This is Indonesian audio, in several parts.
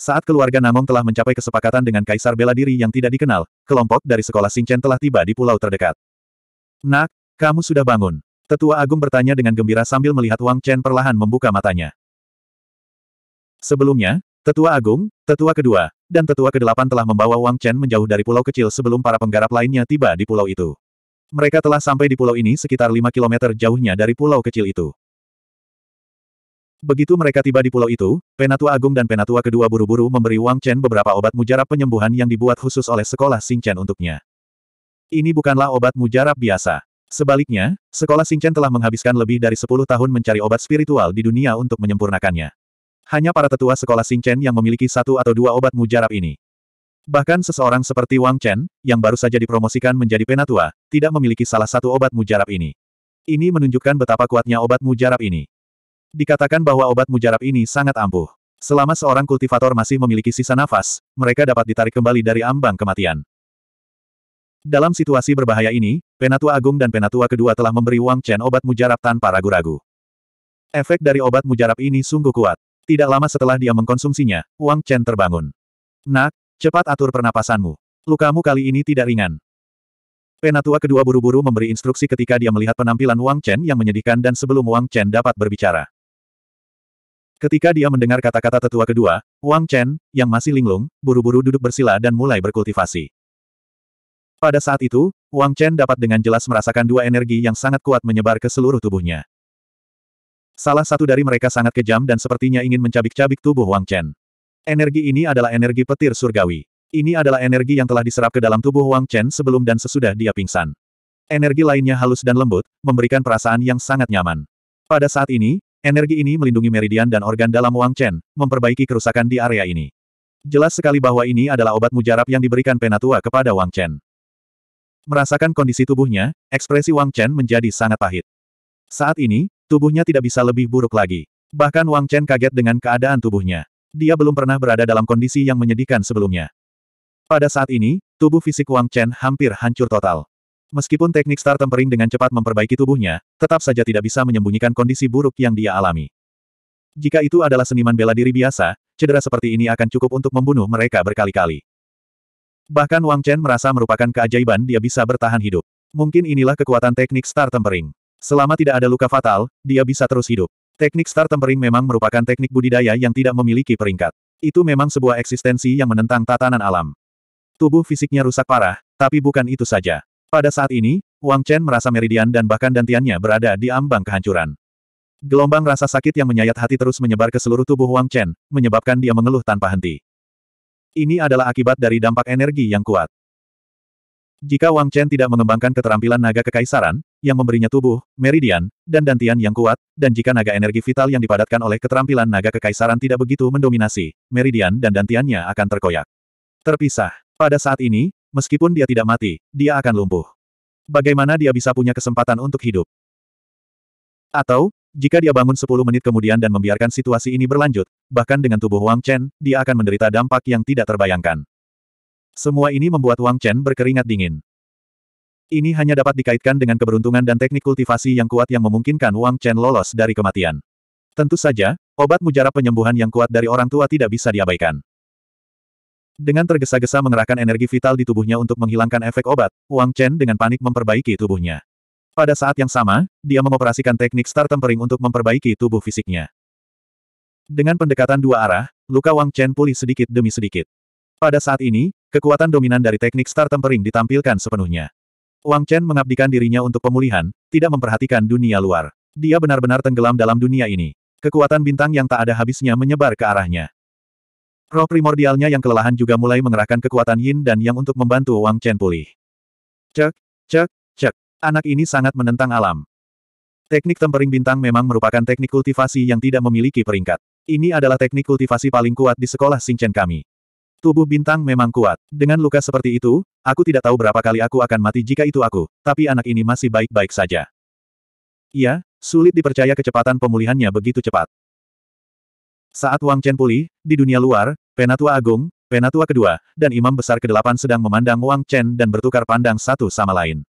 Saat keluarga Namong telah mencapai kesepakatan dengan kaisar bela diri yang tidak dikenal, kelompok dari sekolah Singchen telah tiba di pulau terdekat. Nak, kamu sudah bangun. Tetua Agung bertanya dengan gembira sambil melihat Wang Chen perlahan membuka matanya. Sebelumnya, Tetua Agung, Tetua Kedua, dan Tetua Kedelapan telah membawa Wang Chen menjauh dari pulau kecil sebelum para penggarap lainnya tiba di pulau itu. Mereka telah sampai di pulau ini sekitar 5 km jauhnya dari pulau kecil itu. Begitu mereka tiba di pulau itu, Penatua Agung dan Penatua kedua buru-buru memberi Wang Chen beberapa obat mujarab penyembuhan yang dibuat khusus oleh sekolah Chen untuknya. Ini bukanlah obat mujarab biasa. Sebaliknya, sekolah Chen telah menghabiskan lebih dari 10 tahun mencari obat spiritual di dunia untuk menyempurnakannya. Hanya para tetua sekolah Chen yang memiliki satu atau dua obat mujarab ini. Bahkan seseorang seperti Wang Chen, yang baru saja dipromosikan menjadi penatua, tidak memiliki salah satu obat mujarab ini. Ini menunjukkan betapa kuatnya obat mujarab ini. Dikatakan bahwa obat mujarab ini sangat ampuh. Selama seorang kultivator masih memiliki sisa nafas, mereka dapat ditarik kembali dari ambang kematian. Dalam situasi berbahaya ini, Penatua Agung dan Penatua kedua telah memberi Wang Chen obat mujarab tanpa ragu-ragu. Efek dari obat mujarab ini sungguh kuat. Tidak lama setelah dia mengkonsumsinya, Wang Chen terbangun. Nak, cepat atur pernapasanmu. Lukamu kali ini tidak ringan. Penatua kedua buru-buru memberi instruksi ketika dia melihat penampilan Wang Chen yang menyedihkan dan sebelum Wang Chen dapat berbicara. Ketika dia mendengar kata-kata tetua kedua, Wang Chen, yang masih linglung, buru-buru duduk bersila dan mulai berkultivasi. Pada saat itu, Wang Chen dapat dengan jelas merasakan dua energi yang sangat kuat menyebar ke seluruh tubuhnya. Salah satu dari mereka sangat kejam dan sepertinya ingin mencabik-cabik tubuh Wang Chen. Energi ini adalah energi petir surgawi. Ini adalah energi yang telah diserap ke dalam tubuh Wang Chen sebelum dan sesudah dia pingsan. Energi lainnya halus dan lembut, memberikan perasaan yang sangat nyaman. Pada saat ini, Energi ini melindungi meridian dan organ dalam Wang Chen, memperbaiki kerusakan di area ini. Jelas sekali bahwa ini adalah obat mujarab yang diberikan penatua kepada Wang Chen. Merasakan kondisi tubuhnya, ekspresi Wang Chen menjadi sangat pahit. Saat ini, tubuhnya tidak bisa lebih buruk lagi. Bahkan Wang Chen kaget dengan keadaan tubuhnya. Dia belum pernah berada dalam kondisi yang menyedihkan sebelumnya. Pada saat ini, tubuh fisik Wang Chen hampir hancur total. Meskipun teknik star tempering dengan cepat memperbaiki tubuhnya, tetap saja tidak bisa menyembunyikan kondisi buruk yang dia alami. Jika itu adalah seniman bela diri biasa, cedera seperti ini akan cukup untuk membunuh mereka berkali-kali. Bahkan Wang Chen merasa merupakan keajaiban dia bisa bertahan hidup. Mungkin inilah kekuatan teknik star tempering. Selama tidak ada luka fatal, dia bisa terus hidup. Teknik star tempering memang merupakan teknik budidaya yang tidak memiliki peringkat. Itu memang sebuah eksistensi yang menentang tatanan alam. Tubuh fisiknya rusak parah, tapi bukan itu saja. Pada saat ini, Wang Chen merasa meridian dan bahkan dantiannya berada di ambang kehancuran. Gelombang rasa sakit yang menyayat hati terus menyebar ke seluruh tubuh Wang Chen, menyebabkan dia mengeluh tanpa henti. Ini adalah akibat dari dampak energi yang kuat. Jika Wang Chen tidak mengembangkan keterampilan naga kekaisaran, yang memberinya tubuh, meridian, dan dantian yang kuat, dan jika naga energi vital yang dipadatkan oleh keterampilan naga kekaisaran tidak begitu mendominasi, meridian dan dantiannya akan terkoyak. Terpisah. Pada saat ini, Meskipun dia tidak mati, dia akan lumpuh. Bagaimana dia bisa punya kesempatan untuk hidup? Atau, jika dia bangun 10 menit kemudian dan membiarkan situasi ini berlanjut, bahkan dengan tubuh Wang Chen, dia akan menderita dampak yang tidak terbayangkan. Semua ini membuat Wang Chen berkeringat dingin. Ini hanya dapat dikaitkan dengan keberuntungan dan teknik kultivasi yang kuat yang memungkinkan Wang Chen lolos dari kematian. Tentu saja, obat mujarab penyembuhan yang kuat dari orang tua tidak bisa diabaikan. Dengan tergesa-gesa mengerahkan energi vital di tubuhnya untuk menghilangkan efek obat, Wang Chen dengan panik memperbaiki tubuhnya. Pada saat yang sama, dia mengoperasikan teknik star tempering untuk memperbaiki tubuh fisiknya. Dengan pendekatan dua arah, luka Wang Chen pulih sedikit demi sedikit. Pada saat ini, kekuatan dominan dari teknik star tempering ditampilkan sepenuhnya. Wang Chen mengabdikan dirinya untuk pemulihan, tidak memperhatikan dunia luar. Dia benar-benar tenggelam dalam dunia ini. Kekuatan bintang yang tak ada habisnya menyebar ke arahnya. Roh primordialnya yang kelelahan juga mulai mengerahkan kekuatan yin dan yang untuk membantu Wang Chen pulih. Cek, cek, cek. Anak ini sangat menentang alam. Teknik tempering bintang memang merupakan teknik kultivasi yang tidak memiliki peringkat. Ini adalah teknik kultivasi paling kuat di sekolah Chen kami. Tubuh bintang memang kuat. Dengan luka seperti itu, aku tidak tahu berapa kali aku akan mati jika itu aku, tapi anak ini masih baik-baik saja. Iya, sulit dipercaya kecepatan pemulihannya begitu cepat. Saat Wang Chen pulih, di dunia luar, Penatua Agung, Penatua kedua, dan Imam Besar Kedelapan sedang memandang Wang Chen dan bertukar pandang satu sama lain.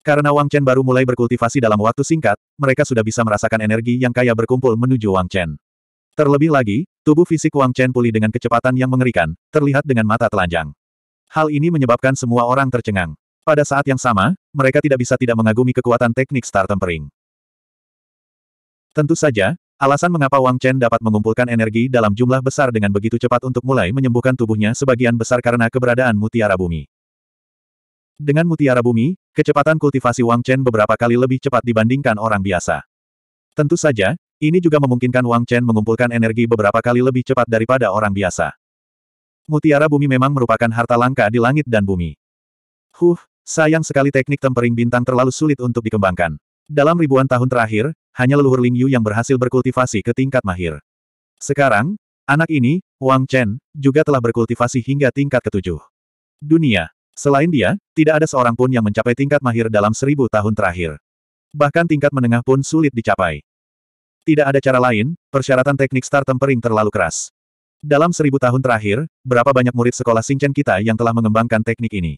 Karena Wang Chen baru mulai berkultivasi dalam waktu singkat, mereka sudah bisa merasakan energi yang kaya berkumpul menuju Wang Chen. Terlebih lagi, tubuh fisik Wang Chen pulih dengan kecepatan yang mengerikan, terlihat dengan mata telanjang. Hal ini menyebabkan semua orang tercengang. Pada saat yang sama, mereka tidak bisa tidak mengagumi kekuatan teknik star tempering. Tentu saja, Alasan mengapa Wang Chen dapat mengumpulkan energi dalam jumlah besar dengan begitu cepat untuk mulai menyembuhkan tubuhnya sebagian besar karena keberadaan mutiara bumi. Dengan mutiara bumi, kecepatan kultivasi Wang Chen beberapa kali lebih cepat dibandingkan orang biasa. Tentu saja, ini juga memungkinkan Wang Chen mengumpulkan energi beberapa kali lebih cepat daripada orang biasa. Mutiara bumi memang merupakan harta langka di langit dan bumi. Huh, sayang sekali teknik tempering bintang terlalu sulit untuk dikembangkan. Dalam ribuan tahun terakhir, hanya leluhur Ling Yu yang berhasil berkultivasi ke tingkat mahir. Sekarang, anak ini, Wang Chen, juga telah berkultivasi hingga tingkat ketujuh. Dunia. Selain dia, tidak ada seorang pun yang mencapai tingkat mahir dalam seribu tahun terakhir. Bahkan tingkat menengah pun sulit dicapai. Tidak ada cara lain, persyaratan teknik star tempering terlalu keras. Dalam seribu tahun terakhir, berapa banyak murid sekolah Singchen kita yang telah mengembangkan teknik ini?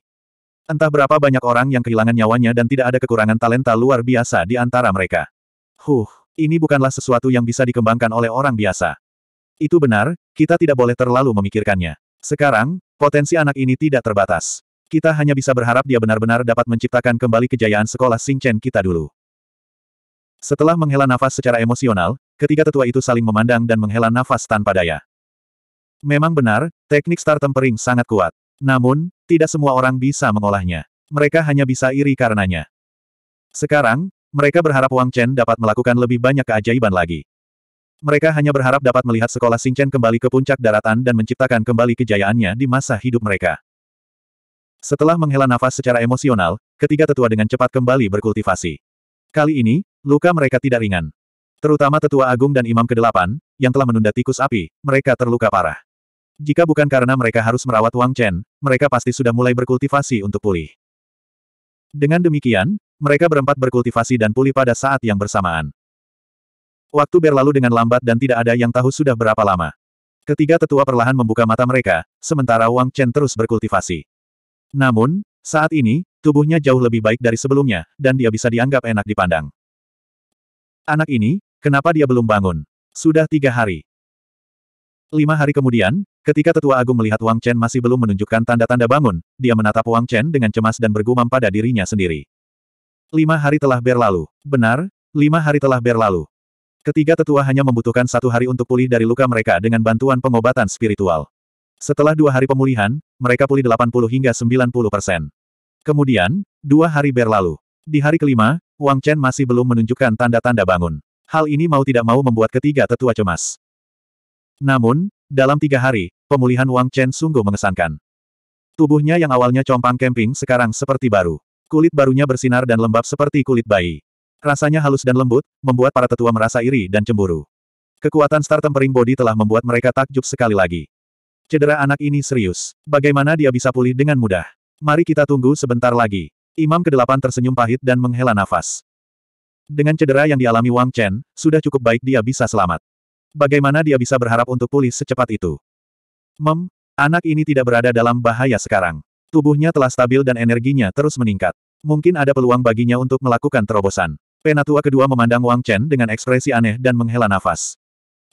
Entah berapa banyak orang yang kehilangan nyawanya dan tidak ada kekurangan talenta luar biasa di antara mereka. Huh, ini bukanlah sesuatu yang bisa dikembangkan oleh orang biasa. Itu benar, kita tidak boleh terlalu memikirkannya. Sekarang, potensi anak ini tidak terbatas. Kita hanya bisa berharap dia benar-benar dapat menciptakan kembali kejayaan sekolah Singchen kita dulu. Setelah menghela nafas secara emosional, ketiga tetua itu saling memandang dan menghela nafas tanpa daya. Memang benar, teknik star tempering sangat kuat. Namun, tidak semua orang bisa mengolahnya. Mereka hanya bisa iri karenanya. Sekarang, mereka berharap Wang Chen dapat melakukan lebih banyak keajaiban lagi. Mereka hanya berharap dapat melihat sekolah Chen kembali ke puncak daratan dan menciptakan kembali kejayaannya di masa hidup mereka. Setelah menghela nafas secara emosional, ketiga tetua dengan cepat kembali berkultivasi. Kali ini, luka mereka tidak ringan. Terutama tetua agung dan imam Kedelapan, yang telah menunda tikus api, mereka terluka parah. Jika bukan karena mereka harus merawat Wang Chen, mereka pasti sudah mulai berkultivasi untuk pulih. Dengan demikian, mereka berempat berkultivasi dan pulih pada saat yang bersamaan. Waktu berlalu dengan lambat dan tidak ada yang tahu sudah berapa lama. Ketiga tetua perlahan membuka mata mereka, sementara Wang Chen terus berkultivasi. Namun, saat ini, tubuhnya jauh lebih baik dari sebelumnya, dan dia bisa dianggap enak dipandang. Anak ini, kenapa dia belum bangun? Sudah tiga hari. Lima hari kemudian, ketika Tetua Agung melihat Wang Chen masih belum menunjukkan tanda-tanda bangun, dia menatap Wang Chen dengan cemas dan bergumam pada dirinya sendiri. Lima hari telah berlalu. Benar, lima hari telah berlalu. Ketiga tetua hanya membutuhkan satu hari untuk pulih dari luka mereka dengan bantuan pengobatan spiritual. Setelah dua hari pemulihan, mereka pulih 80 hingga 90 persen. Kemudian, dua hari berlalu. Di hari kelima, Wang Chen masih belum menunjukkan tanda-tanda bangun. Hal ini mau tidak mau membuat ketiga tetua cemas. Namun, dalam tiga hari, pemulihan Wang Chen sungguh mengesankan. Tubuhnya yang awalnya compang camping sekarang seperti baru. Kulit barunya bersinar dan lembab seperti kulit bayi. Rasanya halus dan lembut, membuat para tetua merasa iri dan cemburu. Kekuatan Star Tempering Body telah membuat mereka takjub sekali lagi. Cedera anak ini serius. Bagaimana dia bisa pulih dengan mudah? Mari kita tunggu sebentar lagi. Imam kedelapan tersenyum pahit dan menghela nafas. Dengan cedera yang dialami Wang Chen, sudah cukup baik dia bisa selamat. Bagaimana dia bisa berharap untuk pulih secepat itu? Mem, anak ini tidak berada dalam bahaya sekarang. Tubuhnya telah stabil dan energinya terus meningkat. Mungkin ada peluang baginya untuk melakukan terobosan. Penatua kedua memandang Wang Chen dengan ekspresi aneh dan menghela nafas.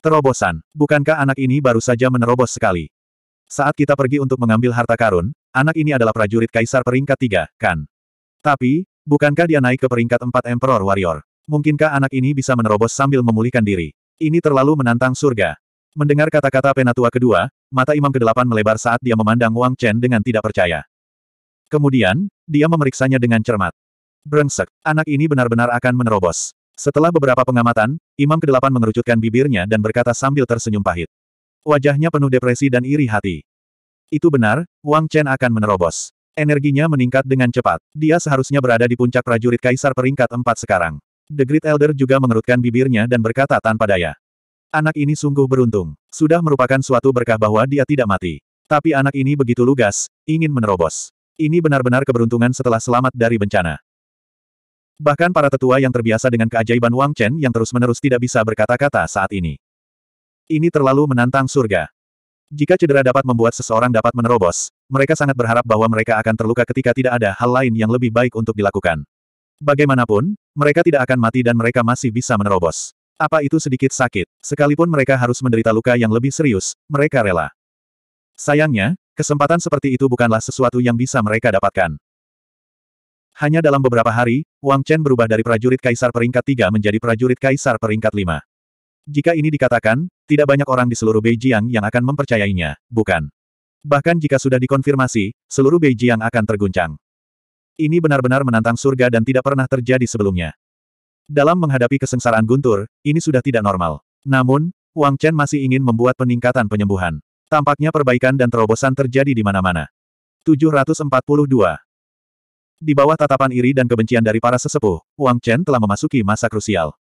Terobosan. Bukankah anak ini baru saja menerobos sekali? Saat kita pergi untuk mengambil harta karun, anak ini adalah prajurit kaisar peringkat tiga, kan? Tapi, bukankah dia naik ke peringkat empat Emperor Warrior? Mungkinkah anak ini bisa menerobos sambil memulihkan diri? Ini terlalu menantang surga. Mendengar kata-kata penatua kedua, mata imam kedelapan melebar saat dia memandang Wang Chen dengan tidak percaya. Kemudian, dia memeriksanya dengan cermat. Brengsek, anak ini benar-benar akan menerobos. Setelah beberapa pengamatan, Imam Kedelapan mengerucutkan bibirnya dan berkata sambil tersenyum pahit. Wajahnya penuh depresi dan iri hati. Itu benar, Wang Chen akan menerobos. Energinya meningkat dengan cepat. Dia seharusnya berada di puncak prajurit kaisar peringkat 4 sekarang. The Great Elder juga mengerutkan bibirnya dan berkata tanpa daya. Anak ini sungguh beruntung. Sudah merupakan suatu berkah bahwa dia tidak mati. Tapi anak ini begitu lugas, ingin menerobos. Ini benar-benar keberuntungan setelah selamat dari bencana. Bahkan para tetua yang terbiasa dengan keajaiban Wang Chen yang terus-menerus tidak bisa berkata-kata saat ini. Ini terlalu menantang surga. Jika cedera dapat membuat seseorang dapat menerobos, mereka sangat berharap bahwa mereka akan terluka ketika tidak ada hal lain yang lebih baik untuk dilakukan. Bagaimanapun, mereka tidak akan mati dan mereka masih bisa menerobos. Apa itu sedikit sakit? Sekalipun mereka harus menderita luka yang lebih serius, mereka rela. Sayangnya, Kesempatan seperti itu bukanlah sesuatu yang bisa mereka dapatkan. Hanya dalam beberapa hari, Wang Chen berubah dari prajurit kaisar peringkat 3 menjadi prajurit kaisar peringkat 5. Jika ini dikatakan, tidak banyak orang di seluruh Beijing yang akan mempercayainya, bukan? Bahkan jika sudah dikonfirmasi, seluruh Beijing akan terguncang. Ini benar-benar menantang surga dan tidak pernah terjadi sebelumnya. Dalam menghadapi kesengsaraan guntur, ini sudah tidak normal. Namun, Wang Chen masih ingin membuat peningkatan penyembuhan. Tampaknya perbaikan dan terobosan terjadi di mana-mana. 742. Di bawah tatapan iri dan kebencian dari para sesepuh, Wang Chen telah memasuki masa krusial.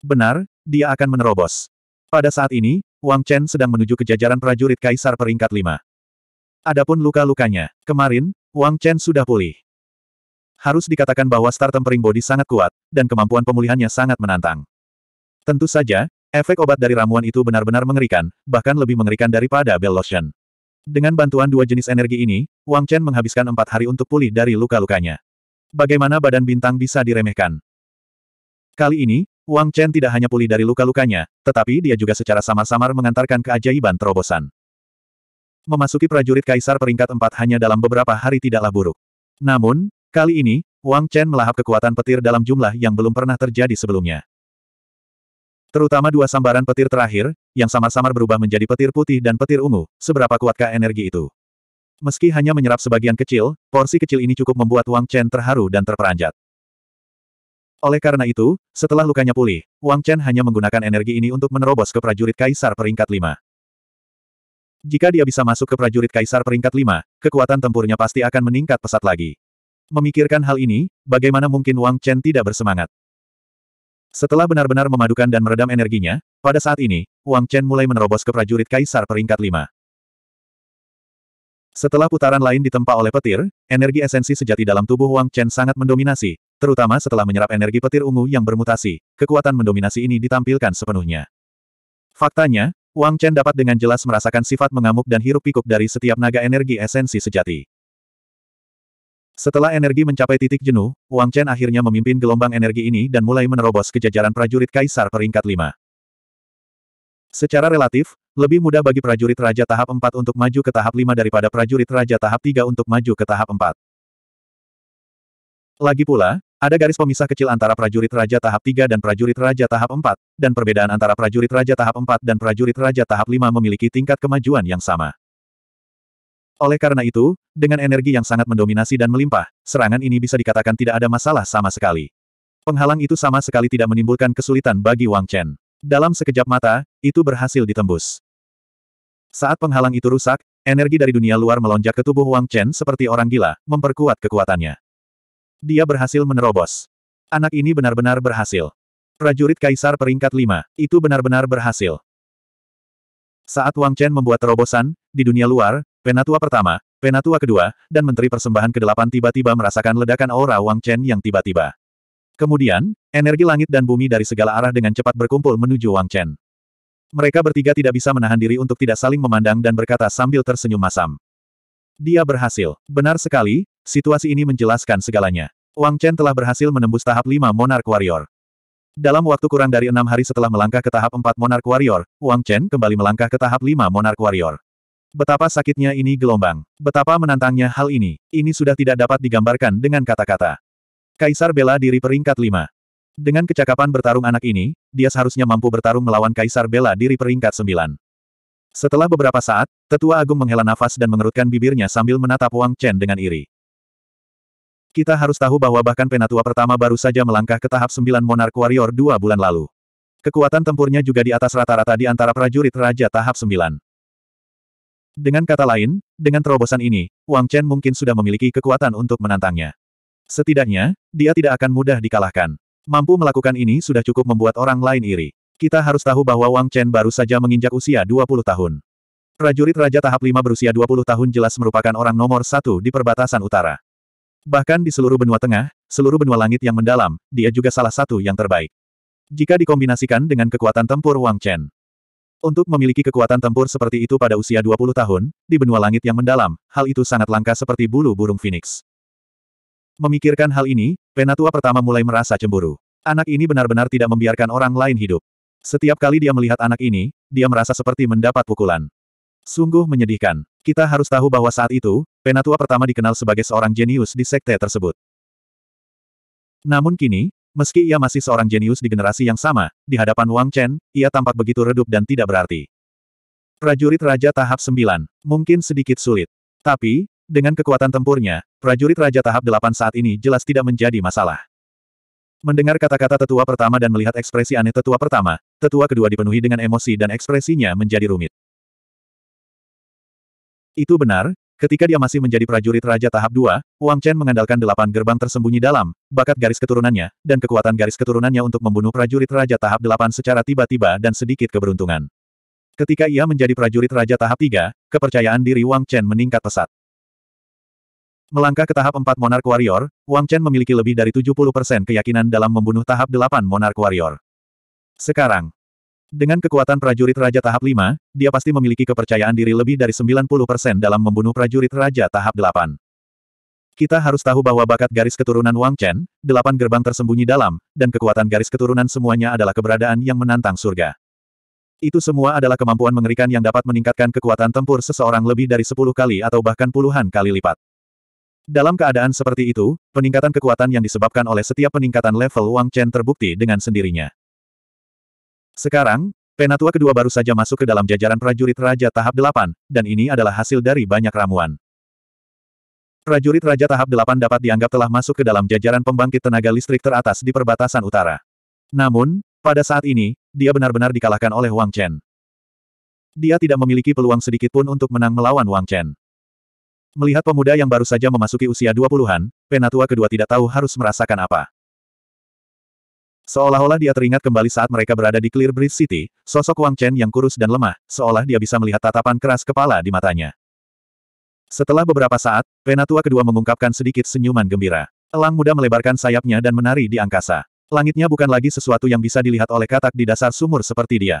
Benar, dia akan menerobos. Pada saat ini, Wang Chen sedang menuju ke jajaran prajurit kaisar peringkat 5. Adapun luka-lukanya, kemarin, Wang Chen sudah pulih. Harus dikatakan bahwa start tempering body sangat kuat, dan kemampuan pemulihannya sangat menantang. Tentu saja, Efek obat dari ramuan itu benar-benar mengerikan, bahkan lebih mengerikan daripada Bell Lotion. Dengan bantuan dua jenis energi ini, Wang Chen menghabiskan empat hari untuk pulih dari luka-lukanya. Bagaimana badan bintang bisa diremehkan? Kali ini, Wang Chen tidak hanya pulih dari luka-lukanya, tetapi dia juga secara samar-samar mengantarkan keajaiban terobosan. Memasuki prajurit kaisar peringkat empat hanya dalam beberapa hari tidaklah buruk. Namun, kali ini, Wang Chen melahap kekuatan petir dalam jumlah yang belum pernah terjadi sebelumnya. Terutama dua sambaran petir terakhir, yang samar-samar berubah menjadi petir putih dan petir ungu, seberapa kuatkah energi itu? Meski hanya menyerap sebagian kecil, porsi kecil ini cukup membuat Wang Chen terharu dan terperanjat. Oleh karena itu, setelah lukanya pulih, Wang Chen hanya menggunakan energi ini untuk menerobos ke prajurit kaisar peringkat 5. Jika dia bisa masuk ke prajurit kaisar peringkat 5, kekuatan tempurnya pasti akan meningkat pesat lagi. Memikirkan hal ini, bagaimana mungkin Wang Chen tidak bersemangat? Setelah benar-benar memadukan dan meredam energinya, pada saat ini, Wang Chen mulai menerobos ke prajurit Kaisar peringkat 5. Setelah putaran lain ditempa oleh petir, energi esensi sejati dalam tubuh Wang Chen sangat mendominasi, terutama setelah menyerap energi petir ungu yang bermutasi, kekuatan mendominasi ini ditampilkan sepenuhnya. Faktanya, Wang Chen dapat dengan jelas merasakan sifat mengamuk dan hirup pikuk dari setiap naga energi esensi sejati. Setelah energi mencapai titik jenuh, Wang Chen akhirnya memimpin gelombang energi ini dan mulai menerobos ke jajaran prajurit kaisar peringkat 5. Secara relatif, lebih mudah bagi prajurit Raja tahap 4 untuk maju ke tahap 5 daripada prajurit Raja tahap 3 untuk maju ke tahap 4. Lagi pula, ada garis pemisah kecil antara prajurit Raja tahap 3 dan prajurit Raja tahap 4, dan perbedaan antara prajurit Raja tahap 4 dan prajurit Raja tahap 5 memiliki tingkat kemajuan yang sama. Oleh karena itu, dengan energi yang sangat mendominasi dan melimpah, serangan ini bisa dikatakan tidak ada masalah sama sekali. Penghalang itu sama sekali tidak menimbulkan kesulitan bagi Wang Chen. Dalam sekejap mata, itu berhasil ditembus. Saat penghalang itu rusak, energi dari dunia luar melonjak ke tubuh Wang Chen seperti orang gila, memperkuat kekuatannya. Dia berhasil menerobos. Anak ini benar-benar berhasil. Prajurit Kaisar peringkat 5, itu benar-benar berhasil. Saat Wang Chen membuat terobosan, di dunia luar, Penatua pertama, penatua kedua, dan menteri persembahan ke-8 tiba-tiba merasakan ledakan aura Wang Chen yang tiba-tiba. Kemudian, energi langit dan bumi dari segala arah dengan cepat berkumpul menuju Wang Chen. Mereka bertiga tidak bisa menahan diri untuk tidak saling memandang dan berkata sambil tersenyum masam. Dia berhasil. Benar sekali, situasi ini menjelaskan segalanya. Wang Chen telah berhasil menembus tahap 5 Monark Warrior. Dalam waktu kurang dari enam hari setelah melangkah ke tahap 4 Monark Warrior, Wang Chen kembali melangkah ke tahap 5 Monark Warrior. Betapa sakitnya ini gelombang. Betapa menantangnya hal ini. Ini sudah tidak dapat digambarkan dengan kata-kata. Kaisar bela diri peringkat 5. Dengan kecakapan bertarung anak ini, dia seharusnya mampu bertarung melawan Kaisar bela diri peringkat 9. Setelah beberapa saat, Tetua Agung menghela nafas dan mengerutkan bibirnya sambil menatap Wang Chen dengan iri. Kita harus tahu bahwa bahkan Penatua pertama baru saja melangkah ke tahap 9 Monark Warrior dua bulan lalu. Kekuatan tempurnya juga di atas rata-rata di antara prajurit Raja tahap 9. Dengan kata lain, dengan terobosan ini, Wang Chen mungkin sudah memiliki kekuatan untuk menantangnya. Setidaknya, dia tidak akan mudah dikalahkan. Mampu melakukan ini sudah cukup membuat orang lain iri. Kita harus tahu bahwa Wang Chen baru saja menginjak usia 20 tahun. Prajurit Raja tahap 5 berusia 20 tahun jelas merupakan orang nomor satu di perbatasan utara. Bahkan di seluruh benua tengah, seluruh benua langit yang mendalam, dia juga salah satu yang terbaik. Jika dikombinasikan dengan kekuatan tempur Wang Chen, untuk memiliki kekuatan tempur seperti itu pada usia 20 tahun, di benua langit yang mendalam, hal itu sangat langka seperti bulu burung Phoenix. Memikirkan hal ini, penatua pertama mulai merasa cemburu. Anak ini benar-benar tidak membiarkan orang lain hidup. Setiap kali dia melihat anak ini, dia merasa seperti mendapat pukulan. Sungguh menyedihkan. Kita harus tahu bahwa saat itu, penatua pertama dikenal sebagai seorang jenius di sekte tersebut. Namun kini, Meski ia masih seorang jenius di generasi yang sama, di hadapan Wang Chen, ia tampak begitu redup dan tidak berarti. Prajurit Raja Tahap 9, mungkin sedikit sulit. Tapi, dengan kekuatan tempurnya, prajurit Raja Tahap 8 saat ini jelas tidak menjadi masalah. Mendengar kata-kata tetua pertama dan melihat ekspresi aneh tetua pertama, tetua kedua dipenuhi dengan emosi dan ekspresinya menjadi rumit. Itu benar, Ketika dia masih menjadi prajurit Raja Tahap 2, Wang Chen mengandalkan delapan gerbang tersembunyi dalam, bakat garis keturunannya, dan kekuatan garis keturunannya untuk membunuh prajurit Raja Tahap 8 secara tiba-tiba dan sedikit keberuntungan. Ketika ia menjadi prajurit Raja Tahap 3, kepercayaan diri Wang Chen meningkat pesat. Melangkah ke tahap empat Monarch Warrior, Wang Chen memiliki lebih dari 70% keyakinan dalam membunuh tahap delapan Monarch Warrior. Sekarang, dengan kekuatan prajurit Raja tahap 5, dia pasti memiliki kepercayaan diri lebih dari 90% dalam membunuh prajurit Raja tahap 8. Kita harus tahu bahwa bakat garis keturunan Wang Chen, delapan gerbang tersembunyi dalam, dan kekuatan garis keturunan semuanya adalah keberadaan yang menantang surga. Itu semua adalah kemampuan mengerikan yang dapat meningkatkan kekuatan tempur seseorang lebih dari sepuluh kali atau bahkan puluhan kali lipat. Dalam keadaan seperti itu, peningkatan kekuatan yang disebabkan oleh setiap peningkatan level Wang Chen terbukti dengan sendirinya. Sekarang, penatua kedua baru saja masuk ke dalam jajaran prajurit Raja tahap 8, dan ini adalah hasil dari banyak ramuan. Prajurit Raja tahap 8 dapat dianggap telah masuk ke dalam jajaran pembangkit tenaga listrik teratas di perbatasan utara. Namun, pada saat ini, dia benar-benar dikalahkan oleh Wang Chen. Dia tidak memiliki peluang sedikit pun untuk menang melawan Wang Chen. Melihat pemuda yang baru saja memasuki usia 20-an, penatua kedua tidak tahu harus merasakan apa. Seolah-olah dia teringat kembali saat mereka berada di Clear Bridge City, sosok Wang Chen yang kurus dan lemah, seolah dia bisa melihat tatapan keras kepala di matanya. Setelah beberapa saat, penatua kedua mengungkapkan sedikit senyuman gembira. Elang muda melebarkan sayapnya dan menari di angkasa. Langitnya bukan lagi sesuatu yang bisa dilihat oleh katak di dasar sumur seperti dia.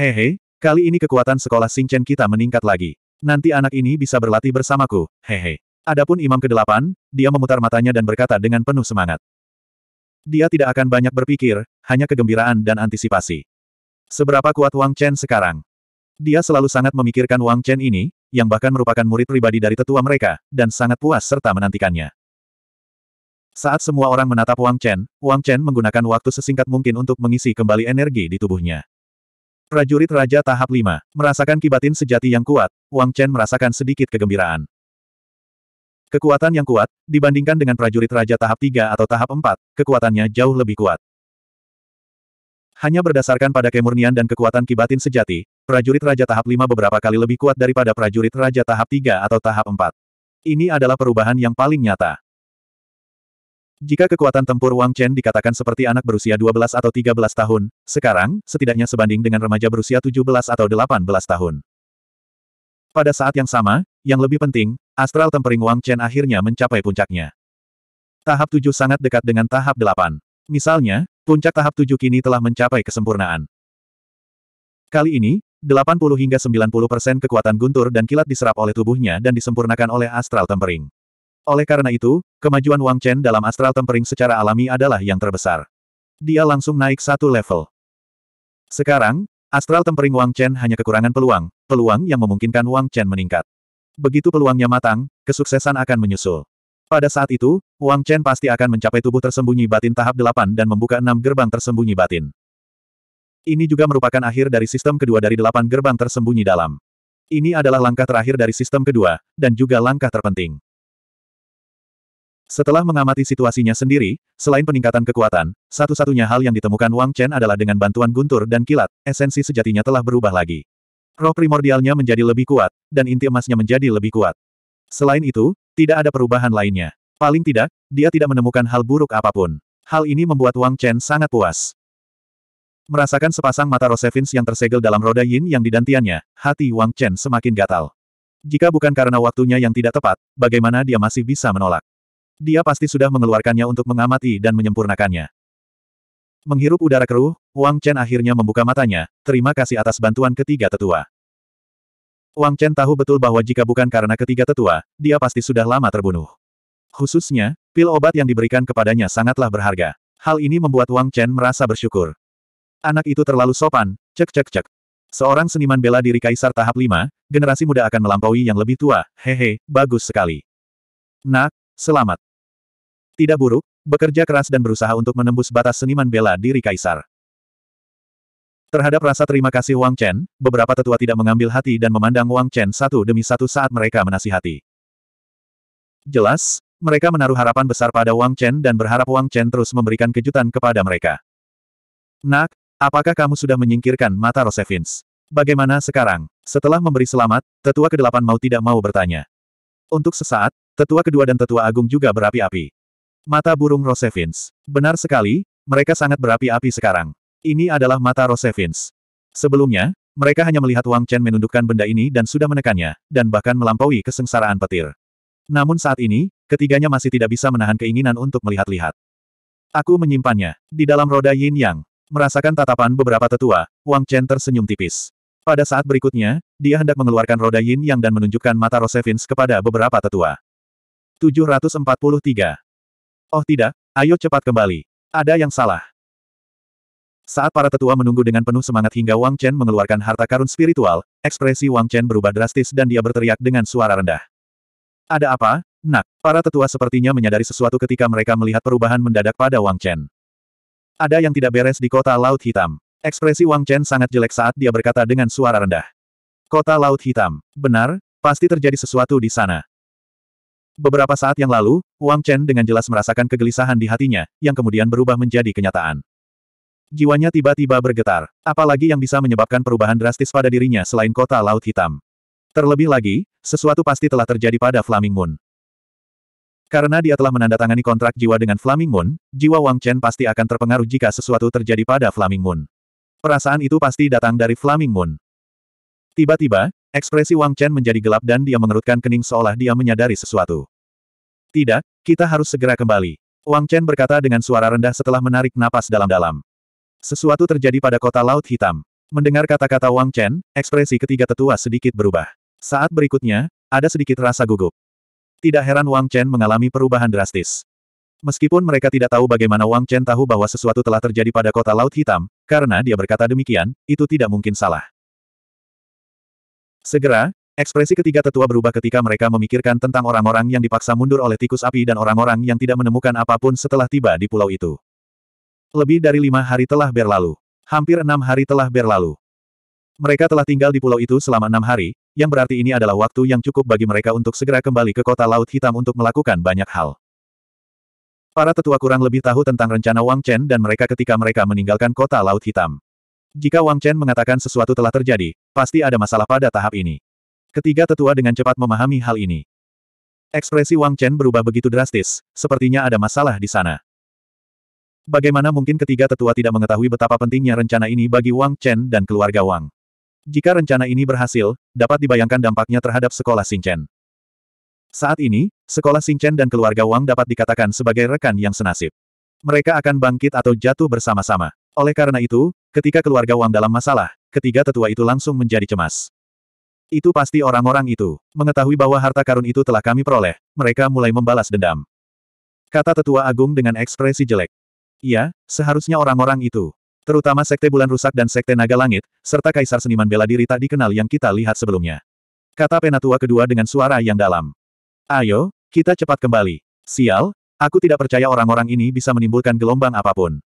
Hehe, kali ini kekuatan sekolah Singchen kita meningkat lagi. Nanti anak ini bisa berlatih bersamaku, hehe. Adapun imam ke-8, dia memutar matanya dan berkata dengan penuh semangat. Dia tidak akan banyak berpikir, hanya kegembiraan dan antisipasi. Seberapa kuat Wang Chen sekarang? Dia selalu sangat memikirkan Wang Chen ini, yang bahkan merupakan murid pribadi dari tetua mereka, dan sangat puas serta menantikannya. Saat semua orang menatap Wang Chen, Wang Chen menggunakan waktu sesingkat mungkin untuk mengisi kembali energi di tubuhnya. Prajurit Raja Tahap 5, merasakan kibatin sejati yang kuat, Wang Chen merasakan sedikit kegembiraan. Kekuatan yang kuat, dibandingkan dengan prajurit raja tahap 3 atau tahap 4, kekuatannya jauh lebih kuat. Hanya berdasarkan pada kemurnian dan kekuatan kibatin sejati, prajurit raja tahap 5 beberapa kali lebih kuat daripada prajurit raja tahap 3 atau tahap 4. Ini adalah perubahan yang paling nyata. Jika kekuatan tempur Wang Chen dikatakan seperti anak berusia 12 atau 13 tahun, sekarang, setidaknya sebanding dengan remaja berusia 17 atau 18 tahun. Pada saat yang sama, yang lebih penting, astral tempering Wang Chen akhirnya mencapai puncaknya. Tahap 7 sangat dekat dengan tahap 8. Misalnya, puncak tahap 7 kini telah mencapai kesempurnaan. Kali ini, 80 hingga 90 persen kekuatan guntur dan kilat diserap oleh tubuhnya dan disempurnakan oleh astral tempering. Oleh karena itu, kemajuan Wang Chen dalam astral tempering secara alami adalah yang terbesar. Dia langsung naik satu level. Sekarang, Astral tempering Wang Chen hanya kekurangan peluang, peluang yang memungkinkan Wang Chen meningkat. Begitu peluangnya matang, kesuksesan akan menyusul. Pada saat itu, Wang Chen pasti akan mencapai tubuh tersembunyi batin tahap 8 dan membuka enam gerbang tersembunyi batin. Ini juga merupakan akhir dari sistem kedua dari delapan gerbang tersembunyi dalam. Ini adalah langkah terakhir dari sistem kedua, dan juga langkah terpenting. Setelah mengamati situasinya sendiri, selain peningkatan kekuatan, satu-satunya hal yang ditemukan Wang Chen adalah dengan bantuan guntur dan kilat, esensi sejatinya telah berubah lagi. Roh primordialnya menjadi lebih kuat, dan inti emasnya menjadi lebih kuat. Selain itu, tidak ada perubahan lainnya. Paling tidak, dia tidak menemukan hal buruk apapun. Hal ini membuat Wang Chen sangat puas. Merasakan sepasang mata Rosevins yang tersegel dalam roda yin yang didantiannya, hati Wang Chen semakin gatal. Jika bukan karena waktunya yang tidak tepat, bagaimana dia masih bisa menolak? Dia pasti sudah mengeluarkannya untuk mengamati dan menyempurnakannya. Menghirup udara keruh, Wang Chen akhirnya membuka matanya, terima kasih atas bantuan ketiga tetua. Wang Chen tahu betul bahwa jika bukan karena ketiga tetua, dia pasti sudah lama terbunuh. Khususnya, pil obat yang diberikan kepadanya sangatlah berharga. Hal ini membuat Wang Chen merasa bersyukur. Anak itu terlalu sopan, cek cek cek. Seorang seniman bela diri kaisar tahap 5, generasi muda akan melampaui yang lebih tua, hehe, bagus sekali. Nak, selamat. Tidak buruk, bekerja keras dan berusaha untuk menembus batas seniman bela diri kaisar. Terhadap rasa terima kasih Wang Chen, beberapa tetua tidak mengambil hati dan memandang Wang Chen satu demi satu saat mereka menasihati. Jelas, mereka menaruh harapan besar pada Wang Chen dan berharap Wang Chen terus memberikan kejutan kepada mereka. Nak, apakah kamu sudah menyingkirkan mata Rosevins? Bagaimana sekarang? Setelah memberi selamat, tetua kedelapan mau tidak mau bertanya. Untuk sesaat, tetua kedua dan tetua agung juga berapi-api. Mata burung Rosevins. Benar sekali, mereka sangat berapi-api sekarang. Ini adalah mata Rosevins. Sebelumnya, mereka hanya melihat Wang Chen menundukkan benda ini dan sudah menekannya, dan bahkan melampaui kesengsaraan petir. Namun saat ini, ketiganya masih tidak bisa menahan keinginan untuk melihat-lihat. Aku menyimpannya. Di dalam roda yin yang, merasakan tatapan beberapa tetua, Wang Chen tersenyum tipis. Pada saat berikutnya, dia hendak mengeluarkan roda yin yang dan menunjukkan mata Rosevins kepada beberapa tetua. 743. Oh tidak, ayo cepat kembali. Ada yang salah. Saat para tetua menunggu dengan penuh semangat hingga Wang Chen mengeluarkan harta karun spiritual, ekspresi Wang Chen berubah drastis dan dia berteriak dengan suara rendah. Ada apa, nak? Para tetua sepertinya menyadari sesuatu ketika mereka melihat perubahan mendadak pada Wang Chen. Ada yang tidak beres di kota Laut Hitam. Ekspresi Wang Chen sangat jelek saat dia berkata dengan suara rendah. Kota Laut Hitam. Benar, pasti terjadi sesuatu di sana. Beberapa saat yang lalu, Wang Chen dengan jelas merasakan kegelisahan di hatinya, yang kemudian berubah menjadi kenyataan. Jiwanya tiba-tiba bergetar, apalagi yang bisa menyebabkan perubahan drastis pada dirinya selain kota Laut Hitam. Terlebih lagi, sesuatu pasti telah terjadi pada Flaming Moon. Karena dia telah menandatangani kontrak jiwa dengan Flaming Moon, jiwa Wang Chen pasti akan terpengaruh jika sesuatu terjadi pada Flaming Moon. Perasaan itu pasti datang dari Flaming Moon. Tiba-tiba, Ekspresi Wang Chen menjadi gelap dan dia mengerutkan kening seolah dia menyadari sesuatu. Tidak, kita harus segera kembali. Wang Chen berkata dengan suara rendah setelah menarik napas dalam-dalam. Sesuatu terjadi pada kota Laut Hitam. Mendengar kata-kata Wang Chen, ekspresi ketiga tetua sedikit berubah. Saat berikutnya, ada sedikit rasa gugup. Tidak heran Wang Chen mengalami perubahan drastis. Meskipun mereka tidak tahu bagaimana Wang Chen tahu bahwa sesuatu telah terjadi pada kota Laut Hitam, karena dia berkata demikian, itu tidak mungkin salah. Segera, ekspresi ketiga tetua berubah ketika mereka memikirkan tentang orang-orang yang dipaksa mundur oleh tikus api dan orang-orang yang tidak menemukan apapun setelah tiba di pulau itu. Lebih dari lima hari telah berlalu. Hampir enam hari telah berlalu. Mereka telah tinggal di pulau itu selama enam hari, yang berarti ini adalah waktu yang cukup bagi mereka untuk segera kembali ke kota Laut Hitam untuk melakukan banyak hal. Para tetua kurang lebih tahu tentang rencana Wang Chen dan mereka ketika mereka meninggalkan kota Laut Hitam. Jika Wang Chen mengatakan sesuatu telah terjadi, pasti ada masalah pada tahap ini. Ketiga tetua dengan cepat memahami hal ini. Ekspresi Wang Chen berubah begitu drastis, sepertinya ada masalah di sana. Bagaimana mungkin ketiga tetua tidak mengetahui betapa pentingnya rencana ini bagi Wang Chen dan keluarga Wang? Jika rencana ini berhasil, dapat dibayangkan dampaknya terhadap sekolah Chen. Saat ini, sekolah Chen dan keluarga Wang dapat dikatakan sebagai rekan yang senasib. Mereka akan bangkit atau jatuh bersama-sama. Oleh karena itu, Ketika keluarga Wang dalam masalah, ketiga tetua itu langsung menjadi cemas. Itu pasti orang-orang itu. Mengetahui bahwa harta karun itu telah kami peroleh, mereka mulai membalas dendam. Kata tetua agung dengan ekspresi jelek. Iya, seharusnya orang-orang itu. Terutama sekte bulan rusak dan sekte naga langit, serta kaisar seniman bela diri tak dikenal yang kita lihat sebelumnya. Kata penatua kedua dengan suara yang dalam. Ayo, kita cepat kembali. Sial, aku tidak percaya orang-orang ini bisa menimbulkan gelombang apapun.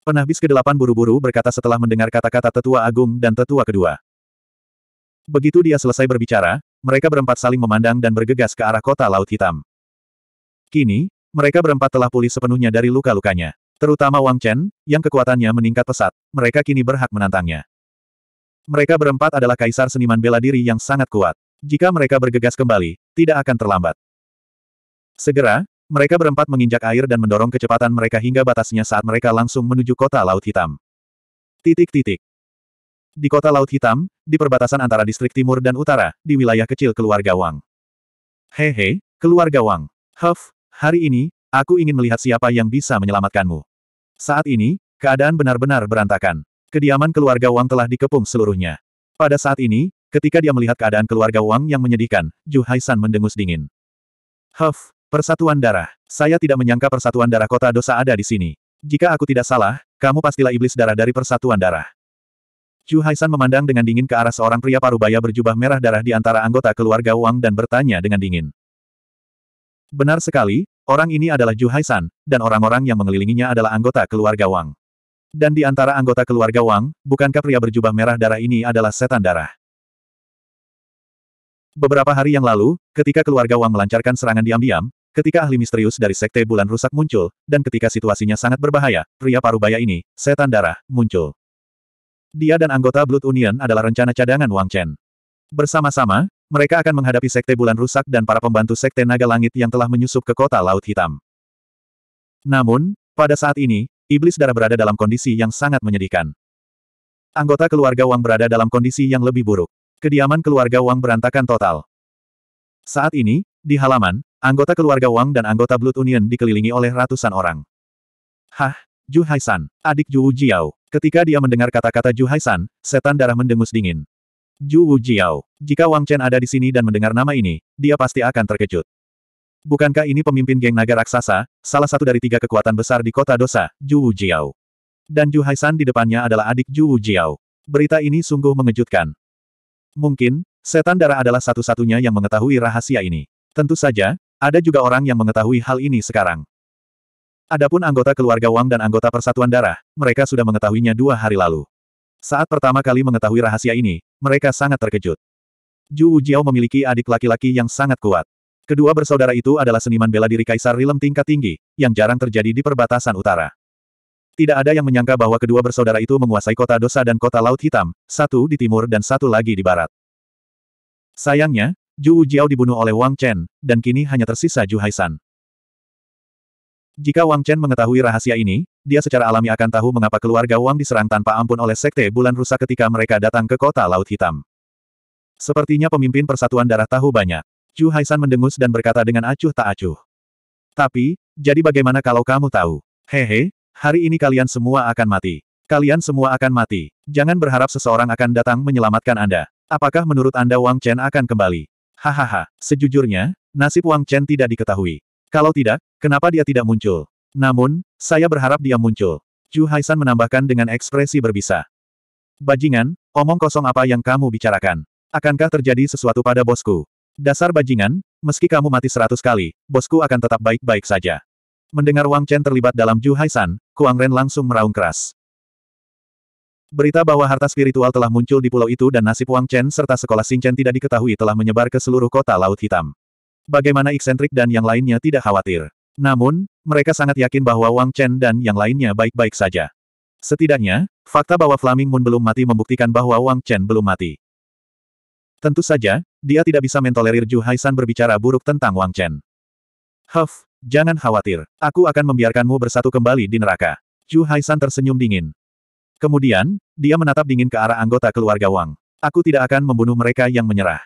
Penahbis ke-8 buru-buru berkata setelah mendengar kata-kata tetua agung dan tetua kedua. Begitu dia selesai berbicara, mereka berempat saling memandang dan bergegas ke arah kota Laut Hitam. Kini, mereka berempat telah pulih sepenuhnya dari luka-lukanya. Terutama Wang Chen, yang kekuatannya meningkat pesat, mereka kini berhak menantangnya. Mereka berempat adalah kaisar seniman bela diri yang sangat kuat. Jika mereka bergegas kembali, tidak akan terlambat. Segera, mereka berempat menginjak air dan mendorong kecepatan mereka hingga batasnya saat mereka langsung menuju kota Laut Hitam. Titik-titik. Di kota Laut Hitam, di perbatasan antara distrik timur dan utara, di wilayah kecil keluarga Wang. Hehe, keluarga Wang. Huff, hari ini, aku ingin melihat siapa yang bisa menyelamatkanmu. Saat ini, keadaan benar-benar berantakan. Kediaman keluarga Wang telah dikepung seluruhnya. Pada saat ini, ketika dia melihat keadaan keluarga Wang yang menyedihkan, Ju Haisan mendengus dingin. Huff, Persatuan Darah. Saya tidak menyangka Persatuan Darah Kota Dosa ada di sini. Jika aku tidak salah, kamu pastilah iblis darah dari Persatuan Darah. Chu Haisan memandang dengan dingin ke arah seorang pria parubaya berjubah merah darah di antara anggota keluarga Wang dan bertanya dengan dingin. Benar sekali, orang ini adalah Ju Haisan, dan orang-orang yang mengelilinginya adalah anggota keluarga Wang. Dan di antara anggota keluarga Wang, bukankah pria berjubah merah darah ini adalah setan darah? Beberapa hari yang lalu, ketika keluarga Wang melancarkan serangan diam-diam, Ketika ahli misterius dari Sekte Bulan Rusak muncul, dan ketika situasinya sangat berbahaya, pria parubaya ini, setan darah, muncul. Dia dan anggota Blood Union adalah rencana cadangan Wang Chen. Bersama-sama, mereka akan menghadapi Sekte Bulan Rusak dan para pembantu Sekte Naga Langit yang telah menyusup ke kota Laut Hitam. Namun, pada saat ini, Iblis Darah berada dalam kondisi yang sangat menyedihkan. Anggota keluarga Wang berada dalam kondisi yang lebih buruk. Kediaman keluarga Wang berantakan total. Saat ini, di halaman, Anggota keluarga Wang dan anggota Blood Union dikelilingi oleh ratusan orang. Hah? Ju Haisan, adik Ju Jiao. Ketika dia mendengar kata-kata Ju Haisan, setan darah mendengus dingin. Ju Jiao, jika Wang Chen ada di sini dan mendengar nama ini, dia pasti akan terkejut. Bukankah ini pemimpin geng naga raksasa, salah satu dari tiga kekuatan besar di kota dosa, Ju Jiao? Dan Ju Haisan di depannya adalah adik Ju Jiao. Berita ini sungguh mengejutkan. Mungkin, setan darah adalah satu-satunya yang mengetahui rahasia ini. Tentu saja, ada juga orang yang mengetahui hal ini sekarang. Adapun anggota keluarga Wang dan anggota Persatuan Darah, mereka sudah mengetahuinya dua hari lalu. Saat pertama kali mengetahui rahasia ini, mereka sangat terkejut. Zhu Jiao memiliki adik laki-laki yang sangat kuat. Kedua bersaudara itu adalah seniman bela diri Kaisar Rilem tingkat tinggi, yang jarang terjadi di perbatasan utara. Tidak ada yang menyangka bahwa kedua bersaudara itu menguasai kota dosa dan kota laut hitam, satu di timur dan satu lagi di barat. Sayangnya, Ju Jiao dibunuh oleh Wang Chen, dan kini hanya tersisa Ju Haisan. Jika Wang Chen mengetahui rahasia ini, dia secara alami akan tahu mengapa keluarga Wang diserang tanpa ampun oleh Sekte Bulan Rusak ketika mereka datang ke kota Laut Hitam. Sepertinya pemimpin Persatuan Darah tahu banyak. Ju Haisan mendengus dan berkata dengan acuh tak acuh. Tapi, jadi bagaimana kalau kamu tahu? Hehe, hari ini kalian semua akan mati. Kalian semua akan mati. Jangan berharap seseorang akan datang menyelamatkan Anda. Apakah menurut Anda Wang Chen akan kembali? Hahaha, sejujurnya, nasib Wang Chen tidak diketahui. Kalau tidak, kenapa dia tidak muncul? Namun, saya berharap dia muncul. Ju Haisan menambahkan dengan ekspresi berbisa. Bajingan, omong kosong apa yang kamu bicarakan? Akankah terjadi sesuatu pada bosku? Dasar bajingan, meski kamu mati seratus kali, bosku akan tetap baik-baik saja. Mendengar Wang Chen terlibat dalam Ju Haisan, Kuang Ren langsung meraung keras. Berita bahwa harta spiritual telah muncul di pulau itu dan nasib Wang Chen serta sekolah Chen tidak diketahui telah menyebar ke seluruh kota Laut Hitam. Bagaimana eksentrik dan yang lainnya tidak khawatir. Namun, mereka sangat yakin bahwa Wang Chen dan yang lainnya baik-baik saja. Setidaknya, fakta bahwa Flaming Moon belum mati membuktikan bahwa Wang Chen belum mati. Tentu saja, dia tidak bisa mentolerir Zhu Haisan berbicara buruk tentang Wang Chen. Huff, jangan khawatir, aku akan membiarkanmu bersatu kembali di neraka. Zhu Haisan tersenyum dingin. Kemudian, dia menatap dingin ke arah anggota keluarga Wang. Aku tidak akan membunuh mereka yang menyerah.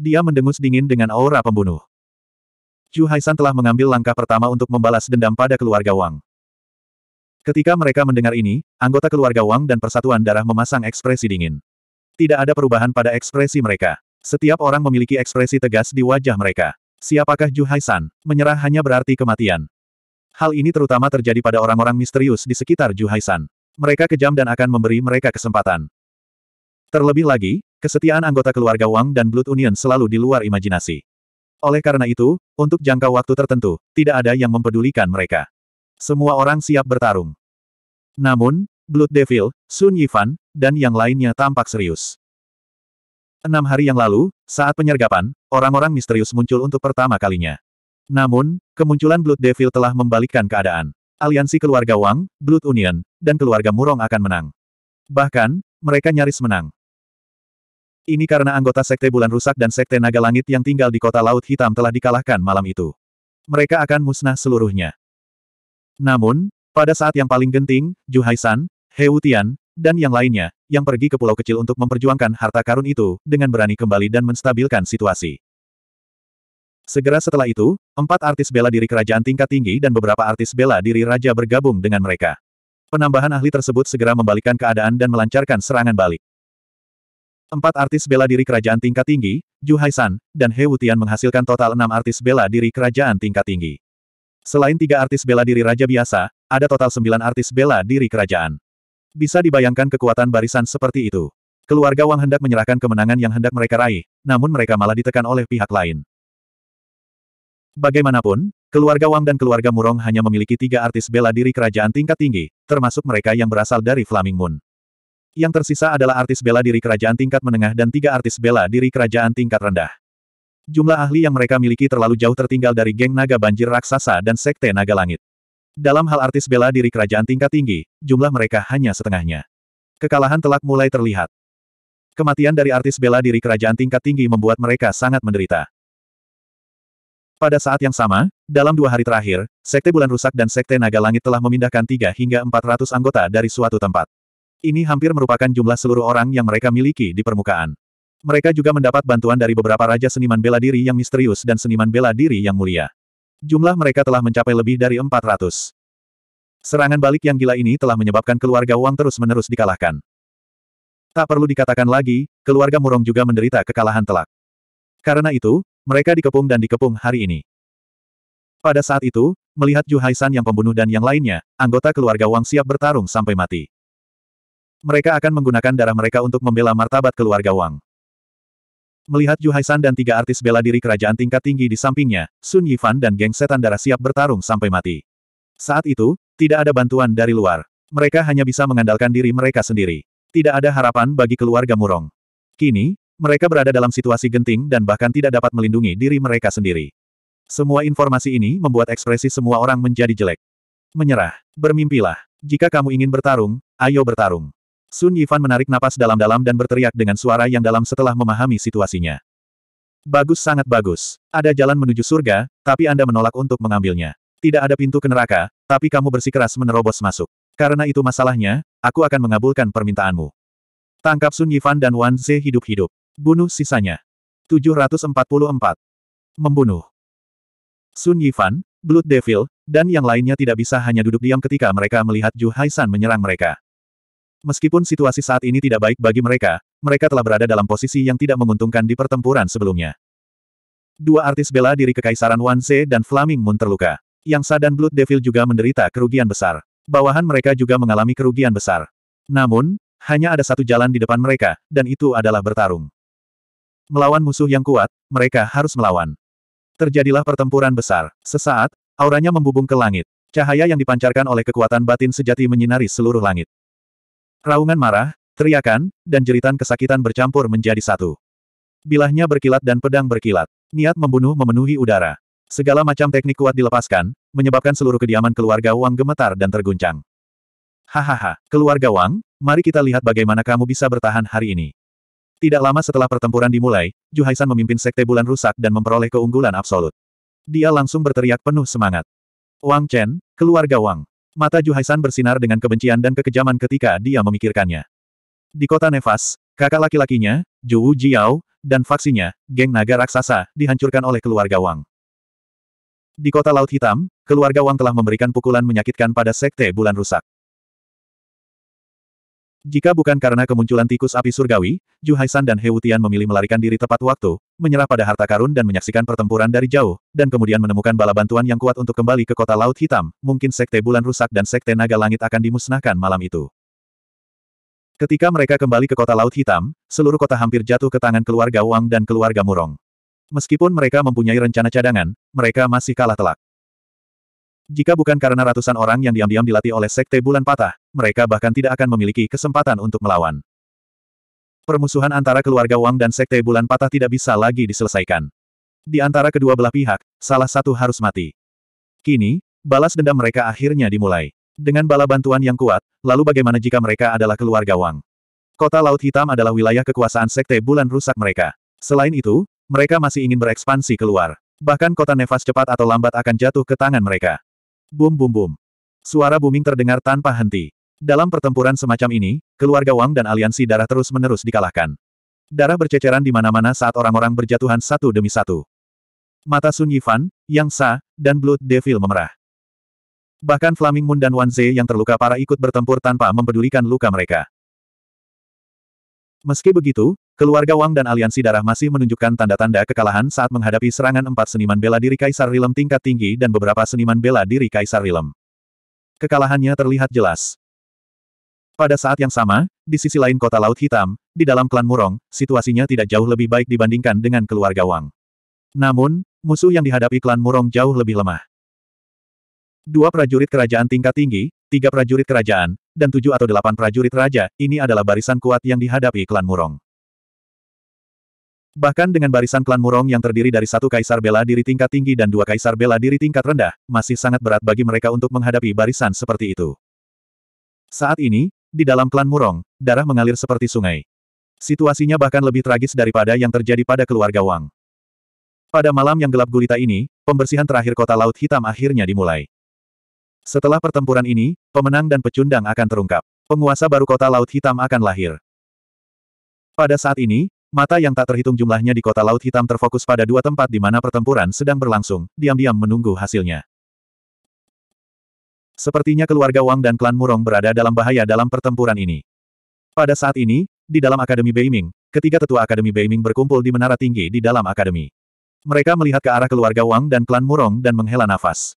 Dia mendengus dingin dengan aura pembunuh. Chu Haisan telah mengambil langkah pertama untuk membalas dendam pada keluarga Wang. Ketika mereka mendengar ini, anggota keluarga Wang dan Persatuan Darah memasang ekspresi dingin. Tidak ada perubahan pada ekspresi mereka. Setiap orang memiliki ekspresi tegas di wajah mereka. Siapakah Ju Haisan? Menyerah hanya berarti kematian. Hal ini terutama terjadi pada orang-orang misterius di sekitar Ju Haisan. Mereka kejam dan akan memberi mereka kesempatan. Terlebih lagi, kesetiaan anggota keluarga Wang dan Blood Union selalu di luar imajinasi. Oleh karena itu, untuk jangka waktu tertentu, tidak ada yang mempedulikan mereka. Semua orang siap bertarung. Namun, Blood Devil, Sun Yifan, dan yang lainnya tampak serius. Enam hari yang lalu, saat penyergapan, orang-orang misterius muncul untuk pertama kalinya. Namun, kemunculan Blood Devil telah membalikkan keadaan. Aliansi keluarga Wang, Blood Union, dan keluarga Murong akan menang. Bahkan, mereka nyaris menang. Ini karena anggota Sekte Bulan Rusak dan Sekte Naga Langit yang tinggal di kota Laut Hitam telah dikalahkan malam itu. Mereka akan musnah seluruhnya. Namun, pada saat yang paling genting, Ju Haisan, He Wutian, dan yang lainnya, yang pergi ke pulau kecil untuk memperjuangkan harta karun itu, dengan berani kembali dan menstabilkan situasi. Segera setelah itu, empat artis bela diri kerajaan tingkat tinggi dan beberapa artis bela diri raja bergabung dengan mereka. Penambahan ahli tersebut segera membalikkan keadaan dan melancarkan serangan balik. Empat artis bela diri kerajaan tingkat tinggi, Ju Haisan, dan He Wutian menghasilkan total enam artis bela diri kerajaan tingkat tinggi. Selain tiga artis bela diri raja biasa, ada total sembilan artis bela diri kerajaan. Bisa dibayangkan kekuatan barisan seperti itu. Keluarga Wang hendak menyerahkan kemenangan yang hendak mereka raih, namun mereka malah ditekan oleh pihak lain. Bagaimanapun, keluarga Wang dan keluarga Murong hanya memiliki tiga artis bela diri kerajaan tingkat tinggi, termasuk mereka yang berasal dari Flaming Moon. Yang tersisa adalah artis bela diri kerajaan tingkat menengah dan tiga artis bela diri kerajaan tingkat rendah. Jumlah ahli yang mereka miliki terlalu jauh tertinggal dari geng naga banjir raksasa dan sekte naga langit. Dalam hal artis bela diri kerajaan tingkat tinggi, jumlah mereka hanya setengahnya. Kekalahan telak mulai terlihat. Kematian dari artis bela diri kerajaan tingkat tinggi membuat mereka sangat menderita. Pada saat yang sama, dalam dua hari terakhir, Sekte Bulan Rusak dan Sekte Naga Langit telah memindahkan tiga hingga empat ratus anggota dari suatu tempat. Ini hampir merupakan jumlah seluruh orang yang mereka miliki di permukaan. Mereka juga mendapat bantuan dari beberapa raja seniman bela diri yang misterius dan seniman bela diri yang mulia. Jumlah mereka telah mencapai lebih dari empat ratus. Serangan balik yang gila ini telah menyebabkan keluarga Wang terus-menerus dikalahkan. Tak perlu dikatakan lagi, keluarga Murong juga menderita kekalahan telak. Karena itu, mereka dikepung dan dikepung hari ini. Pada saat itu, melihat Ju Haisan yang pembunuh dan yang lainnya, anggota keluarga Wang siap bertarung sampai mati. Mereka akan menggunakan darah mereka untuk membela martabat keluarga Wang. Melihat Ju Haisan dan tiga artis bela diri kerajaan tingkat tinggi di sampingnya, Sun Yifan dan geng setan darah siap bertarung sampai mati. Saat itu, tidak ada bantuan dari luar. Mereka hanya bisa mengandalkan diri mereka sendiri. Tidak ada harapan bagi keluarga Murong. Kini, mereka berada dalam situasi genting dan bahkan tidak dapat melindungi diri mereka sendiri. Semua informasi ini membuat ekspresi semua orang menjadi jelek. Menyerah. Bermimpilah. Jika kamu ingin bertarung, ayo bertarung. Sun Yifan menarik napas dalam-dalam dan berteriak dengan suara yang dalam setelah memahami situasinya. Bagus sangat bagus. Ada jalan menuju surga, tapi Anda menolak untuk mengambilnya. Tidak ada pintu ke neraka, tapi kamu bersikeras menerobos masuk. Karena itu masalahnya, aku akan mengabulkan permintaanmu. Tangkap Sun Yifan dan Wan Ze hidup-hidup. Bunuh sisanya. 744. Membunuh. Sun Yifan, Blood Devil, dan yang lainnya tidak bisa hanya duduk diam ketika mereka melihat Zhu Haisan menyerang mereka. Meskipun situasi saat ini tidak baik bagi mereka, mereka telah berada dalam posisi yang tidak menguntungkan di pertempuran sebelumnya. Dua artis bela diri Kekaisaran Wan Ze dan Flaming Moon terluka. Yang Sa dan Blood Devil juga menderita kerugian besar. Bawahan mereka juga mengalami kerugian besar. Namun, hanya ada satu jalan di depan mereka, dan itu adalah bertarung. Melawan musuh yang kuat, mereka harus melawan. Terjadilah pertempuran besar. Sesaat, auranya membubung ke langit. Cahaya yang dipancarkan oleh kekuatan batin sejati menyinari seluruh langit. Raungan marah, teriakan, dan jeritan kesakitan bercampur menjadi satu. Bilahnya berkilat dan pedang berkilat. Niat membunuh memenuhi udara. Segala macam teknik kuat dilepaskan, menyebabkan seluruh kediaman keluarga Wang gemetar dan terguncang. Hahaha, keluarga Wang, mari kita lihat bagaimana kamu bisa bertahan hari ini. Tidak lama setelah pertempuran dimulai, Juhaisan memimpin Sekte Bulan Rusak dan memperoleh keunggulan absolut. Dia langsung berteriak penuh semangat. Wang Chen, keluarga Wang. Mata Juhaisan bersinar dengan kebencian dan kekejaman ketika dia memikirkannya. Di kota Nefas, kakak laki-lakinya, Ju Jiao, dan faksinya, geng naga raksasa, dihancurkan oleh keluarga Wang. Di kota Laut Hitam, keluarga Wang telah memberikan pukulan menyakitkan pada Sekte Bulan Rusak. Jika bukan karena kemunculan tikus api surgawi, Zhu Haisan dan He Wutian memilih melarikan diri tepat waktu, menyerah pada harta karun dan menyaksikan pertempuran dari jauh, dan kemudian menemukan bala bantuan yang kuat untuk kembali ke kota Laut Hitam, mungkin Sekte Bulan Rusak dan Sekte Naga Langit akan dimusnahkan malam itu. Ketika mereka kembali ke kota Laut Hitam, seluruh kota hampir jatuh ke tangan keluarga Wang dan keluarga Murong. Meskipun mereka mempunyai rencana cadangan, mereka masih kalah telak. Jika bukan karena ratusan orang yang diam-diam dilatih oleh Sekte Bulan Patah, mereka bahkan tidak akan memiliki kesempatan untuk melawan. Permusuhan antara keluarga Wang dan Sekte Bulan Patah tidak bisa lagi diselesaikan. Di antara kedua belah pihak, salah satu harus mati. Kini, balas dendam mereka akhirnya dimulai. Dengan bala bantuan yang kuat, lalu bagaimana jika mereka adalah keluarga Wang? Kota Laut Hitam adalah wilayah kekuasaan Sekte Bulan rusak mereka. Selain itu, mereka masih ingin berekspansi keluar. Bahkan kota nefas cepat atau lambat akan jatuh ke tangan mereka. Bum bum bum. Suara booming terdengar tanpa henti. Dalam pertempuran semacam ini, keluarga Wang dan aliansi darah terus-menerus dikalahkan. Darah berceceran di mana-mana saat orang-orang berjatuhan satu demi satu. Mata Sun Yifan, Yang Sa, dan Blood Devil memerah. Bahkan Flaming Moon dan Wan Ze yang terluka parah ikut bertempur tanpa mempedulikan luka mereka. Meski begitu, Keluarga Wang dan aliansi darah masih menunjukkan tanda-tanda kekalahan saat menghadapi serangan empat seniman bela diri Kaisar Rilem tingkat tinggi dan beberapa seniman bela diri Kaisar Rilem. Kekalahannya terlihat jelas. Pada saat yang sama, di sisi lain kota Laut Hitam, di dalam klan Murong, situasinya tidak jauh lebih baik dibandingkan dengan keluarga Wang. Namun, musuh yang dihadapi klan Murong jauh lebih lemah. Dua prajurit kerajaan tingkat tinggi, tiga prajurit kerajaan, dan tujuh atau delapan prajurit raja, ini adalah barisan kuat yang dihadapi klan Murong. Bahkan dengan barisan klan Murong yang terdiri dari satu kaisar bela diri tingkat tinggi dan dua kaisar bela diri tingkat rendah, masih sangat berat bagi mereka untuk menghadapi barisan seperti itu. Saat ini, di dalam klan Murong, darah mengalir seperti sungai. Situasinya bahkan lebih tragis daripada yang terjadi pada keluarga Wang. Pada malam yang gelap gulita ini, pembersihan terakhir kota Laut Hitam akhirnya dimulai. Setelah pertempuran ini, pemenang dan pecundang akan terungkap. Penguasa baru kota Laut Hitam akan lahir. Pada saat ini, Mata yang tak terhitung jumlahnya di kota Laut Hitam terfokus pada dua tempat di mana pertempuran sedang berlangsung, diam-diam menunggu hasilnya. Sepertinya keluarga Wang dan klan Murong berada dalam bahaya dalam pertempuran ini. Pada saat ini, di dalam Akademi Beiming, ketiga tetua Akademi Beiming berkumpul di menara tinggi di dalam Akademi. Mereka melihat ke arah keluarga Wang dan klan Murong dan menghela nafas.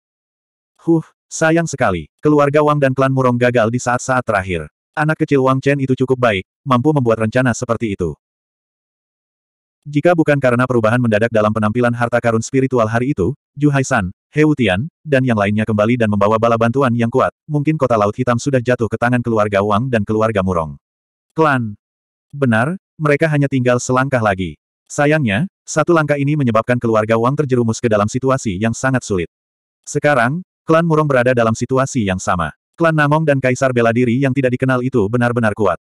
Huh, sayang sekali, keluarga Wang dan klan Murong gagal di saat-saat terakhir. Anak kecil Wang Chen itu cukup baik, mampu membuat rencana seperti itu. Jika bukan karena perubahan mendadak dalam penampilan harta karun spiritual hari itu, Ju Haisan, He Wutian, dan yang lainnya kembali dan membawa bala bantuan yang kuat, mungkin kota Laut Hitam sudah jatuh ke tangan keluarga Wang dan keluarga Murong. Klan. Benar, mereka hanya tinggal selangkah lagi. Sayangnya, satu langkah ini menyebabkan keluarga Wang terjerumus ke dalam situasi yang sangat sulit. Sekarang, klan Murong berada dalam situasi yang sama. Klan Namong dan Kaisar Bela Diri yang tidak dikenal itu benar-benar kuat.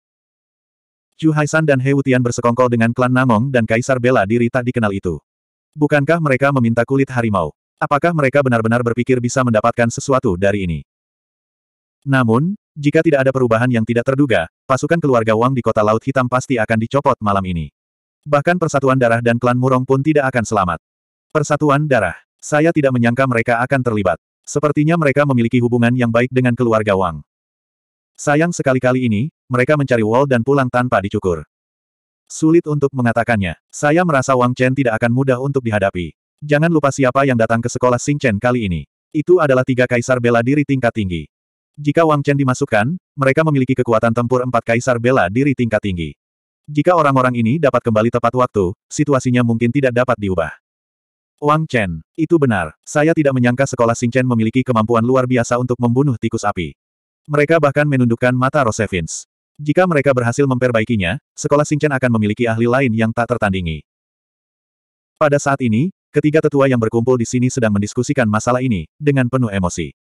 Chu Haisan dan He Wutian bersekongkol dengan klan Namong dan Kaisar Bela diri tak dikenal itu. Bukankah mereka meminta kulit harimau? Apakah mereka benar-benar berpikir bisa mendapatkan sesuatu dari ini? Namun, jika tidak ada perubahan yang tidak terduga, pasukan keluarga Wang di kota Laut Hitam pasti akan dicopot malam ini. Bahkan persatuan darah dan klan Murong pun tidak akan selamat. Persatuan darah. Saya tidak menyangka mereka akan terlibat. Sepertinya mereka memiliki hubungan yang baik dengan keluarga Wang. Sayang sekali kali ini, mereka mencari Wall dan pulang tanpa dicukur. Sulit untuk mengatakannya. Saya merasa Wang Chen tidak akan mudah untuk dihadapi. Jangan lupa siapa yang datang ke sekolah Xing Chen kali ini. Itu adalah tiga kaisar bela diri tingkat tinggi. Jika Wang Chen dimasukkan, mereka memiliki kekuatan tempur empat kaisar bela diri tingkat tinggi. Jika orang-orang ini dapat kembali tepat waktu, situasinya mungkin tidak dapat diubah. Wang Chen, itu benar. Saya tidak menyangka sekolah Xing Chen memiliki kemampuan luar biasa untuk membunuh tikus api. Mereka bahkan menundukkan mata Rosevins. Jika mereka berhasil memperbaikinya, sekolah Singchen akan memiliki ahli lain yang tak tertandingi. Pada saat ini, ketiga tetua yang berkumpul di sini sedang mendiskusikan masalah ini, dengan penuh emosi.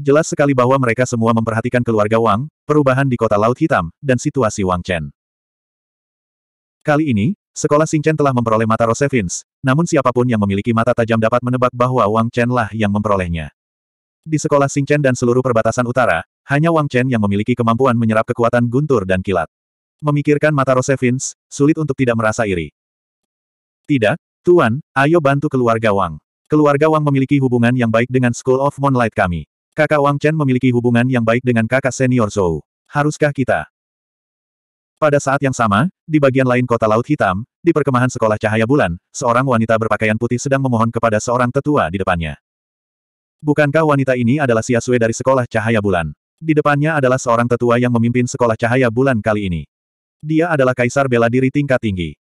Jelas sekali bahwa mereka semua memperhatikan keluarga Wang, perubahan di kota Laut Hitam, dan situasi Wang Chen. Kali ini, sekolah Singchen telah memperoleh mata Rosevins, namun siapapun yang memiliki mata tajam dapat menebak bahwa Wang Chen lah yang memperolehnya. Di sekolah Chen dan seluruh perbatasan utara, hanya Wang Chen yang memiliki kemampuan menyerap kekuatan guntur dan kilat. Memikirkan mata Rosevins, sulit untuk tidak merasa iri. Tidak, Tuan, ayo bantu keluarga Wang. Keluarga Wang memiliki hubungan yang baik dengan School of Moonlight kami. Kakak Wang Chen memiliki hubungan yang baik dengan kakak senior Zhou. Haruskah kita? Pada saat yang sama, di bagian lain kota Laut Hitam, di perkemahan sekolah cahaya bulan, seorang wanita berpakaian putih sedang memohon kepada seorang tetua di depannya. Bukankah wanita ini adalah Siasue dari Sekolah Cahaya Bulan? Di depannya adalah seorang tetua yang memimpin Sekolah Cahaya Bulan kali ini. Dia adalah kaisar bela diri tingkat tinggi.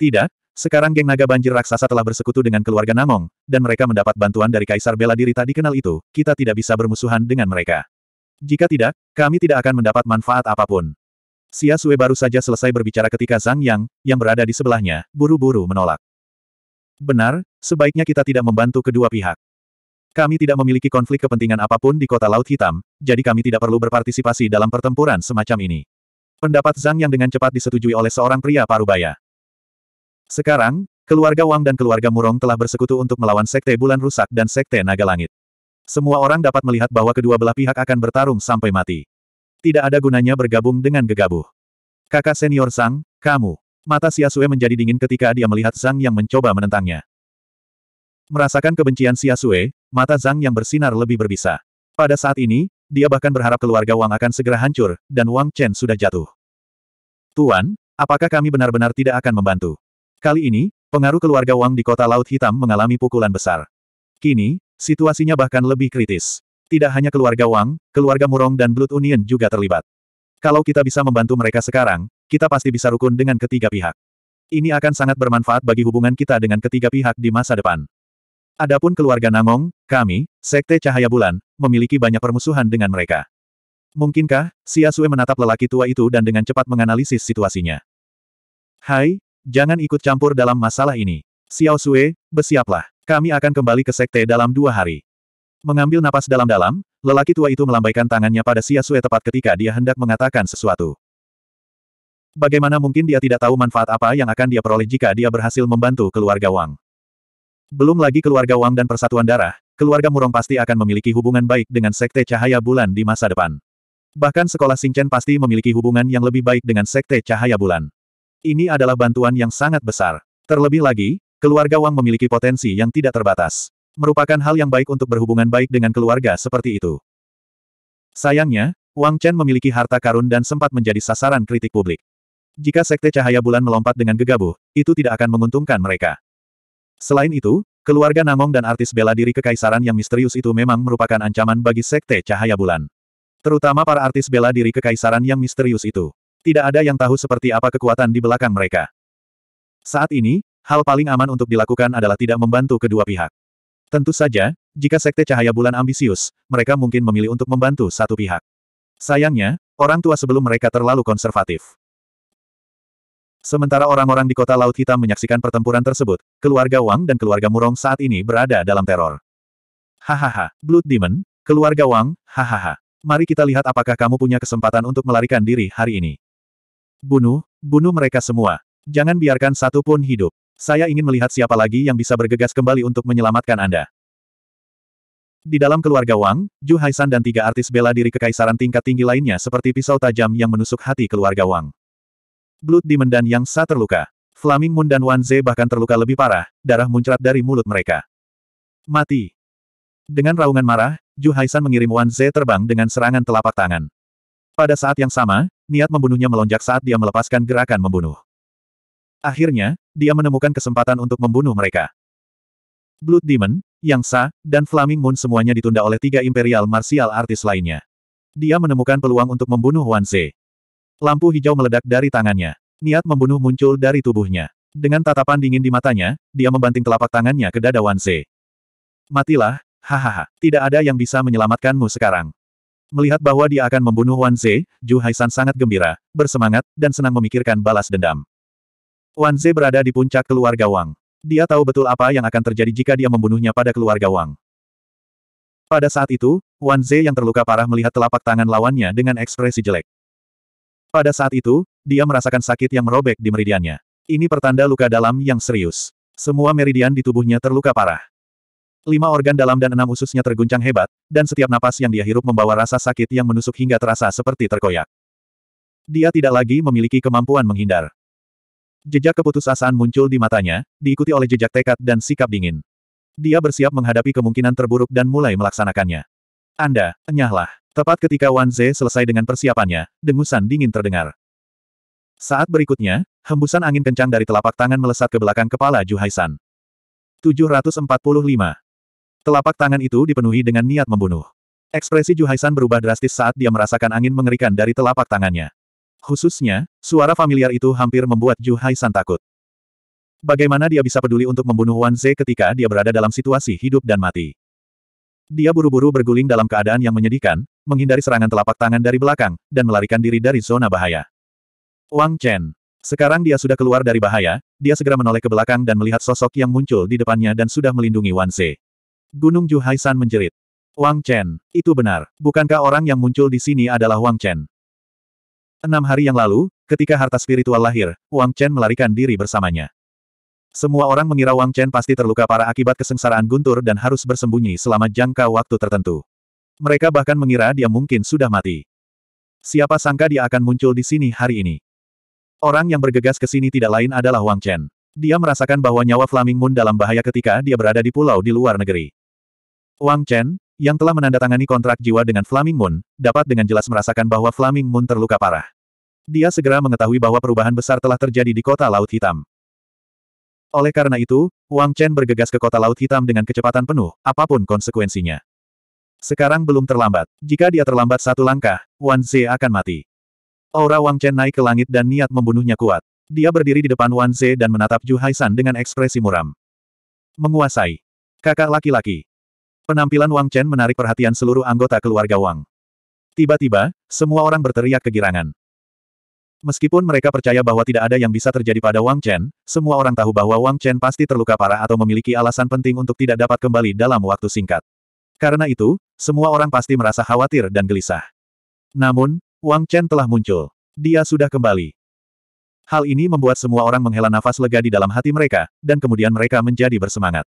Tidak, sekarang geng naga banjir raksasa telah bersekutu dengan keluarga Namong, dan mereka mendapat bantuan dari kaisar bela diri tak dikenal itu, kita tidak bisa bermusuhan dengan mereka. Jika tidak, kami tidak akan mendapat manfaat apapun. Xia Sue baru saja selesai berbicara ketika Zhang Yang, yang berada di sebelahnya, buru-buru menolak. Benar, sebaiknya kita tidak membantu kedua pihak. Kami tidak memiliki konflik kepentingan apapun di kota Laut Hitam, jadi kami tidak perlu berpartisipasi dalam pertempuran semacam ini. Pendapat Zhang yang dengan cepat disetujui oleh seorang pria parubaya. Sekarang, keluarga Wang dan keluarga Murong telah bersekutu untuk melawan Sekte Bulan Rusak dan Sekte Naga Langit. Semua orang dapat melihat bahwa kedua belah pihak akan bertarung sampai mati. Tidak ada gunanya bergabung dengan gegabah. Kakak senior Zhang, kamu. Mata Sue menjadi dingin ketika dia melihat Zhang yang mencoba menentangnya. Merasakan kebencian Sue, mata Zhang yang bersinar lebih berbisa. Pada saat ini, dia bahkan berharap keluarga Wang akan segera hancur, dan Wang Chen sudah jatuh. Tuan, apakah kami benar-benar tidak akan membantu? Kali ini, pengaruh keluarga Wang di kota Laut Hitam mengalami pukulan besar. Kini, situasinya bahkan lebih kritis. Tidak hanya keluarga Wang, keluarga Murong dan Blood Union juga terlibat. Kalau kita bisa membantu mereka sekarang, kita pasti bisa rukun dengan ketiga pihak. Ini akan sangat bermanfaat bagi hubungan kita dengan ketiga pihak di masa depan. Adapun keluarga Namong, kami, Sekte Cahaya Bulan, memiliki banyak permusuhan dengan mereka. Mungkinkah, Si Asue menatap lelaki tua itu dan dengan cepat menganalisis situasinya. Hai, jangan ikut campur dalam masalah ini. Xiao Sue, bersiaplah. Kami akan kembali ke Sekte dalam dua hari. Mengambil napas dalam-dalam, lelaki tua itu melambaikan tangannya pada Si Sue tepat ketika dia hendak mengatakan sesuatu. Bagaimana mungkin dia tidak tahu manfaat apa yang akan dia peroleh jika dia berhasil membantu keluarga Wang? Belum lagi keluarga Wang dan Persatuan Darah, keluarga Murong pasti akan memiliki hubungan baik dengan Sekte Cahaya Bulan di masa depan. Bahkan sekolah Singchen pasti memiliki hubungan yang lebih baik dengan Sekte Cahaya Bulan. Ini adalah bantuan yang sangat besar. Terlebih lagi, keluarga Wang memiliki potensi yang tidak terbatas. Merupakan hal yang baik untuk berhubungan baik dengan keluarga seperti itu. Sayangnya, Wang Chen memiliki harta karun dan sempat menjadi sasaran kritik publik. Jika Sekte Cahaya Bulan melompat dengan gegabah, itu tidak akan menguntungkan mereka. Selain itu, keluarga Namong dan artis bela diri kekaisaran yang misterius itu memang merupakan ancaman bagi Sekte Cahaya Bulan. Terutama para artis bela diri kekaisaran yang misterius itu. Tidak ada yang tahu seperti apa kekuatan di belakang mereka. Saat ini, hal paling aman untuk dilakukan adalah tidak membantu kedua pihak. Tentu saja, jika Sekte Cahaya Bulan ambisius, mereka mungkin memilih untuk membantu satu pihak. Sayangnya, orang tua sebelum mereka terlalu konservatif. Sementara orang-orang di kota Laut Hitam menyaksikan pertempuran tersebut, keluarga Wang dan keluarga Murong saat ini berada dalam teror. Hahaha, Blood Demon, keluarga Wang, hahaha. Mari kita lihat apakah kamu punya kesempatan untuk melarikan diri hari ini. Bunuh, bunuh mereka semua. Jangan biarkan satu pun hidup. Saya ingin melihat siapa lagi yang bisa bergegas kembali untuk menyelamatkan Anda. Di dalam keluarga Wang, Ju Haisan dan tiga artis bela diri kekaisaran tingkat tinggi lainnya seperti pisau tajam yang menusuk hati keluarga Wang. Blood Demon dan Yang Sa terluka. Flaming Moon dan Wan Ze bahkan terluka lebih parah, darah muncrat dari mulut mereka. Mati. Dengan raungan marah, Ju Haisan mengirim Wan Ze terbang dengan serangan telapak tangan. Pada saat yang sama, niat membunuhnya melonjak saat dia melepaskan gerakan membunuh. Akhirnya, dia menemukan kesempatan untuk membunuh mereka. Blood Demon, Yang Sa, dan Flaming Moon semuanya ditunda oleh tiga Imperial Martial Artis lainnya. Dia menemukan peluang untuk membunuh Wan Ze. Lampu hijau meledak dari tangannya. Niat membunuh muncul dari tubuhnya. Dengan tatapan dingin di matanya, dia membanting telapak tangannya ke dada Wan Wanse. Matilah, hahaha, tidak ada yang bisa menyelamatkanmu sekarang. Melihat bahwa dia akan membunuh Wan Ze, Zhu Haisan sangat gembira, bersemangat, dan senang memikirkan balas dendam. Wan Ze berada di puncak keluarga Wang. Dia tahu betul apa yang akan terjadi jika dia membunuhnya pada keluarga Wang. Pada saat itu, Wan Ze yang terluka parah melihat telapak tangan lawannya dengan ekspresi jelek. Pada saat itu, dia merasakan sakit yang merobek di meridiannya. Ini pertanda luka dalam yang serius. Semua meridian di tubuhnya terluka parah. Lima organ dalam dan enam ususnya terguncang hebat, dan setiap napas yang dia hirup membawa rasa sakit yang menusuk hingga terasa seperti terkoyak. Dia tidak lagi memiliki kemampuan menghindar. Jejak keputusasaan muncul di matanya, diikuti oleh jejak tekad dan sikap dingin. Dia bersiap menghadapi kemungkinan terburuk dan mulai melaksanakannya. Anda, enyahlah. Tepat ketika Wan Ze selesai dengan persiapannya, dengusan dingin terdengar. Saat berikutnya, hembusan angin kencang dari telapak tangan melesat ke belakang kepala Ju Haisan. 745. Telapak tangan itu dipenuhi dengan niat membunuh. Ekspresi Ju Haisan berubah drastis saat dia merasakan angin mengerikan dari telapak tangannya. Khususnya, suara familiar itu hampir membuat Ju Haisan takut. Bagaimana dia bisa peduli untuk membunuh Wan Ze ketika dia berada dalam situasi hidup dan mati? Dia buru-buru berguling dalam keadaan yang menyedihkan, menghindari serangan telapak tangan dari belakang, dan melarikan diri dari zona bahaya. Wang Chen. Sekarang dia sudah keluar dari bahaya, dia segera menoleh ke belakang dan melihat sosok yang muncul di depannya dan sudah melindungi Wan Se. Gunung Ju Haisan menjerit. Wang Chen, itu benar. Bukankah orang yang muncul di sini adalah Wang Chen? Enam hari yang lalu, ketika harta spiritual lahir, Wang Chen melarikan diri bersamanya. Semua orang mengira Wang Chen pasti terluka parah akibat kesengsaraan guntur dan harus bersembunyi selama jangka waktu tertentu. Mereka bahkan mengira dia mungkin sudah mati. Siapa sangka dia akan muncul di sini hari ini. Orang yang bergegas ke sini tidak lain adalah Wang Chen. Dia merasakan bahwa nyawa Flaming Moon dalam bahaya ketika dia berada di pulau di luar negeri. Wang Chen, yang telah menandatangani kontrak jiwa dengan Flaming Moon, dapat dengan jelas merasakan bahwa Flaming Moon terluka parah. Dia segera mengetahui bahwa perubahan besar telah terjadi di kota Laut Hitam. Oleh karena itu, Wang Chen bergegas ke kota Laut Hitam dengan kecepatan penuh, apapun konsekuensinya. Sekarang belum terlambat. Jika dia terlambat satu langkah, Wan Ze akan mati. Aura Wang Chen naik ke langit dan niat membunuhnya kuat. Dia berdiri di depan Wan Ze dan menatap Ju Haisan dengan ekspresi muram. Menguasai. Kakak laki-laki. Penampilan Wang Chen menarik perhatian seluruh anggota keluarga Wang. Tiba-tiba, semua orang berteriak kegirangan. Meskipun mereka percaya bahwa tidak ada yang bisa terjadi pada Wang Chen, semua orang tahu bahwa Wang Chen pasti terluka parah atau memiliki alasan penting untuk tidak dapat kembali dalam waktu singkat. Karena itu, semua orang pasti merasa khawatir dan gelisah. Namun, Wang Chen telah muncul. Dia sudah kembali. Hal ini membuat semua orang menghela nafas lega di dalam hati mereka, dan kemudian mereka menjadi bersemangat.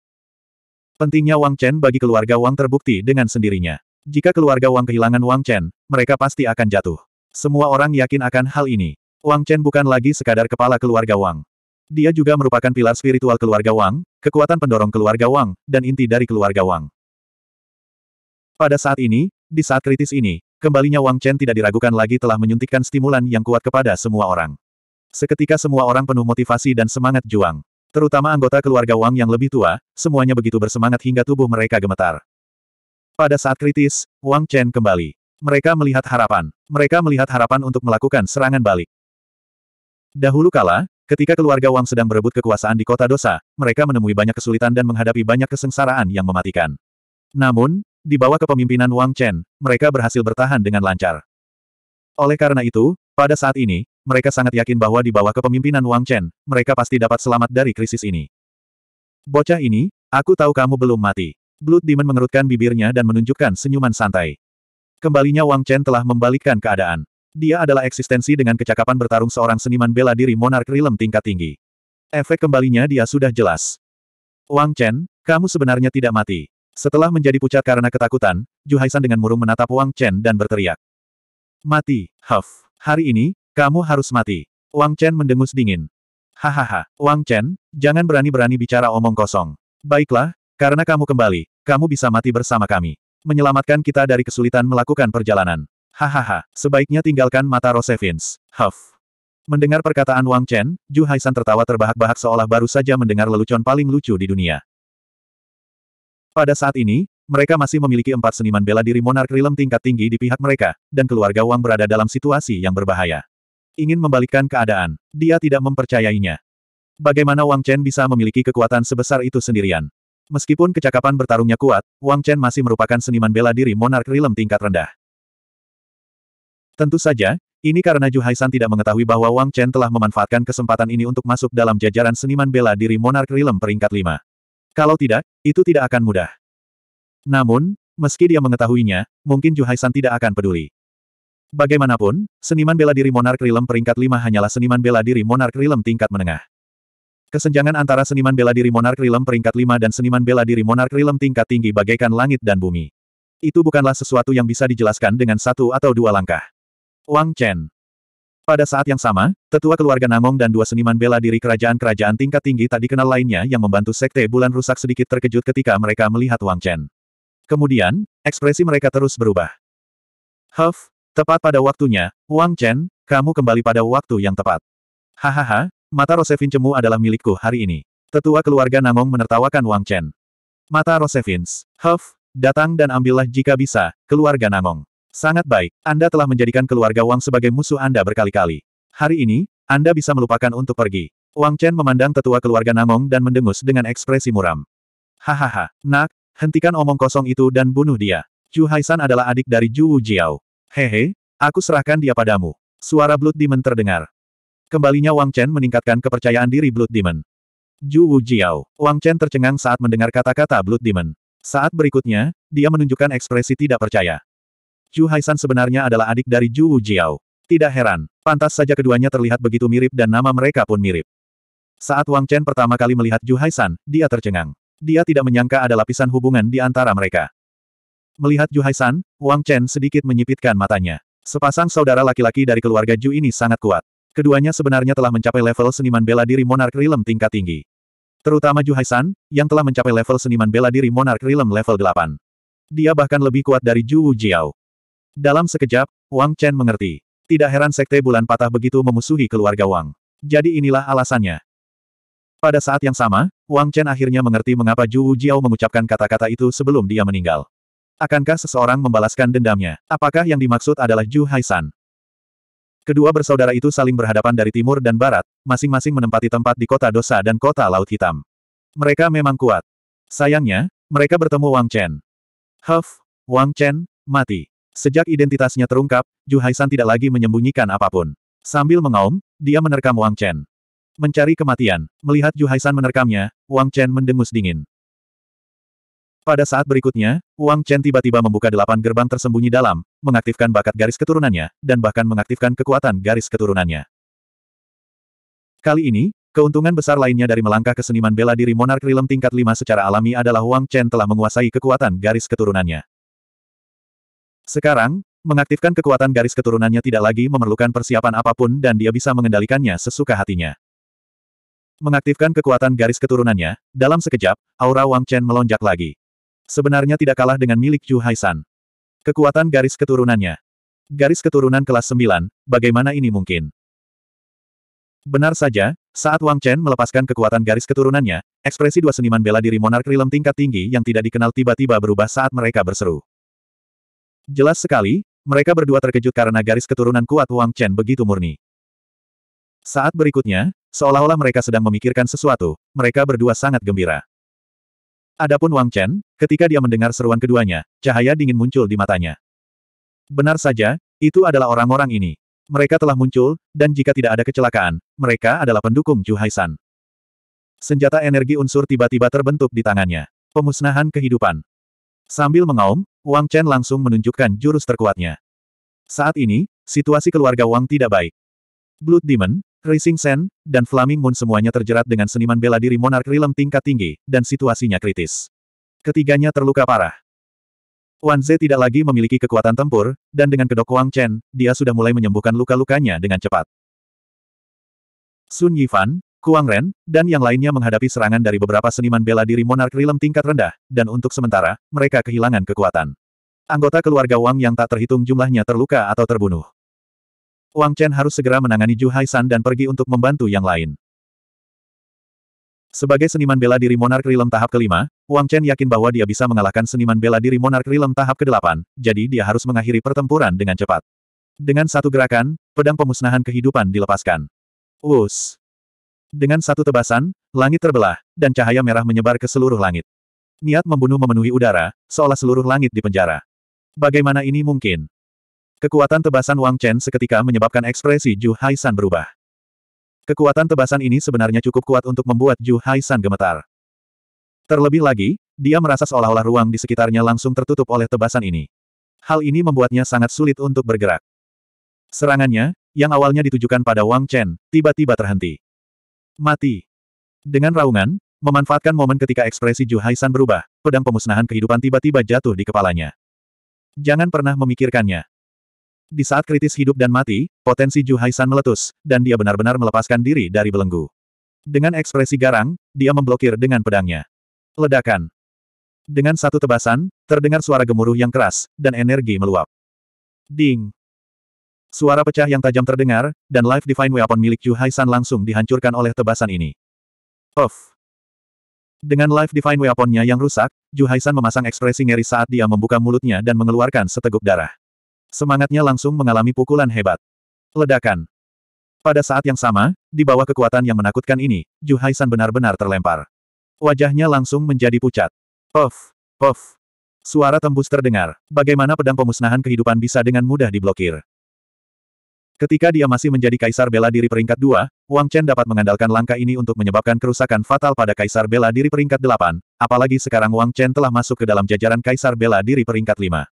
Pentingnya Wang Chen bagi keluarga Wang terbukti dengan sendirinya. Jika keluarga Wang kehilangan Wang Chen, mereka pasti akan jatuh. Semua orang yakin akan hal ini. Wang Chen bukan lagi sekadar kepala keluarga Wang. Dia juga merupakan pilar spiritual keluarga Wang, kekuatan pendorong keluarga Wang, dan inti dari keluarga Wang. Pada saat ini, di saat kritis ini, kembalinya Wang Chen tidak diragukan lagi telah menyuntikkan stimulan yang kuat kepada semua orang. Seketika semua orang penuh motivasi dan semangat juang. Terutama anggota keluarga Wang yang lebih tua, semuanya begitu bersemangat hingga tubuh mereka gemetar. Pada saat kritis, Wang Chen kembali. Mereka melihat harapan. Mereka melihat harapan untuk melakukan serangan balik. Dahulu kala, ketika keluarga Wang sedang berebut kekuasaan di kota dosa, mereka menemui banyak kesulitan dan menghadapi banyak kesengsaraan yang mematikan. Namun, di bawah kepemimpinan Wang Chen, mereka berhasil bertahan dengan lancar. Oleh karena itu, pada saat ini, mereka sangat yakin bahwa di bawah kepemimpinan Wang Chen, mereka pasti dapat selamat dari krisis ini. Bocah ini, aku tahu kamu belum mati. Blood Demon mengerutkan bibirnya dan menunjukkan senyuman santai. Kembalinya Wang Chen telah membalikkan keadaan. Dia adalah eksistensi dengan kecakapan bertarung seorang seniman bela diri monark rilem tingkat tinggi. Efek kembalinya dia sudah jelas. Wang Chen, kamu sebenarnya tidak mati. Setelah menjadi pucat karena ketakutan, Juhaisan dengan murung menatap Wang Chen dan berteriak. Mati, Huff. Hari ini, kamu harus mati. Wang Chen mendengus dingin. Hahaha, Wang Chen, jangan berani-berani bicara omong kosong. Baiklah, karena kamu kembali, kamu bisa mati bersama kami menyelamatkan kita dari kesulitan melakukan perjalanan. Hahaha, sebaiknya tinggalkan mata Rosevins. Huff. Mendengar perkataan Wang Chen, Ju Haisan tertawa terbahak-bahak seolah baru saja mendengar lelucon paling lucu di dunia. Pada saat ini, mereka masih memiliki empat seniman bela diri monark rilem tingkat tinggi di pihak mereka, dan keluarga Wang berada dalam situasi yang berbahaya. Ingin membalikkan keadaan, dia tidak mempercayainya. Bagaimana Wang Chen bisa memiliki kekuatan sebesar itu sendirian? Meskipun kecakapan bertarungnya kuat, Wang Chen masih merupakan seniman bela diri monark rilem tingkat rendah. Tentu saja, ini karena Zhu Haisan tidak mengetahui bahwa Wang Chen telah memanfaatkan kesempatan ini untuk masuk dalam jajaran seniman bela diri monark rilem peringkat 5. Kalau tidak, itu tidak akan mudah. Namun, meski dia mengetahuinya, mungkin Zhu Haisan tidak akan peduli. Bagaimanapun, seniman bela diri monark rilem peringkat 5 hanyalah seniman bela diri monark rilem tingkat menengah. Kesenjangan antara seniman bela diri Monark Rilem peringkat 5 dan seniman bela diri Monark Rilem tingkat tinggi bagaikan langit dan bumi. Itu bukanlah sesuatu yang bisa dijelaskan dengan satu atau dua langkah. Wang Chen. Pada saat yang sama, tetua keluarga Namong dan dua seniman bela diri kerajaan-kerajaan tingkat tinggi tak dikenal lainnya yang membantu Sekte Bulan Rusak sedikit terkejut ketika mereka melihat Wang Chen. Kemudian, ekspresi mereka terus berubah. Huff, tepat pada waktunya, Wang Chen, kamu kembali pada waktu yang tepat. Hahaha, Mata Cemu adalah milikku hari ini. Tetua keluarga Namong menertawakan Wang Chen. Mata Rosevins. Huff, datang dan ambillah jika bisa, keluarga Namong. Sangat baik, Anda telah menjadikan keluarga Wang sebagai musuh Anda berkali-kali. Hari ini, Anda bisa melupakan untuk pergi. Wang Chen memandang tetua keluarga Namong dan mendengus dengan ekspresi muram. Hahaha, nak, hentikan omong kosong itu dan bunuh dia. Chu Haisan adalah adik dari Wu Jiao. Hehe, aku serahkan dia padamu. Suara Blood Demon terdengar. Kembalinya Wang Chen meningkatkan kepercayaan diri Blood Demon. Zhu Wujiao. Wang Chen tercengang saat mendengar kata-kata Blood Demon. Saat berikutnya, dia menunjukkan ekspresi tidak percaya. Zhu Haisan sebenarnya adalah adik dari Zhu Wujiao. Tidak heran, pantas saja keduanya terlihat begitu mirip dan nama mereka pun mirip. Saat Wang Chen pertama kali melihat Zhu Haisan, dia tercengang. Dia tidak menyangka ada lapisan hubungan di antara mereka. Melihat Zhu Haisan, Wang Chen sedikit menyipitkan matanya. Sepasang saudara laki-laki dari keluarga Zhu ini sangat kuat. Keduanya sebenarnya telah mencapai level seniman bela diri monark rilem tingkat tinggi. Terutama Ju Haisan, yang telah mencapai level seniman bela diri monark rilem level 8. Dia bahkan lebih kuat dari Ju Jiao. Dalam sekejap, Wang Chen mengerti. Tidak heran Sekte Bulan Patah begitu memusuhi keluarga Wang. Jadi inilah alasannya. Pada saat yang sama, Wang Chen akhirnya mengerti mengapa Ju Jiao mengucapkan kata-kata itu sebelum dia meninggal. Akankah seseorang membalaskan dendamnya? Apakah yang dimaksud adalah Ju Haisan? Kedua bersaudara itu saling berhadapan dari timur dan barat, masing-masing menempati tempat di kota dosa dan kota laut hitam. Mereka memang kuat. Sayangnya, mereka bertemu Wang Chen. Huff, Wang Chen, mati. Sejak identitasnya terungkap, Ju Haisan tidak lagi menyembunyikan apapun. Sambil mengaum, dia menerkam Wang Chen. Mencari kematian, melihat Ju Haisan menerkamnya, Wang Chen mendengus dingin. Pada saat berikutnya, Wang Chen tiba-tiba membuka delapan gerbang tersembunyi dalam, mengaktifkan bakat garis keturunannya, dan bahkan mengaktifkan kekuatan garis keturunannya. Kali ini, keuntungan besar lainnya dari melangkah ke seniman bela diri Monark rilem tingkat 5 secara alami adalah Wang Chen telah menguasai kekuatan garis keturunannya. Sekarang, mengaktifkan kekuatan garis keturunannya tidak lagi memerlukan persiapan apapun dan dia bisa mengendalikannya sesuka hatinya. Mengaktifkan kekuatan garis keturunannya, dalam sekejap, aura Wang Chen melonjak lagi. Sebenarnya tidak kalah dengan milik Yu Haisan. Kekuatan garis keturunannya. Garis keturunan kelas 9, bagaimana ini mungkin? Benar saja, saat Wang Chen melepaskan kekuatan garis keturunannya, ekspresi dua seniman bela diri monark rilem tingkat tinggi yang tidak dikenal tiba-tiba berubah saat mereka berseru. Jelas sekali, mereka berdua terkejut karena garis keturunan kuat Wang Chen begitu murni. Saat berikutnya, seolah-olah mereka sedang memikirkan sesuatu, mereka berdua sangat gembira. Adapun Wang Chen, ketika dia mendengar seruan keduanya, cahaya dingin muncul di matanya. Benar saja, itu adalah orang-orang ini. Mereka telah muncul, dan jika tidak ada kecelakaan, mereka adalah pendukung Chu Haisan. Senjata energi unsur tiba-tiba terbentuk di tangannya. Pemusnahan kehidupan. Sambil mengaum, Wang Chen langsung menunjukkan jurus terkuatnya. Saat ini, situasi keluarga Wang tidak baik. Blood Demon, Rising Sen, dan Flaming Moon semuanya terjerat dengan seniman bela diri monark Rilem tingkat tinggi, dan situasinya kritis. Ketiganya terluka parah. Wan Ze tidak lagi memiliki kekuatan tempur, dan dengan kedok Wang Chen, dia sudah mulai menyembuhkan luka-lukanya dengan cepat. Sun Yifan, Kuang Ren, dan yang lainnya menghadapi serangan dari beberapa seniman bela diri monark Rilem tingkat rendah, dan untuk sementara, mereka kehilangan kekuatan. Anggota keluarga Wang yang tak terhitung jumlahnya terluka atau terbunuh. Wang Chen harus segera menangani Zhu Haisan dan pergi untuk membantu yang lain. Sebagai seniman bela diri Monark Rilem tahap kelima, Wang Chen yakin bahwa dia bisa mengalahkan seniman bela diri Monark Rilem tahap kedelapan, jadi dia harus mengakhiri pertempuran dengan cepat. Dengan satu gerakan, pedang pemusnahan kehidupan dilepaskan. Us. Dengan satu tebasan, langit terbelah, dan cahaya merah menyebar ke seluruh langit. Niat membunuh memenuhi udara, seolah seluruh langit dipenjara. Bagaimana ini mungkin? Kekuatan tebasan Wang Chen seketika menyebabkan ekspresi Ju Haisan berubah. Kekuatan tebasan ini sebenarnya cukup kuat untuk membuat Ju Haisan gemetar. Terlebih lagi, dia merasa seolah-olah ruang di sekitarnya langsung tertutup oleh tebasan ini. Hal ini membuatnya sangat sulit untuk bergerak. Serangannya, yang awalnya ditujukan pada Wang Chen, tiba-tiba terhenti. Mati. Dengan raungan, memanfaatkan momen ketika ekspresi Ju Haisan berubah, pedang pemusnahan kehidupan tiba-tiba jatuh di kepalanya. Jangan pernah memikirkannya. Di saat kritis hidup dan mati, potensi Ju Haisan meletus, dan dia benar-benar melepaskan diri dari belenggu. Dengan ekspresi garang, dia memblokir dengan pedangnya. Ledakan. Dengan satu tebasan, terdengar suara gemuruh yang keras, dan energi meluap. Ding. Suara pecah yang tajam terdengar, dan life divine weapon milik Ju Haisan langsung dihancurkan oleh tebasan ini. Of. Dengan life divine weaponnya yang rusak, Ju Haisan memasang ekspresi ngeri saat dia membuka mulutnya dan mengeluarkan seteguk darah. Semangatnya langsung mengalami pukulan hebat. Ledakan. Pada saat yang sama, di bawah kekuatan yang menakutkan ini, Ju Haisan benar-benar terlempar. Wajahnya langsung menjadi pucat. Puff, puff. Suara tembus terdengar. Bagaimana pedang pemusnahan kehidupan bisa dengan mudah diblokir? Ketika dia masih menjadi kaisar bela diri peringkat 2, Wang Chen dapat mengandalkan langkah ini untuk menyebabkan kerusakan fatal pada kaisar bela diri peringkat 8, apalagi sekarang Wang Chen telah masuk ke dalam jajaran kaisar bela diri peringkat 5.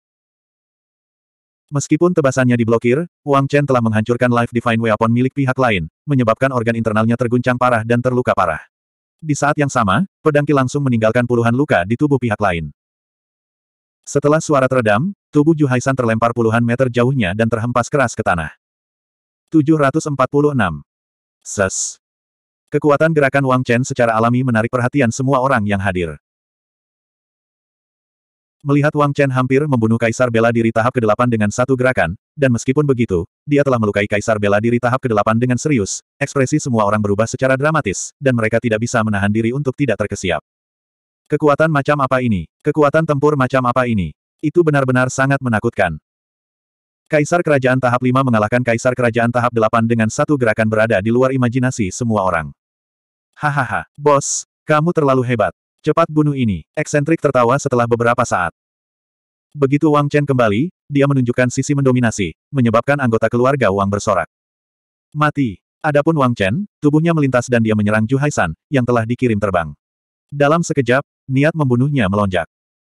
Meskipun tebasannya diblokir, Wang Chen telah menghancurkan life divine weapon milik pihak lain, menyebabkan organ internalnya terguncang parah dan terluka parah. Di saat yang sama, pedangki langsung meninggalkan puluhan luka di tubuh pihak lain. Setelah suara teredam, tubuh Ju Haisan terlempar puluhan meter jauhnya dan terhempas keras ke tanah. 746. Ses. Kekuatan gerakan Wang Chen secara alami menarik perhatian semua orang yang hadir. Melihat Wang Chen hampir membunuh Kaisar Bela Diri tahap ke-8 dengan satu gerakan, dan meskipun begitu, dia telah melukai Kaisar Bela Diri tahap ke-8 dengan serius, ekspresi semua orang berubah secara dramatis, dan mereka tidak bisa menahan diri untuk tidak terkesiap. Kekuatan macam apa ini? Kekuatan tempur macam apa ini? Itu benar-benar sangat menakutkan. Kaisar Kerajaan Tahap 5 mengalahkan Kaisar Kerajaan Tahap 8 dengan satu gerakan berada di luar imajinasi semua orang. Hahaha, bos, kamu terlalu hebat. Cepat bunuh ini. Eksentrik tertawa setelah beberapa saat. Begitu Wang Chen kembali, dia menunjukkan sisi mendominasi, menyebabkan anggota keluarga Wang bersorak. Mati. Adapun Wang Chen, tubuhnya melintas dan dia menyerang Zhu Haisan, yang telah dikirim terbang. Dalam sekejap, niat membunuhnya melonjak.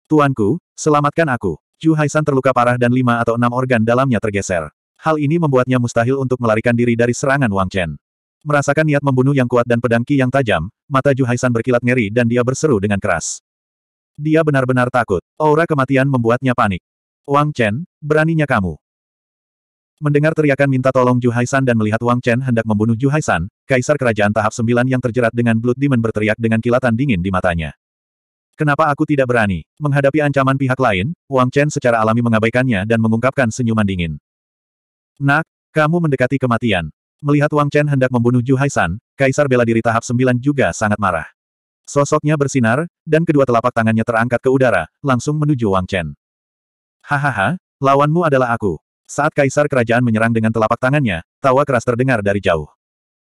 Tuanku, selamatkan aku. Zhu Haisan terluka parah dan lima atau enam organ dalamnya tergeser. Hal ini membuatnya mustahil untuk melarikan diri dari serangan Wang Chen. Merasakan niat membunuh yang kuat dan pedangki yang tajam, mata Juhaisan berkilat ngeri dan dia berseru dengan keras. Dia benar-benar takut. Aura kematian membuatnya panik. Wang Chen, beraninya kamu. Mendengar teriakan minta tolong Juhaisan dan melihat Wang Chen hendak membunuh Juhaisan, Kaisar Kerajaan Tahap Sembilan yang terjerat dengan Blood Demon berteriak dengan kilatan dingin di matanya. Kenapa aku tidak berani? Menghadapi ancaman pihak lain, Wang Chen secara alami mengabaikannya dan mengungkapkan senyuman dingin. Nak, kamu mendekati kematian. Melihat Wang Chen hendak membunuh Zhu Haishan, Kaisar bela diri tahap 9 juga sangat marah. Sosoknya bersinar, dan kedua telapak tangannya terangkat ke udara, langsung menuju Wang Chen. Hahaha, lawanmu adalah aku. Saat Kaisar Kerajaan menyerang dengan telapak tangannya, tawa keras terdengar dari jauh.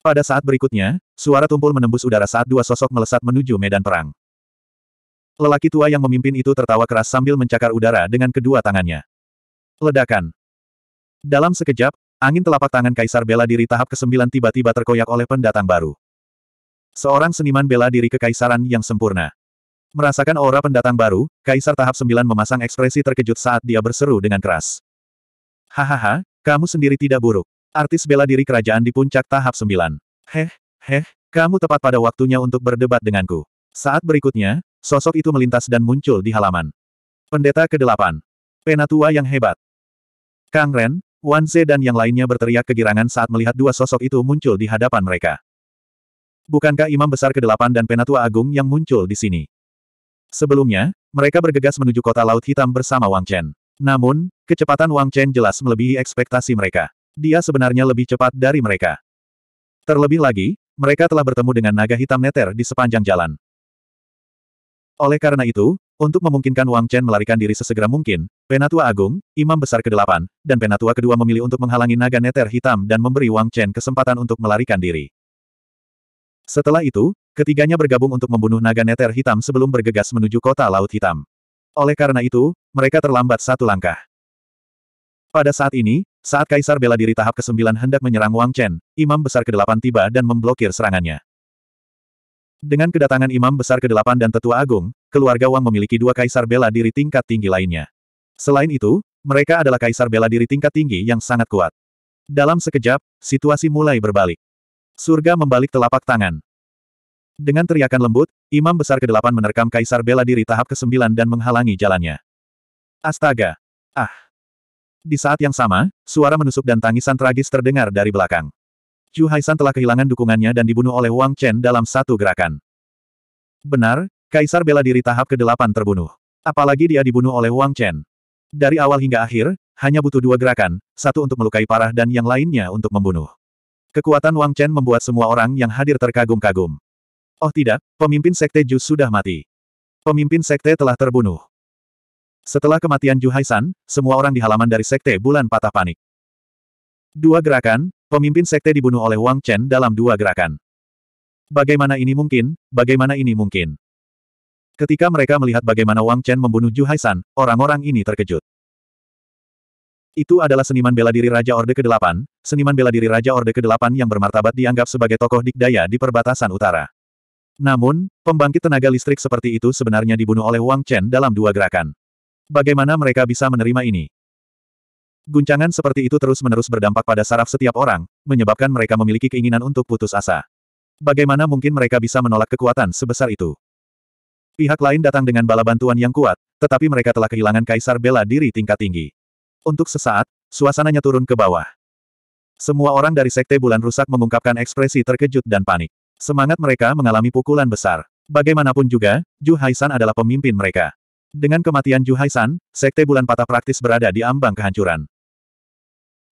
Pada saat berikutnya, suara tumpul menembus udara saat dua sosok melesat menuju medan perang. Lelaki tua yang memimpin itu tertawa keras sambil mencakar udara dengan kedua tangannya. Ledakan. Dalam sekejap, Angin telapak tangan Kaisar bela diri tahap ke-9 tiba-tiba terkoyak oleh pendatang baru. Seorang seniman bela diri kekaisaran yang sempurna. Merasakan aura pendatang baru, Kaisar tahap 9 memasang ekspresi terkejut saat dia berseru dengan keras. Hahaha, kamu sendiri tidak buruk. Artis bela diri kerajaan di puncak tahap 9. Heh, heh, kamu tepat pada waktunya untuk berdebat denganku. Saat berikutnya, sosok itu melintas dan muncul di halaman. Pendeta ke-8. Penatua yang hebat. Kang Ren, Wan Ze dan yang lainnya berteriak kegirangan saat melihat dua sosok itu muncul di hadapan mereka. Bukankah Imam Besar ke-8 dan Penatua Agung yang muncul di sini? Sebelumnya, mereka bergegas menuju kota Laut Hitam bersama Wang Chen. Namun, kecepatan Wang Chen jelas melebihi ekspektasi mereka. Dia sebenarnya lebih cepat dari mereka. Terlebih lagi, mereka telah bertemu dengan naga hitam neter di sepanjang jalan. Oleh karena itu, untuk memungkinkan Wang Chen melarikan diri sesegera mungkin, Penatua Agung, Imam Besar ke-8, dan Penatua kedua memilih untuk menghalangi naga neter hitam dan memberi Wang Chen kesempatan untuk melarikan diri. Setelah itu, ketiganya bergabung untuk membunuh naga neter hitam sebelum bergegas menuju kota Laut Hitam. Oleh karena itu, mereka terlambat satu langkah. Pada saat ini, saat Kaisar bela diri tahap ke-9 hendak menyerang Wang Chen, Imam Besar ke-8 tiba dan memblokir serangannya. Dengan kedatangan Imam Besar ke-8 dan Tetua Agung, keluarga Wang memiliki dua kaisar bela diri tingkat tinggi lainnya. Selain itu, mereka adalah kaisar bela diri tingkat tinggi yang sangat kuat. Dalam sekejap, situasi mulai berbalik. Surga membalik telapak tangan. Dengan teriakan lembut, Imam Besar ke-8 menerkam kaisar bela diri tahap ke-9 dan menghalangi jalannya. Astaga! Ah! Di saat yang sama, suara menusuk dan tangisan tragis terdengar dari belakang. Chu Haisan telah kehilangan dukungannya dan dibunuh oleh Wang Chen dalam satu gerakan. Benar, Kaisar bela diri tahap ke-8 terbunuh. Apalagi dia dibunuh oleh Wang Chen. Dari awal hingga akhir, hanya butuh dua gerakan, satu untuk melukai parah dan yang lainnya untuk membunuh. Kekuatan Wang Chen membuat semua orang yang hadir terkagum-kagum. Oh tidak, pemimpin Sekte Ju sudah mati. Pemimpin Sekte telah terbunuh. Setelah kematian Ju Haisan, semua orang di halaman dari Sekte Bulan patah panik. Dua gerakan, Pemimpin sekte dibunuh oleh Wang Chen dalam dua gerakan. Bagaimana ini mungkin, bagaimana ini mungkin? Ketika mereka melihat bagaimana Wang Chen membunuh Zhu Haisan, orang-orang ini terkejut. Itu adalah seniman bela diri Raja Orde ke-8, seniman bela diri Raja Orde ke-8 yang bermartabat dianggap sebagai tokoh dikdaya di perbatasan utara. Namun, pembangkit tenaga listrik seperti itu sebenarnya dibunuh oleh Wang Chen dalam dua gerakan. Bagaimana mereka bisa menerima ini? Guncangan seperti itu terus-menerus berdampak pada saraf setiap orang, menyebabkan mereka memiliki keinginan untuk putus asa. Bagaimana mungkin mereka bisa menolak kekuatan sebesar itu? Pihak lain datang dengan bala bantuan yang kuat, tetapi mereka telah kehilangan kaisar bela diri tingkat tinggi. Untuk sesaat, suasananya turun ke bawah. Semua orang dari Sekte Bulan Rusak mengungkapkan ekspresi terkejut dan panik. Semangat mereka mengalami pukulan besar. Bagaimanapun juga, Ju Haisan adalah pemimpin mereka. Dengan kematian Ju Haisan, Sekte Bulan Patah praktis berada di ambang kehancuran.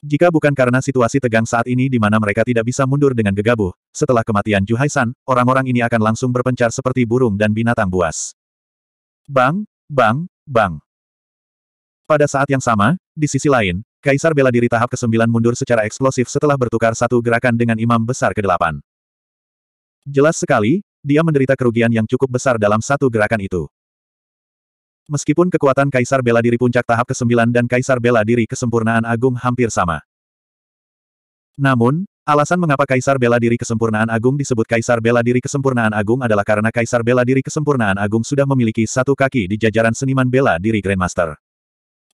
Jika bukan karena situasi tegang saat ini di mana mereka tidak bisa mundur dengan gegabah, setelah kematian Ju Haisan, orang-orang ini akan langsung berpencar seperti burung dan binatang buas. Bang, bang, bang. Pada saat yang sama, di sisi lain, Kaisar bela diri tahap ke-9 mundur secara eksplosif setelah bertukar satu gerakan dengan Imam Besar ke-8. Jelas sekali, dia menderita kerugian yang cukup besar dalam satu gerakan itu. Meskipun kekuatan Kaisar Bela Diri puncak tahap ke-9 dan Kaisar Bela Diri kesempurnaan agung hampir sama. Namun, alasan mengapa Kaisar Bela Diri kesempurnaan agung disebut Kaisar Bela Diri kesempurnaan agung adalah karena Kaisar Bela Diri kesempurnaan agung sudah memiliki satu kaki di jajaran seniman Bela Diri Grandmaster.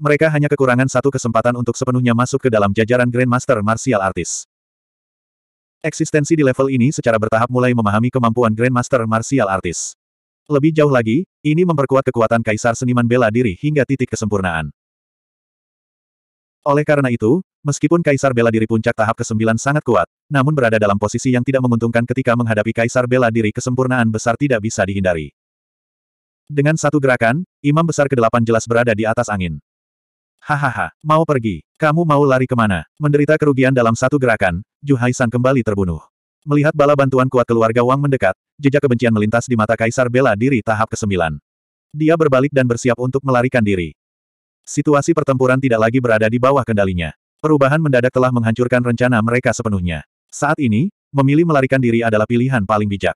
Mereka hanya kekurangan satu kesempatan untuk sepenuhnya masuk ke dalam jajaran Grandmaster Martial Artist. Eksistensi di level ini secara bertahap mulai memahami kemampuan Grandmaster Martial Artist. Lebih jauh lagi, ini memperkuat kekuatan kaisar seniman bela diri hingga titik kesempurnaan. Oleh karena itu, meskipun kaisar bela diri puncak tahap ke-9 sangat kuat, namun berada dalam posisi yang tidak menguntungkan ketika menghadapi kaisar bela diri kesempurnaan besar tidak bisa dihindari. Dengan satu gerakan, imam besar ke-8 jelas berada di atas angin. Hahaha, mau pergi. Kamu mau lari kemana? Menderita kerugian dalam satu gerakan, Juhaisan kembali terbunuh. Melihat bala bantuan kuat keluarga Wang mendekat, jejak kebencian melintas di mata Kaisar Bela Diri tahap ke-9. Dia berbalik dan bersiap untuk melarikan diri. Situasi pertempuran tidak lagi berada di bawah kendalinya. Perubahan mendadak telah menghancurkan rencana mereka sepenuhnya. Saat ini, memilih melarikan diri adalah pilihan paling bijak.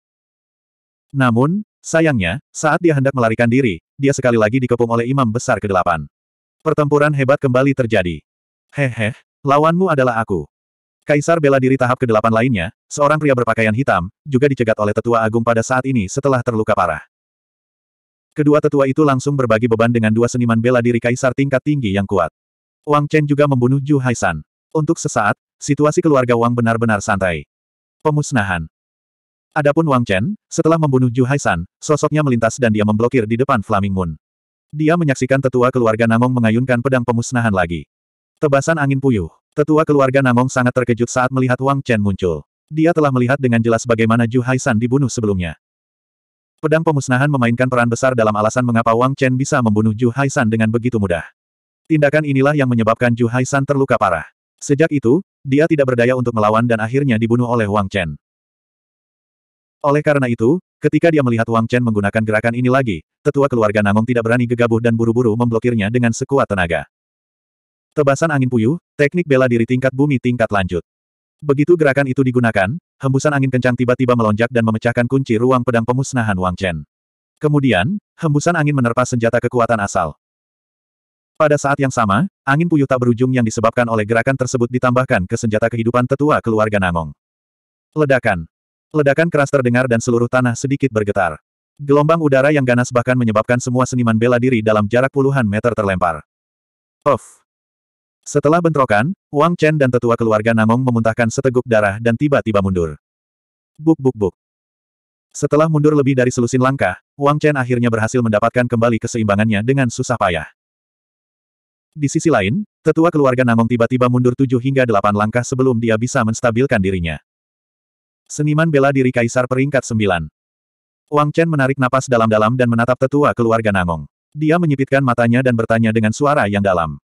Namun, sayangnya, saat dia hendak melarikan diri, dia sekali lagi dikepung oleh Imam Besar ke-8. Pertempuran hebat kembali terjadi. Hehe, lawanmu adalah aku. Kaisar bela diri tahap ke-8 lainnya, seorang pria berpakaian hitam, juga dicegat oleh tetua agung pada saat ini setelah terluka parah. Kedua tetua itu langsung berbagi beban dengan dua seniman bela diri kaisar tingkat tinggi yang kuat. Wang Chen juga membunuh Zhu Haisan. Untuk sesaat, situasi keluarga Wang benar-benar santai. Pemusnahan. Adapun Wang Chen, setelah membunuh Zhu Haisan, sosoknya melintas dan dia memblokir di depan Flaming Moon. Dia menyaksikan tetua keluarga Namong mengayunkan pedang pemusnahan lagi. Tebasan angin puyuh. Tetua keluarga Namong sangat terkejut saat melihat Wang Chen muncul. Dia telah melihat dengan jelas bagaimana Ju Haisan dibunuh sebelumnya. Pedang pemusnahan memainkan peran besar dalam alasan mengapa Wang Chen bisa membunuh Ju Haisan dengan begitu mudah. Tindakan inilah yang menyebabkan Ju Haisan terluka parah. Sejak itu, dia tidak berdaya untuk melawan dan akhirnya dibunuh oleh Wang Chen. Oleh karena itu, ketika dia melihat Wang Chen menggunakan gerakan ini lagi, tetua keluarga Nangong tidak berani gegabah dan buru-buru memblokirnya dengan sekuat tenaga. Tebasan angin puyuh, teknik bela diri tingkat bumi tingkat lanjut. Begitu gerakan itu digunakan, hembusan angin kencang tiba-tiba melonjak dan memecahkan kunci ruang pedang pemusnahan Wang Chen. Kemudian, hembusan angin menerpa senjata kekuatan asal. Pada saat yang sama, angin puyuh tak berujung yang disebabkan oleh gerakan tersebut ditambahkan ke senjata kehidupan tetua keluarga Nangong. Ledakan. Ledakan keras terdengar dan seluruh tanah sedikit bergetar. Gelombang udara yang ganas bahkan menyebabkan semua seniman bela diri dalam jarak puluhan meter terlempar. Puff. Setelah bentrokan, Wang Chen dan tetua keluarga Namong memuntahkan seteguk darah dan tiba-tiba mundur. Buk buk buk. Setelah mundur lebih dari selusin langkah, Wang Chen akhirnya berhasil mendapatkan kembali keseimbangannya dengan susah payah. Di sisi lain, tetua keluarga Namong tiba-tiba mundur tujuh hingga delapan langkah sebelum dia bisa menstabilkan dirinya. Seniman bela diri Kaisar peringkat sembilan. Wang Chen menarik napas dalam-dalam dan menatap tetua keluarga Namong. Dia menyipitkan matanya dan bertanya dengan suara yang dalam.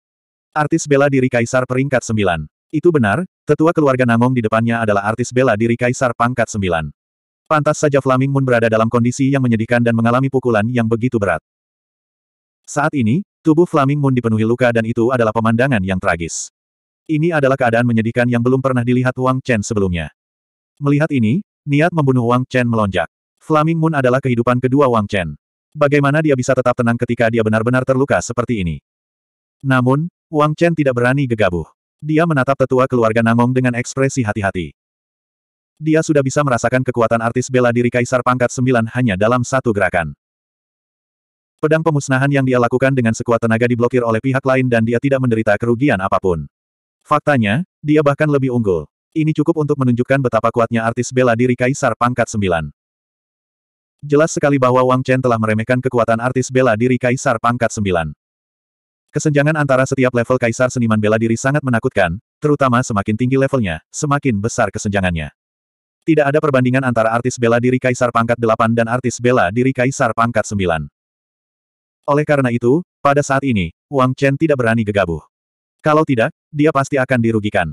Artis bela diri Kaisar peringkat 9. Itu benar, tetua keluarga Nangong di depannya adalah artis bela diri Kaisar pangkat 9. Pantas saja Flaming Moon berada dalam kondisi yang menyedihkan dan mengalami pukulan yang begitu berat. Saat ini, tubuh Flaming Moon dipenuhi luka dan itu adalah pemandangan yang tragis. Ini adalah keadaan menyedihkan yang belum pernah dilihat Wang Chen sebelumnya. Melihat ini, niat membunuh Wang Chen melonjak. Flaming Moon adalah kehidupan kedua Wang Chen. Bagaimana dia bisa tetap tenang ketika dia benar-benar terluka seperti ini? Namun, Wang Chen tidak berani gegabah. Dia menatap tetua keluarga Nangong dengan ekspresi hati-hati. Dia sudah bisa merasakan kekuatan artis bela diri Kaisar Pangkat Sembilan hanya dalam satu gerakan. Pedang pemusnahan yang dia lakukan dengan sekuat tenaga diblokir oleh pihak lain dan dia tidak menderita kerugian apapun. Faktanya, dia bahkan lebih unggul. Ini cukup untuk menunjukkan betapa kuatnya artis bela diri Kaisar Pangkat Sembilan. Jelas sekali bahwa Wang Chen telah meremehkan kekuatan artis bela diri Kaisar Pangkat Sembilan. Kesenjangan antara setiap level kaisar seniman bela diri sangat menakutkan, terutama semakin tinggi levelnya, semakin besar kesenjangannya. Tidak ada perbandingan antara artis bela diri kaisar pangkat 8 dan artis bela diri kaisar pangkat 9. Oleh karena itu, pada saat ini, Wang Chen tidak berani gegabah. Kalau tidak, dia pasti akan dirugikan.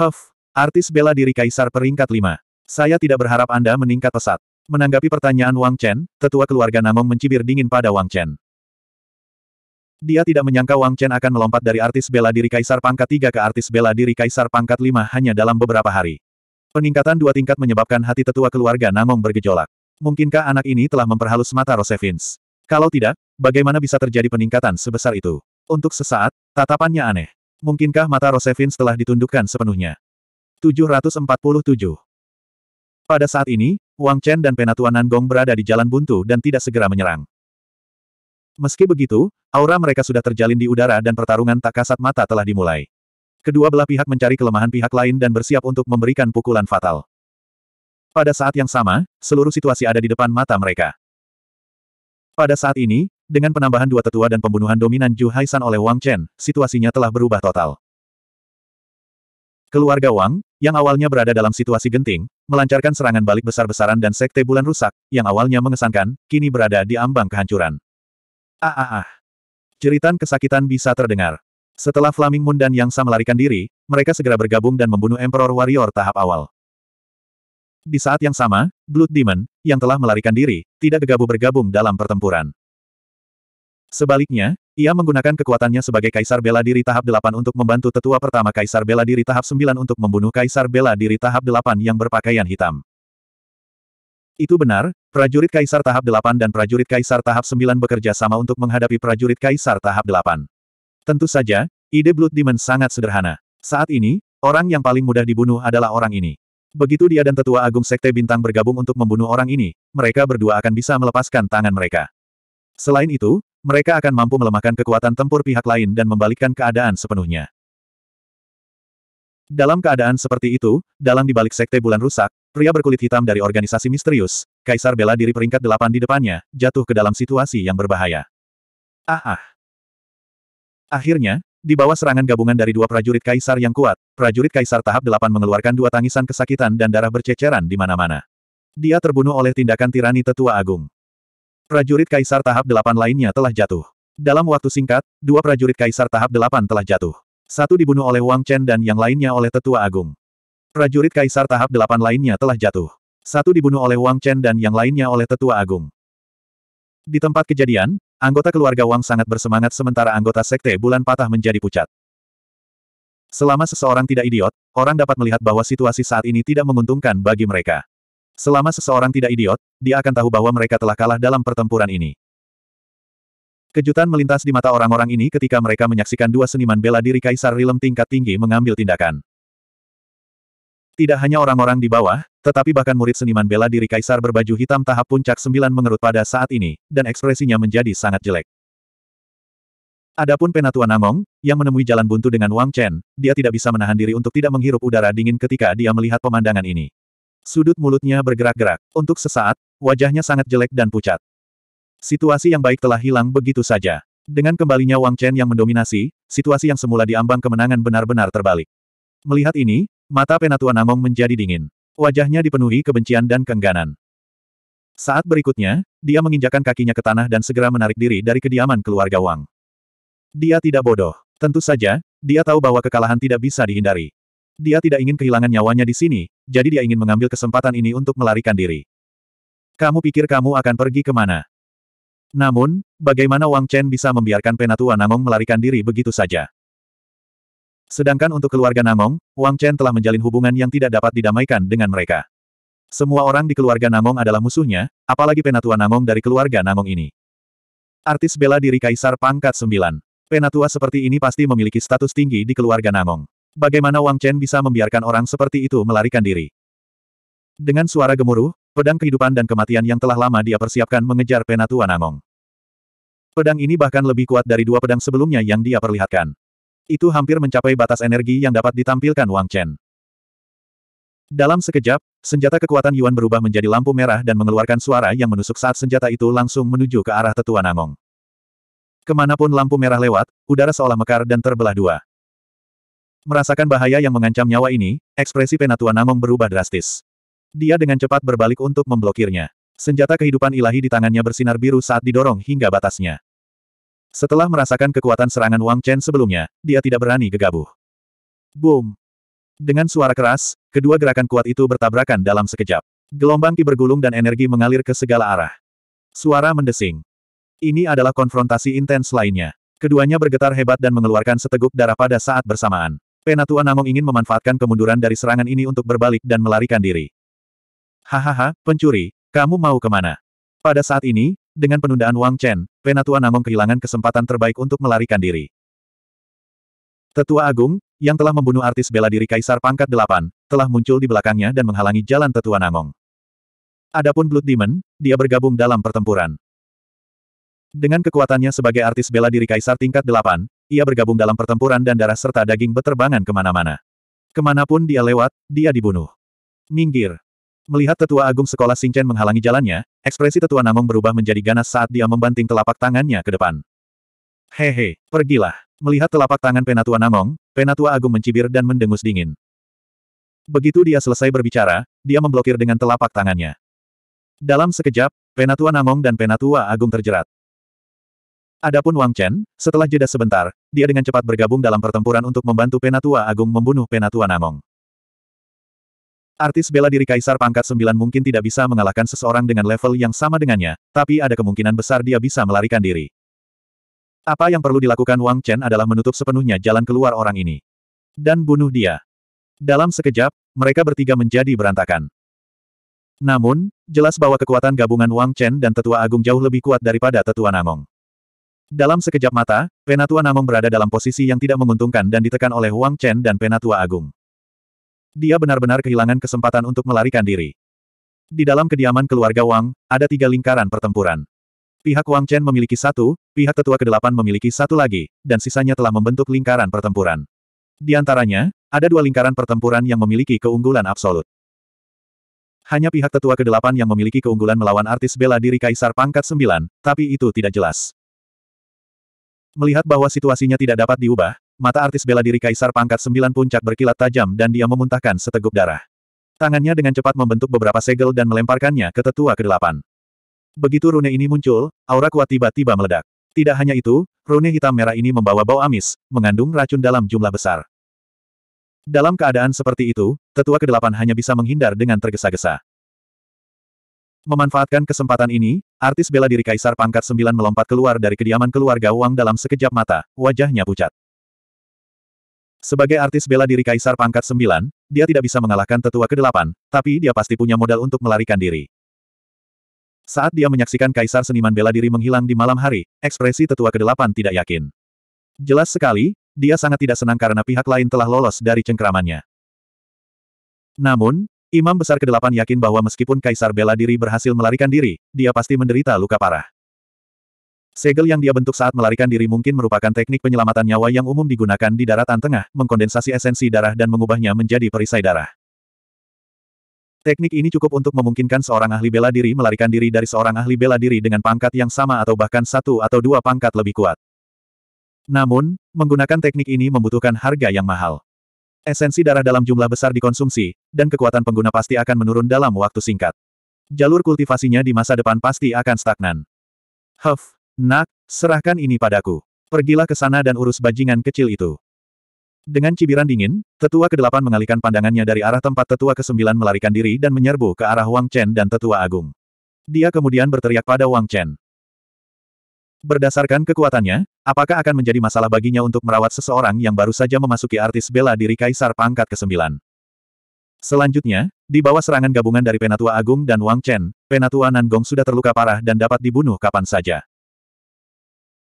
Huff, artis bela diri kaisar peringkat 5. Saya tidak berharap Anda meningkat pesat. Menanggapi pertanyaan Wang Chen, tetua keluarga Namong mencibir dingin pada Wang Chen. Dia tidak menyangka Wang Chen akan melompat dari artis bela diri Kaisar Pangkat 3 ke artis bela diri Kaisar Pangkat 5 hanya dalam beberapa hari. Peningkatan dua tingkat menyebabkan hati tetua keluarga Namong bergejolak. Mungkinkah anak ini telah memperhalus mata Rosevins? Kalau tidak, bagaimana bisa terjadi peningkatan sebesar itu? Untuk sesaat, tatapannya aneh. Mungkinkah mata Rosevins telah ditundukkan sepenuhnya? 747 Pada saat ini, Wang Chen dan Penatua Nanggong berada di jalan buntu dan tidak segera menyerang. Meski begitu, aura mereka sudah terjalin di udara dan pertarungan tak kasat mata telah dimulai. Kedua belah pihak mencari kelemahan pihak lain dan bersiap untuk memberikan pukulan fatal. Pada saat yang sama, seluruh situasi ada di depan mata mereka. Pada saat ini, dengan penambahan dua tetua dan pembunuhan dominan Zhu Haisan oleh Wang Chen, situasinya telah berubah total. Keluarga Wang, yang awalnya berada dalam situasi genting, melancarkan serangan balik besar-besaran dan sekte bulan rusak, yang awalnya mengesankan, kini berada di ambang kehancuran. Ah, ah, ah. Jeritan kesakitan bisa terdengar. Setelah Flaming Moon dan Yangsa melarikan diri, mereka segera bergabung dan membunuh Emperor Warrior tahap awal. Di saat yang sama, Blood Demon, yang telah melarikan diri, tidak gegabah bergabung dalam pertempuran. Sebaliknya, ia menggunakan kekuatannya sebagai Kaisar Bela Diri tahap 8 untuk membantu tetua pertama Kaisar Bela Diri tahap 9 untuk membunuh Kaisar Bela Diri tahap 8 yang berpakaian hitam. Itu benar, prajurit Kaisar tahap 8 dan prajurit Kaisar tahap 9 bekerja sama untuk menghadapi prajurit Kaisar tahap 8. Tentu saja, ide Blood Demon sangat sederhana. Saat ini, orang yang paling mudah dibunuh adalah orang ini. Begitu dia dan Tetua Agung Sekte Bintang bergabung untuk membunuh orang ini, mereka berdua akan bisa melepaskan tangan mereka. Selain itu, mereka akan mampu melemahkan kekuatan tempur pihak lain dan membalikkan keadaan sepenuhnya. Dalam keadaan seperti itu, dalam dibalik sekte bulan rusak, pria berkulit hitam dari organisasi misterius, Kaisar bela diri peringkat delapan di depannya, jatuh ke dalam situasi yang berbahaya. Ah ah. Akhirnya, di bawah serangan gabungan dari dua prajurit Kaisar yang kuat, prajurit Kaisar tahap delapan mengeluarkan dua tangisan kesakitan dan darah berceceran di mana-mana. Dia terbunuh oleh tindakan tirani tetua agung. Prajurit Kaisar tahap delapan lainnya telah jatuh. Dalam waktu singkat, dua prajurit Kaisar tahap delapan telah jatuh. Satu dibunuh oleh Wang Chen dan yang lainnya oleh Tetua Agung. Prajurit Kaisar tahap delapan lainnya telah jatuh. Satu dibunuh oleh Wang Chen dan yang lainnya oleh Tetua Agung. Di tempat kejadian, anggota keluarga Wang sangat bersemangat sementara anggota Sekte Bulan patah menjadi pucat. Selama seseorang tidak idiot, orang dapat melihat bahwa situasi saat ini tidak menguntungkan bagi mereka. Selama seseorang tidak idiot, dia akan tahu bahwa mereka telah kalah dalam pertempuran ini. Kejutan melintas di mata orang-orang ini ketika mereka menyaksikan dua seniman bela diri Kaisar Rilem tingkat tinggi mengambil tindakan. Tidak hanya orang-orang di bawah, tetapi bahkan murid seniman bela diri Kaisar berbaju hitam tahap puncak sembilan mengerut pada saat ini, dan ekspresinya menjadi sangat jelek. Adapun Penatua Nangong, yang menemui jalan buntu dengan Wang Chen, dia tidak bisa menahan diri untuk tidak menghirup udara dingin ketika dia melihat pemandangan ini. Sudut mulutnya bergerak-gerak. Untuk sesaat, wajahnya sangat jelek dan pucat. Situasi yang baik telah hilang begitu saja. Dengan kembalinya Wang Chen yang mendominasi, situasi yang semula diambang kemenangan benar-benar terbalik. Melihat ini, mata Penatua Namong menjadi dingin. Wajahnya dipenuhi kebencian dan keengganan. Saat berikutnya, dia menginjakan kakinya ke tanah dan segera menarik diri dari kediaman keluarga Wang. Dia tidak bodoh. Tentu saja, dia tahu bahwa kekalahan tidak bisa dihindari. Dia tidak ingin kehilangan nyawanya di sini, jadi dia ingin mengambil kesempatan ini untuk melarikan diri. Kamu pikir kamu akan pergi kemana? Namun, bagaimana Wang Chen bisa membiarkan penatua Namong melarikan diri begitu saja? Sedangkan untuk keluarga Namong, Wang Chen telah menjalin hubungan yang tidak dapat didamaikan dengan mereka. Semua orang di keluarga Namong adalah musuhnya, apalagi penatua Namong dari keluarga Namong ini. Artis bela diri Kaisar Pangkat 9. Penatua seperti ini pasti memiliki status tinggi di keluarga Namong. Bagaimana Wang Chen bisa membiarkan orang seperti itu melarikan diri? Dengan suara gemuruh, Pedang kehidupan dan kematian yang telah lama dia persiapkan mengejar Penatua Nangong. Pedang ini bahkan lebih kuat dari dua pedang sebelumnya yang dia perlihatkan. Itu hampir mencapai batas energi yang dapat ditampilkan Wang Chen. Dalam sekejap, senjata kekuatan Yuan berubah menjadi lampu merah dan mengeluarkan suara yang menusuk saat senjata itu langsung menuju ke arah Tetua Nangong. Kemanapun lampu merah lewat, udara seolah mekar dan terbelah dua. Merasakan bahaya yang mengancam nyawa ini, ekspresi Penatua Nangong berubah drastis. Dia dengan cepat berbalik untuk memblokirnya. Senjata kehidupan ilahi di tangannya bersinar biru saat didorong hingga batasnya. Setelah merasakan kekuatan serangan Wang Chen sebelumnya, dia tidak berani gegabah. Boom! Dengan suara keras, kedua gerakan kuat itu bertabrakan dalam sekejap. Gelombang ki bergulung dan energi mengalir ke segala arah. Suara mendesing. Ini adalah konfrontasi intens lainnya. Keduanya bergetar hebat dan mengeluarkan seteguk darah pada saat bersamaan. Penatua Namong ingin memanfaatkan kemunduran dari serangan ini untuk berbalik dan melarikan diri. Hahaha, pencuri, kamu mau kemana? Pada saat ini, dengan penundaan Wang Chen, Penatua Namong kehilangan kesempatan terbaik untuk melarikan diri. Tetua Agung, yang telah membunuh artis bela diri Kaisar Pangkat Delapan, telah muncul di belakangnya dan menghalangi jalan Tetua Namong. Adapun Blood Demon, dia bergabung dalam pertempuran. Dengan kekuatannya sebagai artis bela diri Kaisar tingkat delapan, ia bergabung dalam pertempuran dan darah serta daging beterbangan kemana-mana. Kemanapun dia lewat, dia dibunuh. Minggir. Melihat tetua agung sekolah Singchen menghalangi jalannya, ekspresi tetua Namong berubah menjadi ganas saat dia membanting telapak tangannya ke depan. Hehe, pergilah. Melihat telapak tangan penatua Namong, penatua agung mencibir dan mendengus dingin. Begitu dia selesai berbicara, dia memblokir dengan telapak tangannya. Dalam sekejap, penatua Namong dan penatua agung terjerat. Adapun Wang Chen, setelah jeda sebentar, dia dengan cepat bergabung dalam pertempuran untuk membantu penatua agung membunuh penatua Namong. Artis bela diri kaisar pangkat 9 mungkin tidak bisa mengalahkan seseorang dengan level yang sama dengannya, tapi ada kemungkinan besar dia bisa melarikan diri. Apa yang perlu dilakukan Wang Chen adalah menutup sepenuhnya jalan keluar orang ini. Dan bunuh dia. Dalam sekejap, mereka bertiga menjadi berantakan. Namun, jelas bahwa kekuatan gabungan Wang Chen dan Tetua Agung jauh lebih kuat daripada Tetua Namong. Dalam sekejap mata, Penatua Namong berada dalam posisi yang tidak menguntungkan dan ditekan oleh Wang Chen dan Penatua Agung. Dia benar-benar kehilangan kesempatan untuk melarikan diri. Di dalam kediaman keluarga Wang, ada tiga lingkaran pertempuran. Pihak Wang Chen memiliki satu, pihak tetua kedelapan memiliki satu lagi, dan sisanya telah membentuk lingkaran pertempuran. Di antaranya, ada dua lingkaran pertempuran yang memiliki keunggulan absolut. Hanya pihak tetua kedelapan yang memiliki keunggulan melawan artis bela diri Kaisar pangkat sembilan, tapi itu tidak jelas. Melihat bahwa situasinya tidak dapat diubah, Mata artis bela diri Kaisar pangkat sembilan puncak berkilat tajam dan dia memuntahkan seteguk darah. Tangannya dengan cepat membentuk beberapa segel dan melemparkannya ke tetua kedelapan. Begitu rune ini muncul, aura kuat tiba-tiba meledak. Tidak hanya itu, rune hitam merah ini membawa bau amis, mengandung racun dalam jumlah besar. Dalam keadaan seperti itu, tetua kedelapan hanya bisa menghindar dengan tergesa-gesa. Memanfaatkan kesempatan ini, artis bela diri Kaisar pangkat sembilan melompat keluar dari kediaman keluarga Wang dalam sekejap mata, wajahnya pucat. Sebagai artis bela diri Kaisar pangkat 9, dia tidak bisa mengalahkan tetua ke-8, tapi dia pasti punya modal untuk melarikan diri. Saat dia menyaksikan Kaisar seniman bela diri menghilang di malam hari, ekspresi tetua ke-8 tidak yakin. Jelas sekali, dia sangat tidak senang karena pihak lain telah lolos dari cengkeramannya. Namun, Imam Besar ke-8 yakin bahwa meskipun Kaisar bela diri berhasil melarikan diri, dia pasti menderita luka parah. Segel yang dia bentuk saat melarikan diri mungkin merupakan teknik penyelamatan nyawa yang umum digunakan di daratan tengah, mengkondensasi esensi darah dan mengubahnya menjadi perisai darah. Teknik ini cukup untuk memungkinkan seorang ahli bela diri melarikan diri dari seorang ahli bela diri dengan pangkat yang sama atau bahkan satu atau dua pangkat lebih kuat. Namun, menggunakan teknik ini membutuhkan harga yang mahal. Esensi darah dalam jumlah besar dikonsumsi, dan kekuatan pengguna pasti akan menurun dalam waktu singkat. Jalur kultivasinya di masa depan pasti akan stagnan. Huff, Nak, serahkan ini padaku. Pergilah ke sana dan urus bajingan kecil itu. Dengan cibiran dingin, tetua ke-8 mengalihkan pandangannya dari arah tempat tetua ke-9 melarikan diri dan menyerbu ke arah Wang Chen dan tetua agung. Dia kemudian berteriak pada Wang Chen. Berdasarkan kekuatannya, apakah akan menjadi masalah baginya untuk merawat seseorang yang baru saja memasuki artis bela diri Kaisar pangkat ke-9? Selanjutnya, di bawah serangan gabungan dari Penatua Agung dan Wang Chen, Penatua Nan Gong sudah terluka parah dan dapat dibunuh kapan saja.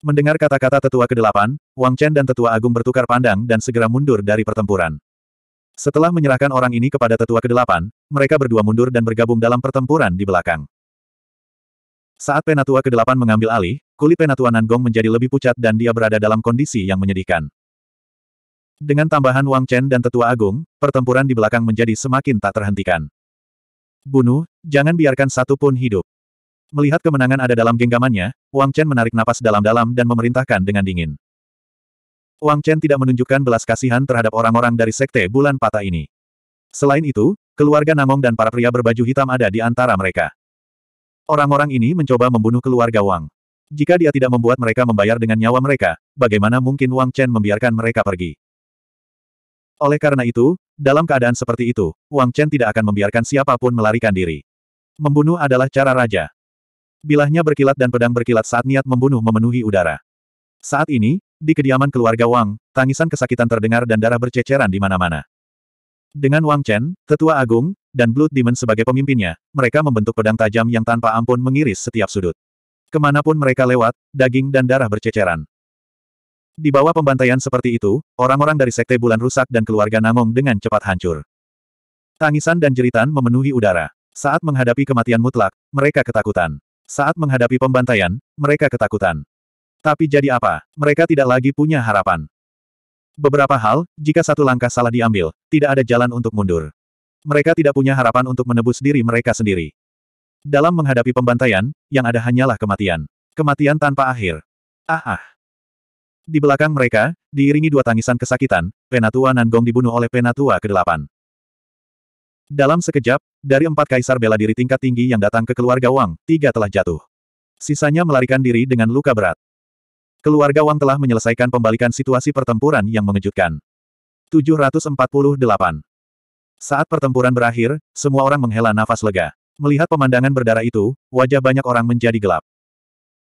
Mendengar kata-kata tetua ke-8, Wang Chen dan tetua agung bertukar pandang dan segera mundur dari pertempuran. Setelah menyerahkan orang ini kepada tetua ke-8, mereka berdua mundur dan bergabung dalam pertempuran di belakang. Saat penatua ke-8 mengambil alih, kulit penatua Nanggong menjadi lebih pucat dan dia berada dalam kondisi yang menyedihkan. Dengan tambahan Wang Chen dan tetua agung, pertempuran di belakang menjadi semakin tak terhentikan. Bunuh, jangan biarkan satu pun hidup. Melihat kemenangan ada dalam genggamannya, Wang Chen menarik napas dalam-dalam dan memerintahkan dengan dingin. Wang Chen tidak menunjukkan belas kasihan terhadap orang-orang dari Sekte Bulan Patah ini. Selain itu, keluarga Nangong dan para pria berbaju hitam ada di antara mereka. Orang-orang ini mencoba membunuh keluarga Wang. Jika dia tidak membuat mereka membayar dengan nyawa mereka, bagaimana mungkin Wang Chen membiarkan mereka pergi? Oleh karena itu, dalam keadaan seperti itu, Wang Chen tidak akan membiarkan siapapun melarikan diri. Membunuh adalah cara raja. Bilahnya berkilat dan pedang berkilat saat niat membunuh memenuhi udara. Saat ini, di kediaman keluarga Wang, tangisan kesakitan terdengar dan darah berceceran di mana-mana. Dengan Wang Chen, tetua agung, dan Blood Demon sebagai pemimpinnya, mereka membentuk pedang tajam yang tanpa ampun mengiris setiap sudut. Kemanapun mereka lewat, daging dan darah berceceran. Di bawah pembantaian seperti itu, orang-orang dari Sekte Bulan rusak dan keluarga Namong dengan cepat hancur. Tangisan dan jeritan memenuhi udara. Saat menghadapi kematian mutlak, mereka ketakutan. Saat menghadapi pembantaian, mereka ketakutan. Tapi jadi apa? Mereka tidak lagi punya harapan. Beberapa hal, jika satu langkah salah diambil, tidak ada jalan untuk mundur. Mereka tidak punya harapan untuk menebus diri mereka sendiri. Dalam menghadapi pembantaian, yang ada hanyalah kematian. Kematian tanpa akhir. Ah ah. Di belakang mereka, diiringi dua tangisan kesakitan, Penatua Nan Gong dibunuh oleh Penatua ke-8. Dalam sekejap, dari empat kaisar bela diri tingkat tinggi yang datang ke keluarga Wang, tiga telah jatuh. Sisanya melarikan diri dengan luka berat. Keluarga Wang telah menyelesaikan pembalikan situasi pertempuran yang mengejutkan. 748. Saat pertempuran berakhir, semua orang menghela nafas lega. Melihat pemandangan berdarah itu, wajah banyak orang menjadi gelap.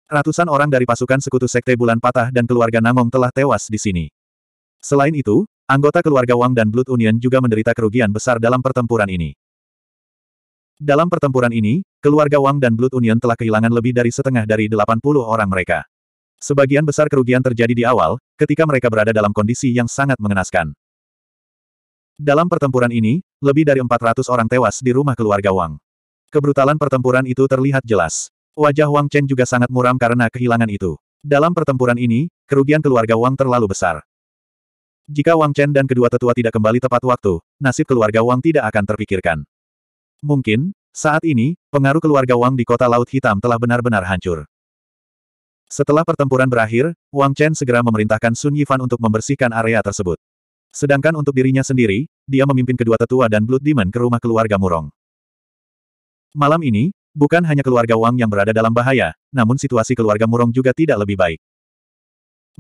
Ratusan orang dari pasukan sekutu Sekte Bulan Patah dan keluarga Namong telah tewas di sini. Selain itu, Anggota keluarga Wang dan Blood Union juga menderita kerugian besar dalam pertempuran ini. Dalam pertempuran ini, keluarga Wang dan Blood Union telah kehilangan lebih dari setengah dari 80 orang mereka. Sebagian besar kerugian terjadi di awal, ketika mereka berada dalam kondisi yang sangat mengenaskan. Dalam pertempuran ini, lebih dari 400 orang tewas di rumah keluarga Wang. Kebrutalan pertempuran itu terlihat jelas. Wajah Wang Chen juga sangat muram karena kehilangan itu. Dalam pertempuran ini, kerugian keluarga Wang terlalu besar. Jika Wang Chen dan kedua tetua tidak kembali tepat waktu, nasib keluarga Wang tidak akan terpikirkan. Mungkin, saat ini, pengaruh keluarga Wang di kota Laut Hitam telah benar-benar hancur. Setelah pertempuran berakhir, Wang Chen segera memerintahkan Sun Yifan untuk membersihkan area tersebut. Sedangkan untuk dirinya sendiri, dia memimpin kedua tetua dan Blood Demon ke rumah keluarga Murong. Malam ini, bukan hanya keluarga Wang yang berada dalam bahaya, namun situasi keluarga Murong juga tidak lebih baik.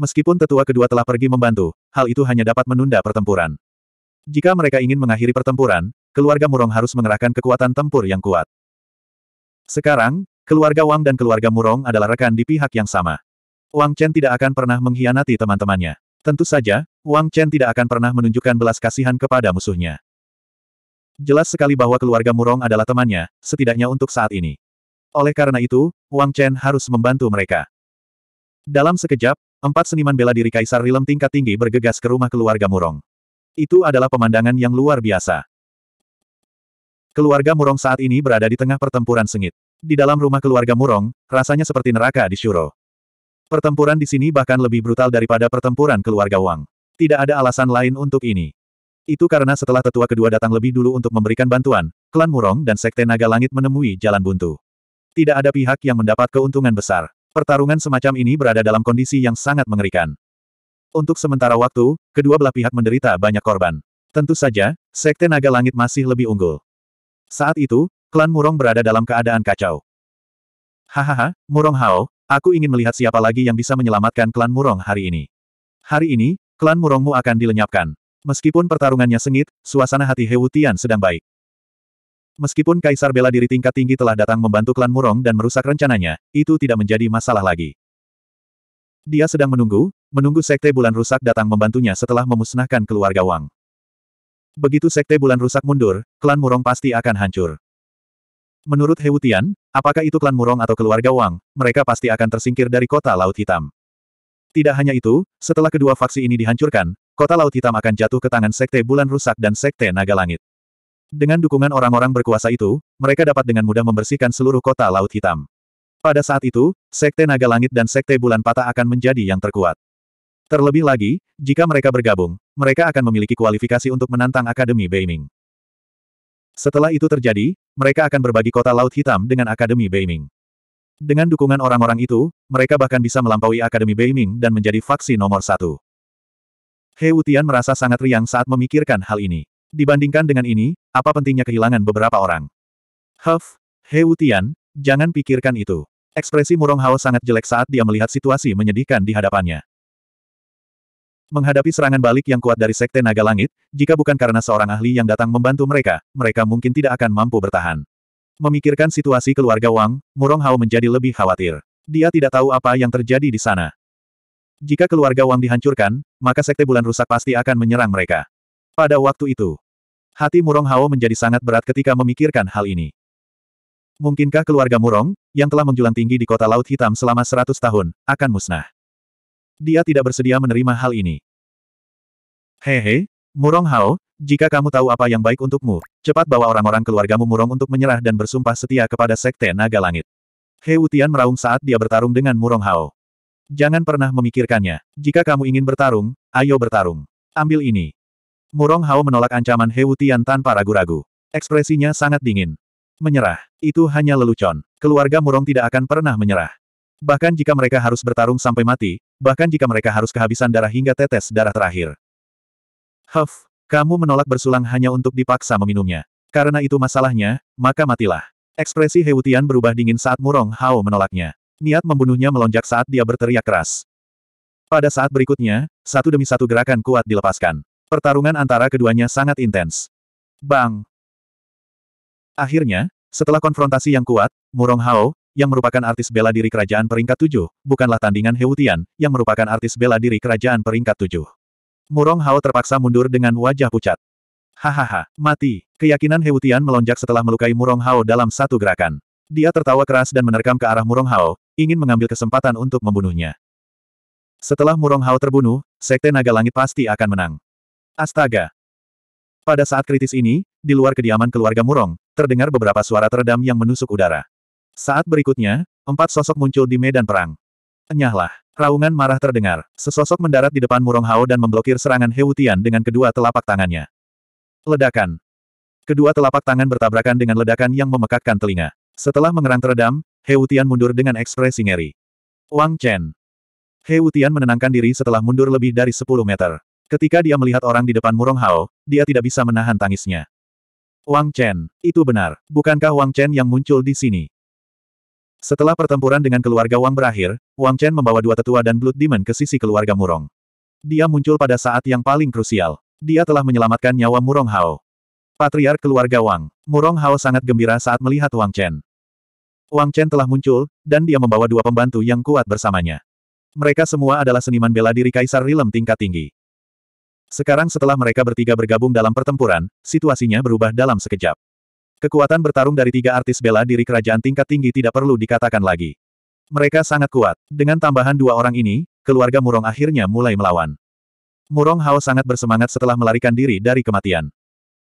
Meskipun tetua kedua telah pergi membantu, hal itu hanya dapat menunda pertempuran. Jika mereka ingin mengakhiri pertempuran, keluarga Murong harus mengerahkan kekuatan tempur yang kuat. Sekarang, keluarga Wang dan keluarga Murong adalah rekan di pihak yang sama. Wang Chen tidak akan pernah mengkhianati teman-temannya. Tentu saja, Wang Chen tidak akan pernah menunjukkan belas kasihan kepada musuhnya. Jelas sekali bahwa keluarga Murong adalah temannya, setidaknya untuk saat ini. Oleh karena itu, Wang Chen harus membantu mereka. Dalam sekejap, Empat seniman bela diri Kaisar Rilem tingkat tinggi bergegas ke rumah keluarga Murong. Itu adalah pemandangan yang luar biasa. Keluarga Murong saat ini berada di tengah pertempuran sengit. Di dalam rumah keluarga Murong, rasanya seperti neraka di Shuro. Pertempuran di sini bahkan lebih brutal daripada pertempuran keluarga Wang. Tidak ada alasan lain untuk ini. Itu karena setelah tetua kedua datang lebih dulu untuk memberikan bantuan, klan Murong dan Sekte Naga Langit menemui jalan buntu. Tidak ada pihak yang mendapat keuntungan besar. Pertarungan semacam ini berada dalam kondisi yang sangat mengerikan. Untuk sementara waktu, kedua belah pihak menderita banyak korban. Tentu saja, Sekte Naga Langit masih lebih unggul. Saat itu, klan Murong berada dalam keadaan kacau. Hahaha, Murong Hao, aku ingin melihat siapa lagi yang bisa menyelamatkan klan Murong hari ini. Hari ini, klan Murongmu akan dilenyapkan. Meskipun pertarungannya sengit, suasana hati Hewu Tian sedang baik. Meskipun Kaisar bela diri tingkat tinggi telah datang membantu klan Murong dan merusak rencananya, itu tidak menjadi masalah lagi. Dia sedang menunggu, menunggu Sekte Bulan Rusak datang membantunya setelah memusnahkan keluarga Wang. Begitu Sekte Bulan Rusak mundur, klan Murong pasti akan hancur. Menurut Hewutian, apakah itu klan Murong atau keluarga Wang, mereka pasti akan tersingkir dari kota Laut Hitam. Tidak hanya itu, setelah kedua faksi ini dihancurkan, kota Laut Hitam akan jatuh ke tangan Sekte Bulan Rusak dan Sekte Naga Langit. Dengan dukungan orang-orang berkuasa itu, mereka dapat dengan mudah membersihkan seluruh kota Laut Hitam. Pada saat itu, Sekte Naga Langit dan Sekte Bulan Patah akan menjadi yang terkuat. Terlebih lagi, jika mereka bergabung, mereka akan memiliki kualifikasi untuk menantang Akademi Beiming. Setelah itu terjadi, mereka akan berbagi kota Laut Hitam dengan Akademi Beiming. Dengan dukungan orang-orang itu, mereka bahkan bisa melampaui Akademi Beiming dan menjadi faksi nomor satu. He Wutian merasa sangat riang saat memikirkan hal ini. Dibandingkan dengan ini, apa pentingnya kehilangan beberapa orang? Huff, He Wutian, jangan pikirkan itu. Ekspresi Murong Hao sangat jelek saat dia melihat situasi menyedihkan di hadapannya. Menghadapi serangan balik yang kuat dari Sekte Naga Langit, jika bukan karena seorang ahli yang datang membantu mereka, mereka mungkin tidak akan mampu bertahan. Memikirkan situasi keluarga Wang, Murong Hao menjadi lebih khawatir. Dia tidak tahu apa yang terjadi di sana. Jika keluarga Wang dihancurkan, maka Sekte Bulan Rusak pasti akan menyerang mereka. Pada waktu itu, Hati Murong Hao menjadi sangat berat ketika memikirkan hal ini. Mungkinkah keluarga Murong, yang telah menjulang tinggi di kota Laut Hitam selama 100 tahun, akan musnah? Dia tidak bersedia menerima hal ini. Hehe, Murong Hao, jika kamu tahu apa yang baik untukmu, cepat bawa orang-orang keluargamu Murong untuk menyerah dan bersumpah setia kepada Sekte Naga Langit. He Utian meraung saat dia bertarung dengan Murong Hao. Jangan pernah memikirkannya. Jika kamu ingin bertarung, ayo bertarung. Ambil ini. Murong Hao menolak ancaman He Wutian tanpa ragu-ragu. Ekspresinya sangat dingin. Menyerah. Itu hanya lelucon. Keluarga Murong tidak akan pernah menyerah. Bahkan jika mereka harus bertarung sampai mati, bahkan jika mereka harus kehabisan darah hingga tetes darah terakhir. Huff, kamu menolak bersulang hanya untuk dipaksa meminumnya. Karena itu masalahnya, maka matilah. Ekspresi He Wutian berubah dingin saat Murong Hao menolaknya. Niat membunuhnya melonjak saat dia berteriak keras. Pada saat berikutnya, satu demi satu gerakan kuat dilepaskan. Pertarungan antara keduanya sangat intens. Bang! Akhirnya, setelah konfrontasi yang kuat, Murong Hao, yang merupakan artis bela diri kerajaan peringkat tujuh, bukanlah tandingan Heutian, yang merupakan artis bela diri kerajaan peringkat tujuh. Murong Hao terpaksa mundur dengan wajah pucat. Hahaha, mati. Keyakinan Heutian melonjak setelah melukai Murong Hao dalam satu gerakan. Dia tertawa keras dan menerkam ke arah Murong Hao, ingin mengambil kesempatan untuk membunuhnya. Setelah Murong Hao terbunuh, Sekte Naga Langit pasti akan menang. Astaga! Pada saat kritis ini, di luar kediaman keluarga Murong, terdengar beberapa suara teredam yang menusuk udara. Saat berikutnya, empat sosok muncul di medan perang. Enyahlah, raungan marah terdengar. Sesosok mendarat di depan Murong Hao dan memblokir serangan Heutian dengan kedua telapak tangannya. Ledakan. Kedua telapak tangan bertabrakan dengan ledakan yang memekakkan telinga. Setelah mengerang teredam, Heutian mundur dengan ekspresi ngeri. Wang Chen. Heutian menenangkan diri setelah mundur lebih dari 10 meter. Ketika dia melihat orang di depan Murong Hao, dia tidak bisa menahan tangisnya. Wang Chen, itu benar. Bukankah Wang Chen yang muncul di sini? Setelah pertempuran dengan keluarga Wang berakhir, Wang Chen membawa dua tetua dan Blood Demon ke sisi keluarga Murong. Dia muncul pada saat yang paling krusial. Dia telah menyelamatkan nyawa Murong Hao. Patriark keluarga Wang, Murong Hao sangat gembira saat melihat Wang Chen. Wang Chen telah muncul, dan dia membawa dua pembantu yang kuat bersamanya. Mereka semua adalah seniman bela diri Kaisar Rilem tingkat tinggi. Sekarang setelah mereka bertiga bergabung dalam pertempuran, situasinya berubah dalam sekejap. Kekuatan bertarung dari tiga artis bela diri kerajaan tingkat tinggi tidak perlu dikatakan lagi. Mereka sangat kuat. Dengan tambahan dua orang ini, keluarga Murong akhirnya mulai melawan. Murong Hao sangat bersemangat setelah melarikan diri dari kematian.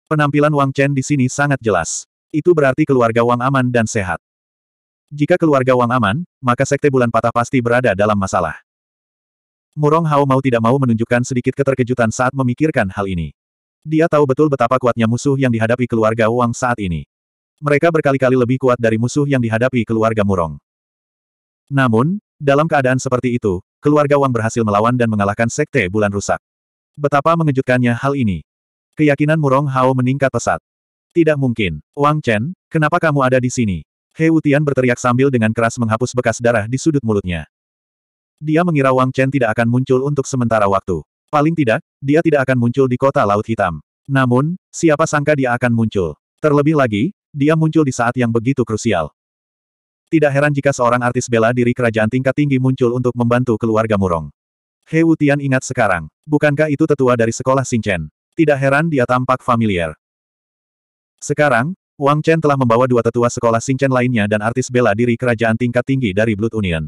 Penampilan Wang Chen di sini sangat jelas. Itu berarti keluarga Wang aman dan sehat. Jika keluarga Wang aman, maka Sekte Bulan Patah pasti berada dalam masalah. Murong Hao mau tidak mau menunjukkan sedikit keterkejutan saat memikirkan hal ini. Dia tahu betul betapa kuatnya musuh yang dihadapi keluarga Wang saat ini. Mereka berkali-kali lebih kuat dari musuh yang dihadapi keluarga Murong. Namun, dalam keadaan seperti itu, keluarga Wang berhasil melawan dan mengalahkan Sekte Bulan Rusak. Betapa mengejutkannya hal ini. Keyakinan Murong Hao meningkat pesat. Tidak mungkin. Wang Chen, kenapa kamu ada di sini? He Wutian berteriak sambil dengan keras menghapus bekas darah di sudut mulutnya. Dia mengira Wang Chen tidak akan muncul untuk sementara waktu. Paling tidak, dia tidak akan muncul di kota Laut Hitam. Namun, siapa sangka dia akan muncul. Terlebih lagi, dia muncul di saat yang begitu krusial. Tidak heran jika seorang artis bela diri kerajaan tingkat tinggi muncul untuk membantu keluarga Murong. He Wutian ingat sekarang, bukankah itu tetua dari sekolah Chen? Tidak heran dia tampak familiar. Sekarang, Wang Chen telah membawa dua tetua sekolah Chen lainnya dan artis bela diri kerajaan tingkat tinggi dari Blood Union.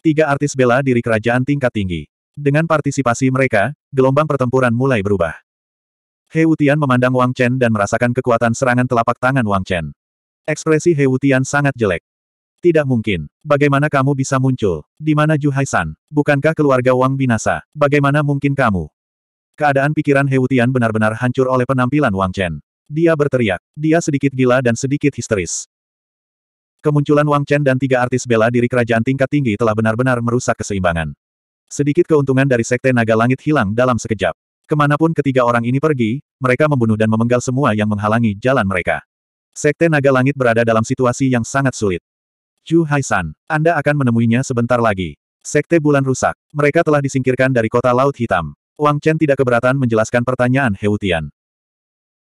Tiga artis bela diri kerajaan tingkat tinggi. Dengan partisipasi mereka, gelombang pertempuran mulai berubah. He Wutian memandang Wang Chen dan merasakan kekuatan serangan telapak tangan Wang Chen. Ekspresi He Wutian sangat jelek. Tidak mungkin. Bagaimana kamu bisa muncul? Di mana Ju Haisan? Bukankah keluarga Wang binasa? Bagaimana mungkin kamu? Keadaan pikiran He Wutian benar-benar hancur oleh penampilan Wang Chen. Dia berteriak. Dia sedikit gila dan sedikit histeris. Kemunculan Wang Chen dan tiga artis bela diri kerajaan tingkat tinggi telah benar-benar merusak keseimbangan. Sedikit keuntungan dari Sekte Naga Langit hilang dalam sekejap. Kemanapun ketiga orang ini pergi, mereka membunuh dan memenggal semua yang menghalangi jalan mereka. Sekte Naga Langit berada dalam situasi yang sangat sulit. Chu Haisan, Anda akan menemuinya sebentar lagi. Sekte Bulan Rusak, mereka telah disingkirkan dari kota Laut Hitam. Wang Chen tidak keberatan menjelaskan pertanyaan Heutian.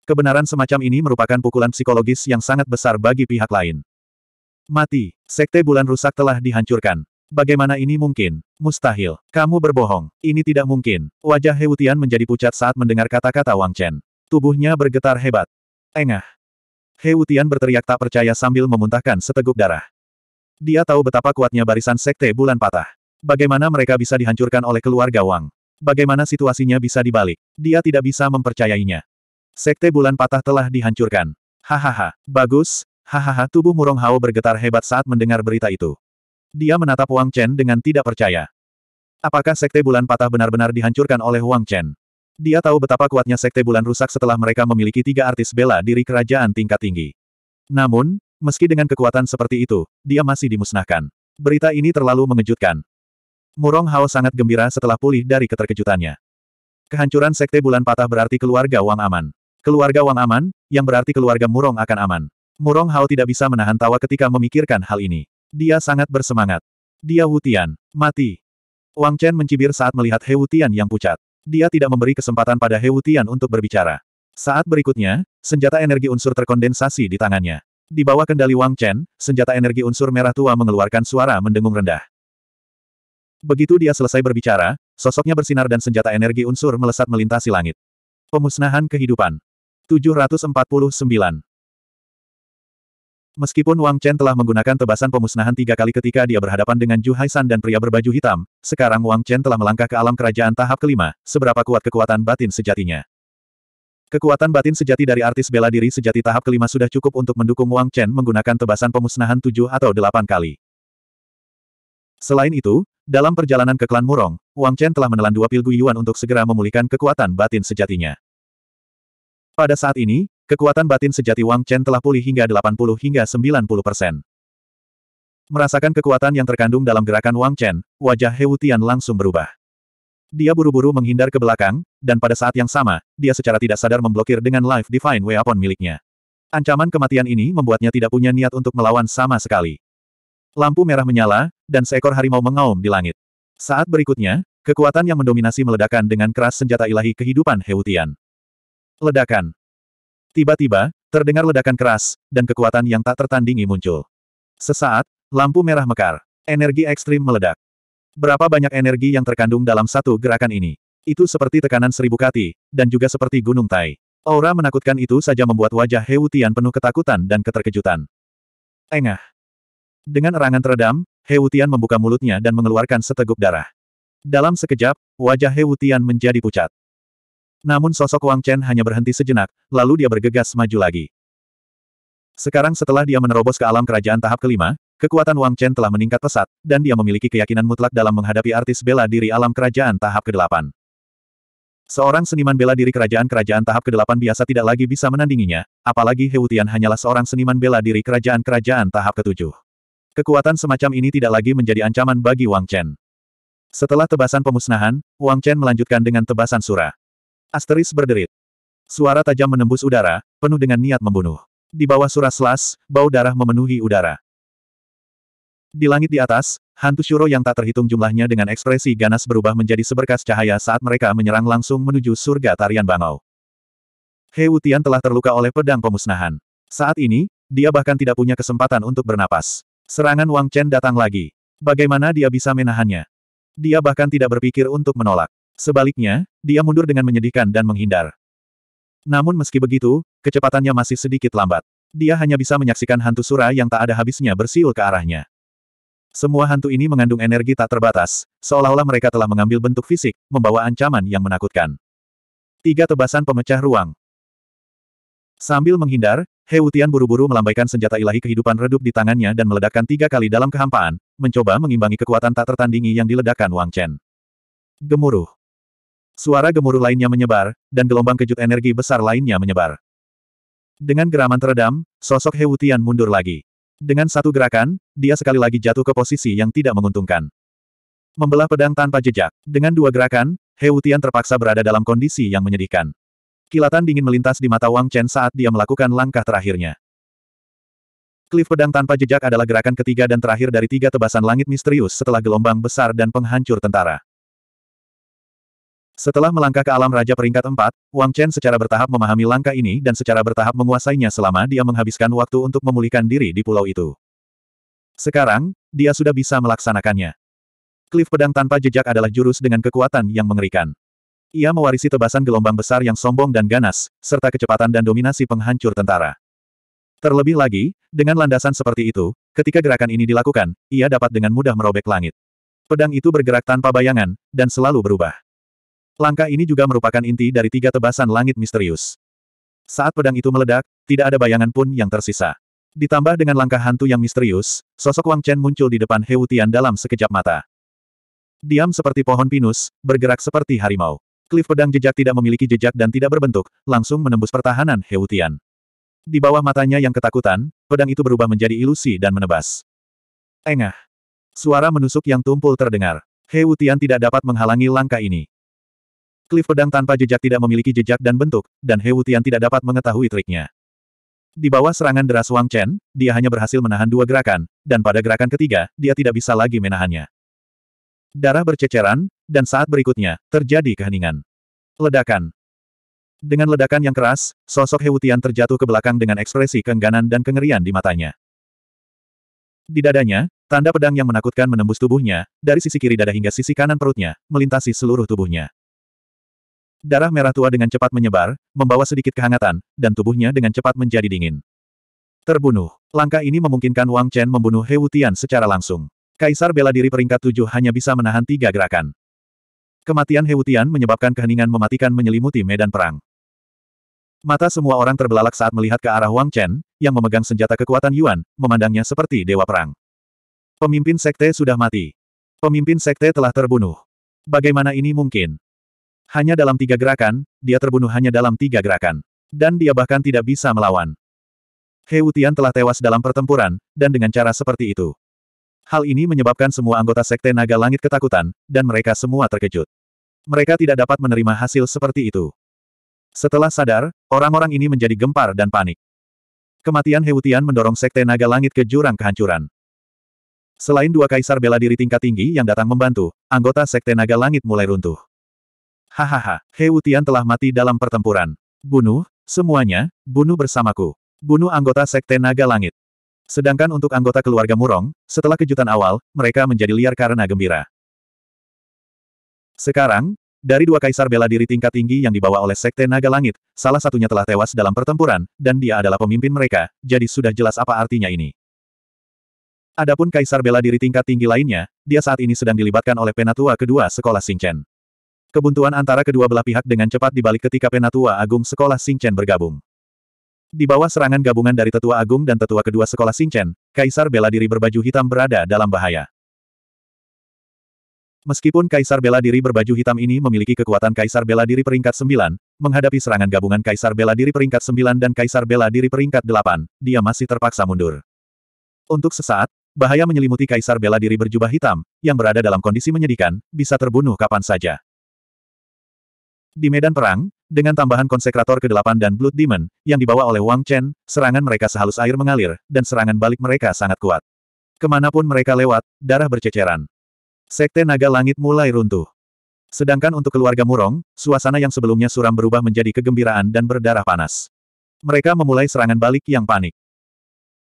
Kebenaran semacam ini merupakan pukulan psikologis yang sangat besar bagi pihak lain. Mati. Sekte bulan rusak telah dihancurkan. Bagaimana ini mungkin? Mustahil. Kamu berbohong. Ini tidak mungkin. Wajah Hewutian menjadi pucat saat mendengar kata-kata Wang Chen. Tubuhnya bergetar hebat. Engah. Hewutian berteriak tak percaya sambil memuntahkan seteguk darah. Dia tahu betapa kuatnya barisan sekte bulan patah. Bagaimana mereka bisa dihancurkan oleh keluarga Wang? Bagaimana situasinya bisa dibalik? Dia tidak bisa mempercayainya. Sekte bulan patah telah dihancurkan. Hahaha, bagus, Hahaha tubuh Murong Hao bergetar hebat saat mendengar berita itu. Dia menatap Wang Chen dengan tidak percaya. Apakah Sekte Bulan Patah benar-benar dihancurkan oleh Wang Chen? Dia tahu betapa kuatnya Sekte Bulan rusak setelah mereka memiliki tiga artis bela diri kerajaan tingkat tinggi. Namun, meski dengan kekuatan seperti itu, dia masih dimusnahkan. Berita ini terlalu mengejutkan. Murong Hao sangat gembira setelah pulih dari keterkejutannya. Kehancuran Sekte Bulan Patah berarti keluarga Wang aman. Keluarga Wang aman, yang berarti keluarga Murong akan aman. Murong Hao tidak bisa menahan tawa ketika memikirkan hal ini. Dia sangat bersemangat. Dia Wutian, mati. Wang Chen mencibir saat melihat He Wutian yang pucat. Dia tidak memberi kesempatan pada He Wutian untuk berbicara. Saat berikutnya, senjata energi unsur terkondensasi di tangannya. Di bawah kendali Wang Chen, senjata energi unsur merah tua mengeluarkan suara mendengung rendah. Begitu dia selesai berbicara, sosoknya bersinar dan senjata energi unsur melesat melintasi langit. Pemusnahan kehidupan. 749. Meskipun Wang Chen telah menggunakan tebasan pemusnahan tiga kali ketika dia berhadapan dengan Zhu Haisan dan pria berbaju hitam, sekarang Wang Chen telah melangkah ke alam kerajaan tahap kelima, seberapa kuat kekuatan batin sejatinya. Kekuatan batin sejati dari artis bela diri sejati tahap kelima sudah cukup untuk mendukung Wang Chen menggunakan tebasan pemusnahan tujuh atau delapan kali. Selain itu, dalam perjalanan ke klan Murong, Wang Chen telah menelan dua pil Guiyuan untuk segera memulihkan kekuatan batin sejatinya. Pada saat ini, Kekuatan batin sejati Wang Chen telah pulih hingga 80 hingga 90 persen. Merasakan kekuatan yang terkandung dalam gerakan Wang Chen, wajah He Wutian langsung berubah. Dia buru-buru menghindar ke belakang, dan pada saat yang sama, dia secara tidak sadar memblokir dengan Life Divine Weapon miliknya. Ancaman kematian ini membuatnya tidak punya niat untuk melawan sama sekali. Lampu merah menyala, dan seekor harimau mengaum di langit. Saat berikutnya, kekuatan yang mendominasi meledakan dengan keras senjata ilahi kehidupan Heutian. Ledakan. Tiba-tiba, terdengar ledakan keras, dan kekuatan yang tak tertandingi muncul. Sesaat, lampu merah mekar. Energi ekstrim meledak. Berapa banyak energi yang terkandung dalam satu gerakan ini? Itu seperti tekanan seribu kati, dan juga seperti gunung tai. Aura menakutkan itu saja membuat wajah He Tian penuh ketakutan dan keterkejutan. Engah. Dengan erangan teredam, He Tian membuka mulutnya dan mengeluarkan seteguk darah. Dalam sekejap, wajah He Tian menjadi pucat. Namun sosok Wang Chen hanya berhenti sejenak, lalu dia bergegas maju lagi. Sekarang setelah dia menerobos ke alam kerajaan tahap kelima, kekuatan Wang Chen telah meningkat pesat, dan dia memiliki keyakinan mutlak dalam menghadapi artis bela diri alam kerajaan tahap ke-8. Seorang seniman bela diri kerajaan-kerajaan tahap ke-8 biasa tidak lagi bisa menandinginya, apalagi He Wutian hanyalah seorang seniman bela diri kerajaan-kerajaan tahap ke-7. Kekuatan semacam ini tidak lagi menjadi ancaman bagi Wang Chen. Setelah tebasan pemusnahan, Wang Chen melanjutkan dengan tebasan surah. Asteris berderit. Suara tajam menembus udara, penuh dengan niat membunuh. Di bawah surah selas, bau darah memenuhi udara. Di langit di atas, hantu Shuro yang tak terhitung jumlahnya dengan ekspresi ganas berubah menjadi seberkas cahaya saat mereka menyerang langsung menuju surga tarian bangau. He Wutian telah terluka oleh pedang pemusnahan. Saat ini, dia bahkan tidak punya kesempatan untuk bernapas. Serangan Wang Chen datang lagi. Bagaimana dia bisa menahannya? Dia bahkan tidak berpikir untuk menolak. Sebaliknya, dia mundur dengan menyedihkan dan menghindar. Namun meski begitu, kecepatannya masih sedikit lambat. Dia hanya bisa menyaksikan hantu sura yang tak ada habisnya bersiul ke arahnya. Semua hantu ini mengandung energi tak terbatas, seolah-olah mereka telah mengambil bentuk fisik, membawa ancaman yang menakutkan. Tiga tebasan pemecah ruang. Sambil menghindar, He Wutian buru-buru melambaikan senjata ilahi kehidupan redup di tangannya dan meledakkan tiga kali dalam kehampaan, mencoba mengimbangi kekuatan tak tertandingi yang diledakkan Wang Chen. Gemuruh. Suara gemuruh lainnya menyebar, dan gelombang kejut energi besar lainnya menyebar. Dengan geraman teredam, sosok Hewutian mundur lagi. Dengan satu gerakan, dia sekali lagi jatuh ke posisi yang tidak menguntungkan. Membelah pedang tanpa jejak. Dengan dua gerakan, Hewutian terpaksa berada dalam kondisi yang menyedihkan. Kilatan dingin melintas di mata Wang Chen saat dia melakukan langkah terakhirnya. Klif pedang tanpa jejak adalah gerakan ketiga dan terakhir dari tiga tebasan langit misterius setelah gelombang besar dan penghancur tentara. Setelah melangkah ke alam raja peringkat 4, Wang Chen secara bertahap memahami langkah ini dan secara bertahap menguasainya selama dia menghabiskan waktu untuk memulihkan diri di pulau itu. Sekarang, dia sudah bisa melaksanakannya. Klif pedang tanpa jejak adalah jurus dengan kekuatan yang mengerikan. Ia mewarisi tebasan gelombang besar yang sombong dan ganas, serta kecepatan dan dominasi penghancur tentara. Terlebih lagi, dengan landasan seperti itu, ketika gerakan ini dilakukan, ia dapat dengan mudah merobek langit. Pedang itu bergerak tanpa bayangan, dan selalu berubah. Langkah ini juga merupakan inti dari tiga tebasan langit misterius. Saat pedang itu meledak, tidak ada bayangan pun yang tersisa. Ditambah dengan langkah hantu yang misterius, sosok Wang Chen muncul di depan Heutian Tian dalam sekejap mata. Diam seperti pohon pinus, bergerak seperti harimau. Klif pedang jejak tidak memiliki jejak dan tidak berbentuk, langsung menembus pertahanan Heutian. Tian. Di bawah matanya yang ketakutan, pedang itu berubah menjadi ilusi dan menebas. Engah. Suara menusuk yang tumpul terdengar. Heutian Tian tidak dapat menghalangi langkah ini. Klif pedang tanpa jejak tidak memiliki jejak dan bentuk, dan He Wutian tidak dapat mengetahui triknya. Di bawah serangan deras Wang Chen, dia hanya berhasil menahan dua gerakan, dan pada gerakan ketiga, dia tidak bisa lagi menahannya. Darah berceceran, dan saat berikutnya, terjadi keheningan. Ledakan. Dengan ledakan yang keras, sosok He Wutian terjatuh ke belakang dengan ekspresi keengganan dan kengerian di matanya. Di dadanya, tanda pedang yang menakutkan menembus tubuhnya, dari sisi kiri dada hingga sisi kanan perutnya, melintasi seluruh tubuhnya. Darah merah tua dengan cepat menyebar, membawa sedikit kehangatan, dan tubuhnya dengan cepat menjadi dingin. Terbunuh. Langkah ini memungkinkan Wang Chen membunuh He Wutian secara langsung. Kaisar bela diri peringkat tujuh hanya bisa menahan tiga gerakan. Kematian He Wutian menyebabkan keheningan mematikan menyelimuti medan perang. Mata semua orang terbelalak saat melihat ke arah Wang Chen, yang memegang senjata kekuatan Yuan, memandangnya seperti dewa perang. Pemimpin sekte sudah mati. Pemimpin sekte telah terbunuh. Bagaimana ini mungkin? Hanya dalam tiga gerakan, dia terbunuh hanya dalam tiga gerakan. Dan dia bahkan tidak bisa melawan. He Wutian telah tewas dalam pertempuran, dan dengan cara seperti itu. Hal ini menyebabkan semua anggota Sekte Naga Langit ketakutan, dan mereka semua terkejut. Mereka tidak dapat menerima hasil seperti itu. Setelah sadar, orang-orang ini menjadi gempar dan panik. Kematian Hewutian mendorong Sekte Naga Langit ke jurang kehancuran. Selain dua kaisar bela diri tingkat tinggi yang datang membantu, anggota Sekte Naga Langit mulai runtuh. Hahaha, He Wutian telah mati dalam pertempuran. Bunuh, semuanya, bunuh bersamaku. Bunuh anggota Sekte Naga Langit. Sedangkan untuk anggota keluarga Murong, setelah kejutan awal, mereka menjadi liar karena gembira. Sekarang, dari dua kaisar bela diri tingkat tinggi yang dibawa oleh Sekte Naga Langit, salah satunya telah tewas dalam pertempuran, dan dia adalah pemimpin mereka, jadi sudah jelas apa artinya ini. Adapun kaisar bela diri tingkat tinggi lainnya, dia saat ini sedang dilibatkan oleh penatua kedua sekolah Singchen. Kebuntuan antara kedua belah pihak dengan cepat dibalik ketika Penatua Agung Sekolah Singchen bergabung. Di bawah serangan gabungan dari Tetua Agung dan Tetua Kedua Sekolah Singchen, Kaisar Bela Diri berbaju hitam berada dalam bahaya. Meskipun Kaisar Bela Diri berbaju hitam ini memiliki kekuatan Kaisar Bela Diri peringkat 9, menghadapi serangan gabungan Kaisar Bela Diri peringkat 9 dan Kaisar Bela Diri peringkat 8, dia masih terpaksa mundur. Untuk sesaat, bahaya menyelimuti Kaisar Bela Diri berjubah hitam, yang berada dalam kondisi menyedihkan, bisa terbunuh kapan saja. Di medan perang, dengan tambahan konsekrator ke-8 dan Blood Demon, yang dibawa oleh Wang Chen, serangan mereka sehalus air mengalir, dan serangan balik mereka sangat kuat. Kemanapun mereka lewat, darah berceceran. Sekte Naga Langit mulai runtuh. Sedangkan untuk keluarga Murong, suasana yang sebelumnya suram berubah menjadi kegembiraan dan berdarah panas. Mereka memulai serangan balik yang panik.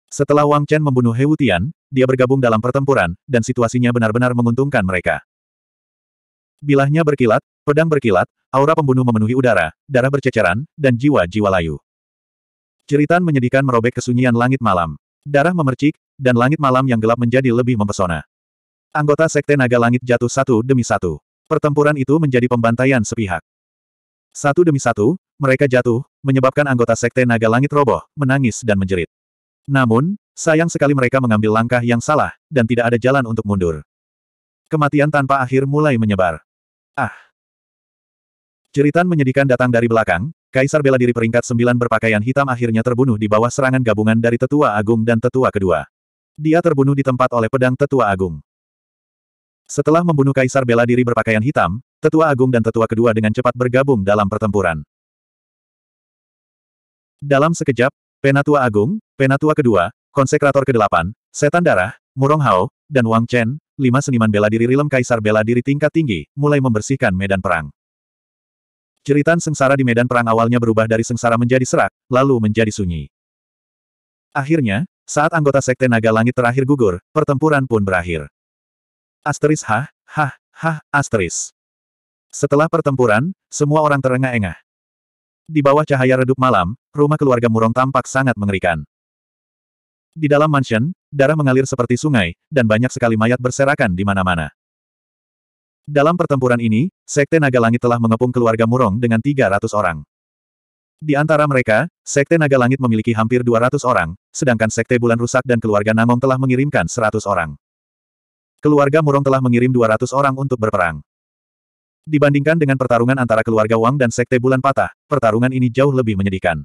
Setelah Wang Chen membunuh He Wutian, dia bergabung dalam pertempuran, dan situasinya benar-benar menguntungkan mereka. Bilahnya berkilat, pedang berkilat, Aura pembunuh memenuhi udara, darah berceceran, dan jiwa-jiwa layu. Jeritan menyedihkan merobek kesunyian langit malam. Darah memercik, dan langit malam yang gelap menjadi lebih mempesona. Anggota Sekte Naga Langit jatuh satu demi satu. Pertempuran itu menjadi pembantaian sepihak. Satu demi satu, mereka jatuh, menyebabkan anggota Sekte Naga Langit roboh, menangis dan menjerit. Namun, sayang sekali mereka mengambil langkah yang salah, dan tidak ada jalan untuk mundur. Kematian tanpa akhir mulai menyebar. Ah! Jeritan menyedihkan datang dari belakang, Kaisar bela diri peringkat sembilan berpakaian hitam akhirnya terbunuh di bawah serangan gabungan dari Tetua Agung dan Tetua Kedua. Dia terbunuh di tempat oleh pedang Tetua Agung. Setelah membunuh Kaisar bela diri berpakaian hitam, Tetua Agung dan Tetua Kedua dengan cepat bergabung dalam pertempuran. Dalam sekejap, Penatua Agung, Penatua Kedua, Konsekrator Kedelapan, Setan Darah, Murong Hao, dan Wang Chen, lima seniman bela diri rilem Kaisar bela diri tingkat tinggi, mulai membersihkan medan perang. Jeritan sengsara di medan perang awalnya berubah dari sengsara menjadi serak, lalu menjadi sunyi. Akhirnya, saat anggota Sekte Naga Langit terakhir gugur, pertempuran pun berakhir. Asteris hah, hah, hah, asteris. Setelah pertempuran, semua orang terengah-engah. Di bawah cahaya redup malam, rumah keluarga Murong tampak sangat mengerikan. Di dalam mansion, darah mengalir seperti sungai, dan banyak sekali mayat berserakan di mana-mana. Dalam pertempuran ini, Sekte Naga Langit telah mengepung keluarga Murong dengan 300 orang. Di antara mereka, Sekte Naga Langit memiliki hampir 200 orang, sedangkan Sekte Bulan Rusak dan keluarga Nangong telah mengirimkan 100 orang. Keluarga Murong telah mengirim 200 orang untuk berperang. Dibandingkan dengan pertarungan antara keluarga Wang dan Sekte Bulan Patah, pertarungan ini jauh lebih menyedihkan.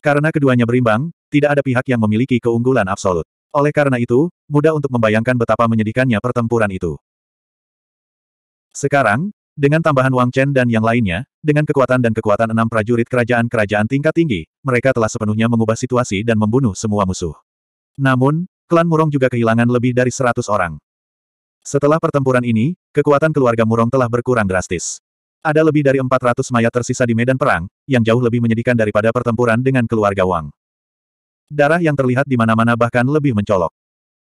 Karena keduanya berimbang, tidak ada pihak yang memiliki keunggulan absolut. Oleh karena itu, mudah untuk membayangkan betapa menyedihkannya pertempuran itu. Sekarang, dengan tambahan Wang Chen dan yang lainnya, dengan kekuatan dan kekuatan enam prajurit kerajaan-kerajaan tingkat tinggi, mereka telah sepenuhnya mengubah situasi dan membunuh semua musuh. Namun, klan Murong juga kehilangan lebih dari seratus orang. Setelah pertempuran ini, kekuatan keluarga Murong telah berkurang drastis. Ada lebih dari 400 mayat tersisa di medan perang, yang jauh lebih menyedihkan daripada pertempuran dengan keluarga Wang. Darah yang terlihat di mana-mana bahkan lebih mencolok.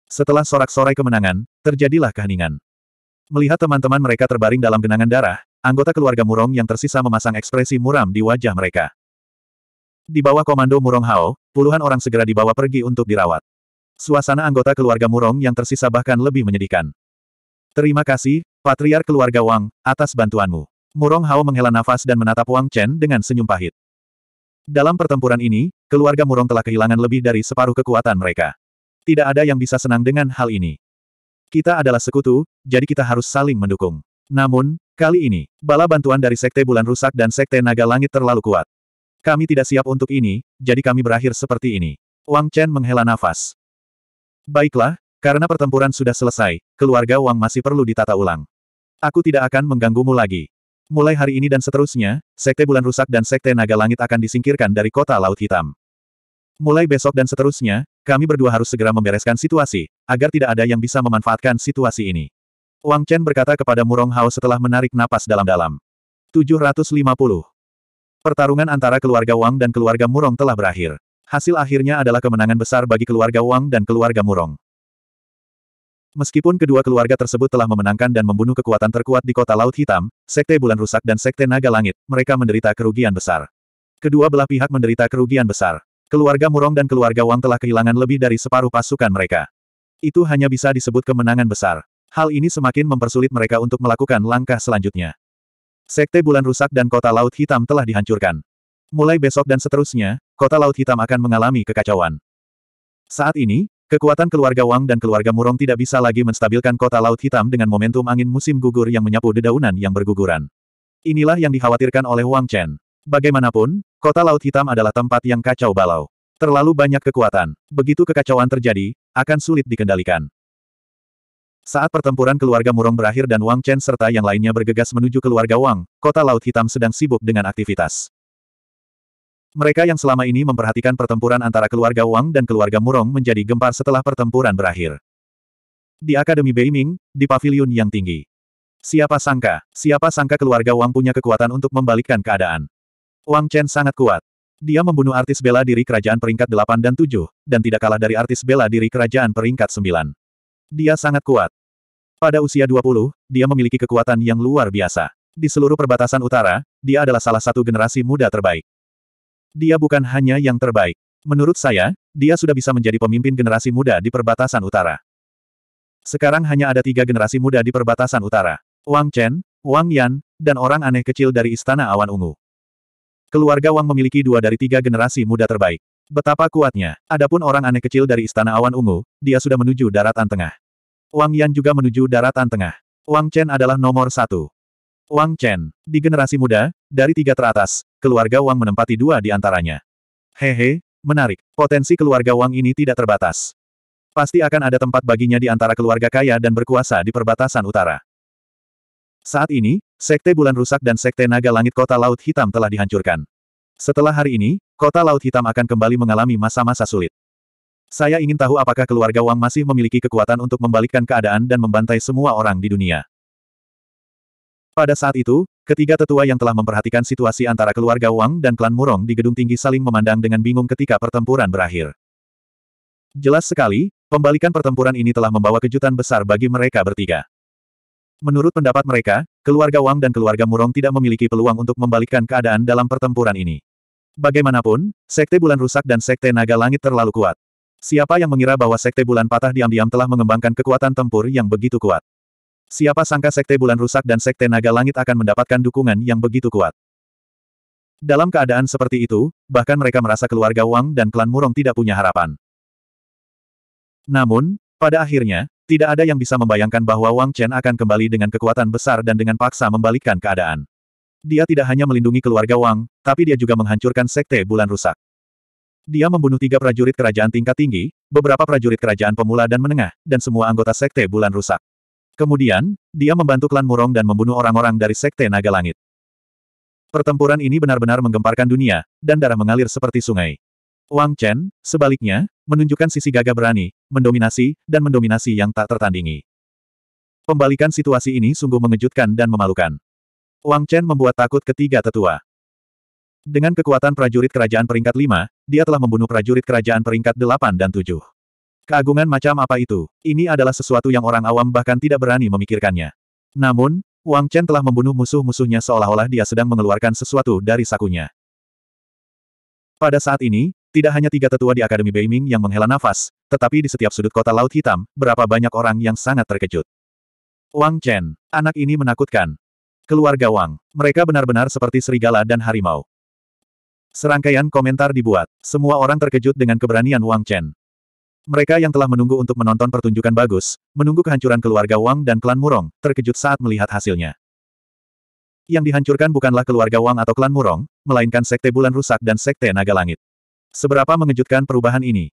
Setelah sorak-sorai kemenangan, terjadilah keheningan. Melihat teman-teman mereka terbaring dalam genangan darah, anggota keluarga Murong yang tersisa memasang ekspresi muram di wajah mereka. Di bawah komando Murong Hao, puluhan orang segera dibawa pergi untuk dirawat. Suasana anggota keluarga Murong yang tersisa bahkan lebih menyedihkan. Terima kasih, Patriar keluarga Wang, atas bantuanmu. Murong Hao menghela nafas dan menatap Wang Chen dengan senyum pahit. Dalam pertempuran ini, keluarga Murong telah kehilangan lebih dari separuh kekuatan mereka. Tidak ada yang bisa senang dengan hal ini. Kita adalah sekutu, jadi kita harus saling mendukung. Namun, kali ini, bala bantuan dari Sekte Bulan Rusak dan Sekte Naga Langit terlalu kuat. Kami tidak siap untuk ini, jadi kami berakhir seperti ini. Wang Chen menghela nafas. Baiklah, karena pertempuran sudah selesai, keluarga Wang masih perlu ditata ulang. Aku tidak akan mengganggumu lagi. Mulai hari ini dan seterusnya, Sekte Bulan Rusak dan Sekte Naga Langit akan disingkirkan dari kota Laut Hitam. Mulai besok dan seterusnya, kami berdua harus segera membereskan situasi, agar tidak ada yang bisa memanfaatkan situasi ini. Wang Chen berkata kepada Murong Hao setelah menarik napas dalam-dalam. 750. Pertarungan antara keluarga Wang dan keluarga Murong telah berakhir. Hasil akhirnya adalah kemenangan besar bagi keluarga Wang dan keluarga Murong. Meskipun kedua keluarga tersebut telah memenangkan dan membunuh kekuatan terkuat di kota Laut Hitam, Sekte Bulan Rusak dan Sekte Naga Langit, mereka menderita kerugian besar. Kedua belah pihak menderita kerugian besar. Keluarga Murong dan keluarga Wang telah kehilangan lebih dari separuh pasukan mereka. Itu hanya bisa disebut kemenangan besar. Hal ini semakin mempersulit mereka untuk melakukan langkah selanjutnya. Sekte Bulan Rusak dan Kota Laut Hitam telah dihancurkan. Mulai besok dan seterusnya, Kota Laut Hitam akan mengalami kekacauan. Saat ini, kekuatan keluarga Wang dan keluarga Murong tidak bisa lagi menstabilkan Kota Laut Hitam dengan momentum angin musim gugur yang menyapu dedaunan yang berguguran. Inilah yang dikhawatirkan oleh Wang Chen. Bagaimanapun, kota Laut Hitam adalah tempat yang kacau balau. Terlalu banyak kekuatan. Begitu kekacauan terjadi, akan sulit dikendalikan. Saat pertempuran keluarga Murong berakhir dan Wang Chen serta yang lainnya bergegas menuju keluarga Wang, kota Laut Hitam sedang sibuk dengan aktivitas. Mereka yang selama ini memperhatikan pertempuran antara keluarga Wang dan keluarga Murong menjadi gempar setelah pertempuran berakhir. Di Akademi Beiming, di paviliun yang tinggi. Siapa sangka, siapa sangka keluarga Wang punya kekuatan untuk membalikkan keadaan. Wang Chen sangat kuat. Dia membunuh artis bela diri kerajaan peringkat 8 dan 7, dan tidak kalah dari artis bela diri kerajaan peringkat 9. Dia sangat kuat. Pada usia 20, dia memiliki kekuatan yang luar biasa. Di seluruh perbatasan utara, dia adalah salah satu generasi muda terbaik. Dia bukan hanya yang terbaik. Menurut saya, dia sudah bisa menjadi pemimpin generasi muda di perbatasan utara. Sekarang hanya ada tiga generasi muda di perbatasan utara. Wang Chen, Wang Yan, dan orang aneh kecil dari Istana Awan Ungu. Keluarga Wang memiliki dua dari tiga generasi muda terbaik. Betapa kuatnya. Adapun orang aneh kecil dari Istana Awan Ungu, dia sudah menuju daratan tengah. Wang Yan juga menuju daratan tengah. Wang Chen adalah nomor satu. Wang Chen, di generasi muda, dari tiga teratas, keluarga Wang menempati dua di antaranya. Hehe, menarik. Potensi keluarga Wang ini tidak terbatas. Pasti akan ada tempat baginya di antara keluarga kaya dan berkuasa di perbatasan utara. Saat ini, Sekte Bulan Rusak dan Sekte Naga Langit Kota Laut Hitam telah dihancurkan. Setelah hari ini, Kota Laut Hitam akan kembali mengalami masa-masa sulit. Saya ingin tahu apakah keluarga Wang masih memiliki kekuatan untuk membalikkan keadaan dan membantai semua orang di dunia. Pada saat itu, ketiga tetua yang telah memperhatikan situasi antara keluarga Wang dan klan Murong di gedung tinggi saling memandang dengan bingung ketika pertempuran berakhir. Jelas sekali, pembalikan pertempuran ini telah membawa kejutan besar bagi mereka bertiga. Menurut pendapat mereka, keluarga Wang dan keluarga Murong tidak memiliki peluang untuk membalikkan keadaan dalam pertempuran ini. Bagaimanapun, Sekte Bulan Rusak dan Sekte Naga Langit terlalu kuat. Siapa yang mengira bahwa Sekte Bulan Patah diam-diam telah mengembangkan kekuatan tempur yang begitu kuat? Siapa sangka Sekte Bulan Rusak dan Sekte Naga Langit akan mendapatkan dukungan yang begitu kuat? Dalam keadaan seperti itu, bahkan mereka merasa keluarga Wang dan klan Murong tidak punya harapan. Namun, pada akhirnya, tidak ada yang bisa membayangkan bahwa Wang Chen akan kembali dengan kekuatan besar dan dengan paksa membalikkan keadaan. Dia tidak hanya melindungi keluarga Wang, tapi dia juga menghancurkan sekte bulan rusak. Dia membunuh tiga prajurit kerajaan tingkat tinggi, beberapa prajurit kerajaan pemula dan menengah, dan semua anggota sekte bulan rusak. Kemudian, dia membantu klan Murong dan membunuh orang-orang dari sekte naga langit. Pertempuran ini benar-benar menggemparkan dunia, dan darah mengalir seperti sungai. Wang Chen, sebaliknya, menunjukkan sisi gagah berani, mendominasi, dan mendominasi yang tak tertandingi. Pembalikan situasi ini sungguh mengejutkan dan memalukan. Wang Chen membuat takut ketiga tetua. Dengan kekuatan prajurit kerajaan peringkat 5, dia telah membunuh prajurit kerajaan peringkat 8 dan 7. Keagungan macam apa itu? Ini adalah sesuatu yang orang awam bahkan tidak berani memikirkannya. Namun, Wang Chen telah membunuh musuh-musuhnya seolah-olah dia sedang mengeluarkan sesuatu dari sakunya. Pada saat ini, tidak hanya tiga tetua di Akademi Beiming yang menghela nafas, tetapi di setiap sudut kota Laut Hitam, berapa banyak orang yang sangat terkejut. Wang Chen, anak ini menakutkan. Keluarga Wang, mereka benar-benar seperti serigala dan harimau. Serangkaian komentar dibuat, semua orang terkejut dengan keberanian Wang Chen. Mereka yang telah menunggu untuk menonton pertunjukan bagus, menunggu kehancuran keluarga Wang dan klan Murong, terkejut saat melihat hasilnya. Yang dihancurkan bukanlah keluarga Wang atau klan Murong, melainkan Sekte Bulan Rusak dan Sekte Naga Langit. Seberapa mengejutkan perubahan ini?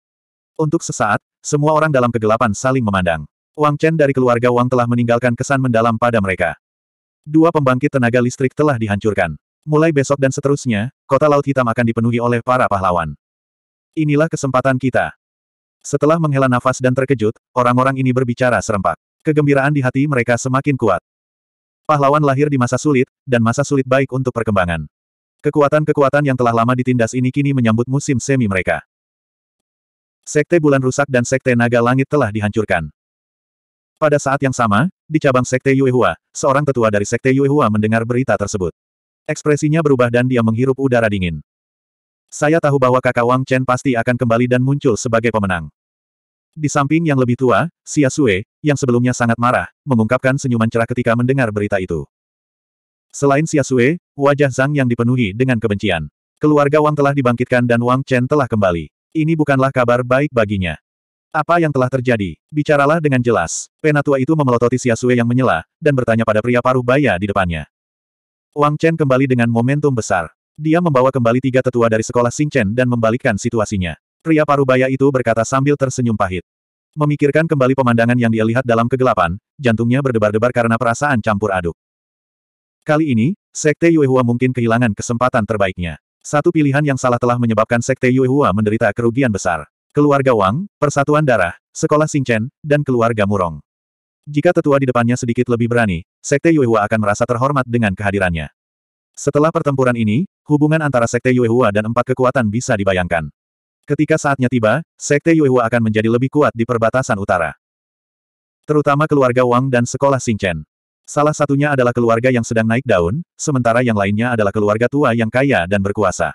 Untuk sesaat, semua orang dalam kegelapan saling memandang. Wang Chen dari keluarga Wang telah meninggalkan kesan mendalam pada mereka. Dua pembangkit tenaga listrik telah dihancurkan. Mulai besok dan seterusnya, kota Laut Hitam akan dipenuhi oleh para pahlawan. Inilah kesempatan kita. Setelah menghela nafas dan terkejut, orang-orang ini berbicara serempak. Kegembiraan di hati mereka semakin kuat. Pahlawan lahir di masa sulit, dan masa sulit baik untuk perkembangan. Kekuatan-kekuatan yang telah lama ditindas ini kini menyambut musim semi mereka. Sekte Bulan Rusak dan Sekte Naga Langit telah dihancurkan. Pada saat yang sama, di cabang Sekte Yuehua, seorang tetua dari Sekte Yuehua mendengar berita tersebut. Ekspresinya berubah dan dia menghirup udara dingin. Saya tahu bahwa kakak Wang Chen pasti akan kembali dan muncul sebagai pemenang. Di samping yang lebih tua, Xia Sue, yang sebelumnya sangat marah, mengungkapkan senyuman cerah ketika mendengar berita itu. Selain Sue, wajah Zhang yang dipenuhi dengan kebencian. Keluarga Wang telah dibangkitkan dan Wang Chen telah kembali. Ini bukanlah kabar baik baginya. Apa yang telah terjadi? Bicaralah dengan jelas. Penatua itu memelototi Sue yang menyela, dan bertanya pada pria paruh baya di depannya. Wang Chen kembali dengan momentum besar. Dia membawa kembali tiga tetua dari sekolah Xing Chen dan membalikkan situasinya. Pria paruh baya itu berkata sambil tersenyum pahit. Memikirkan kembali pemandangan yang dia lihat dalam kegelapan, jantungnya berdebar-debar karena perasaan campur aduk. Kali ini, Sekte Yuehua mungkin kehilangan kesempatan terbaiknya. Satu pilihan yang salah telah menyebabkan Sekte Yuehua menderita kerugian besar. Keluarga Wang, Persatuan Darah, Sekolah Singchen, dan keluarga Murong. Jika tetua di depannya sedikit lebih berani, Sekte Yuehua akan merasa terhormat dengan kehadirannya. Setelah pertempuran ini, hubungan antara Sekte Yuehua dan empat kekuatan bisa dibayangkan. Ketika saatnya tiba, Sekte Yuehua akan menjadi lebih kuat di perbatasan utara. Terutama keluarga Wang dan sekolah Singchen. Salah satunya adalah keluarga yang sedang naik daun, sementara yang lainnya adalah keluarga tua yang kaya dan berkuasa.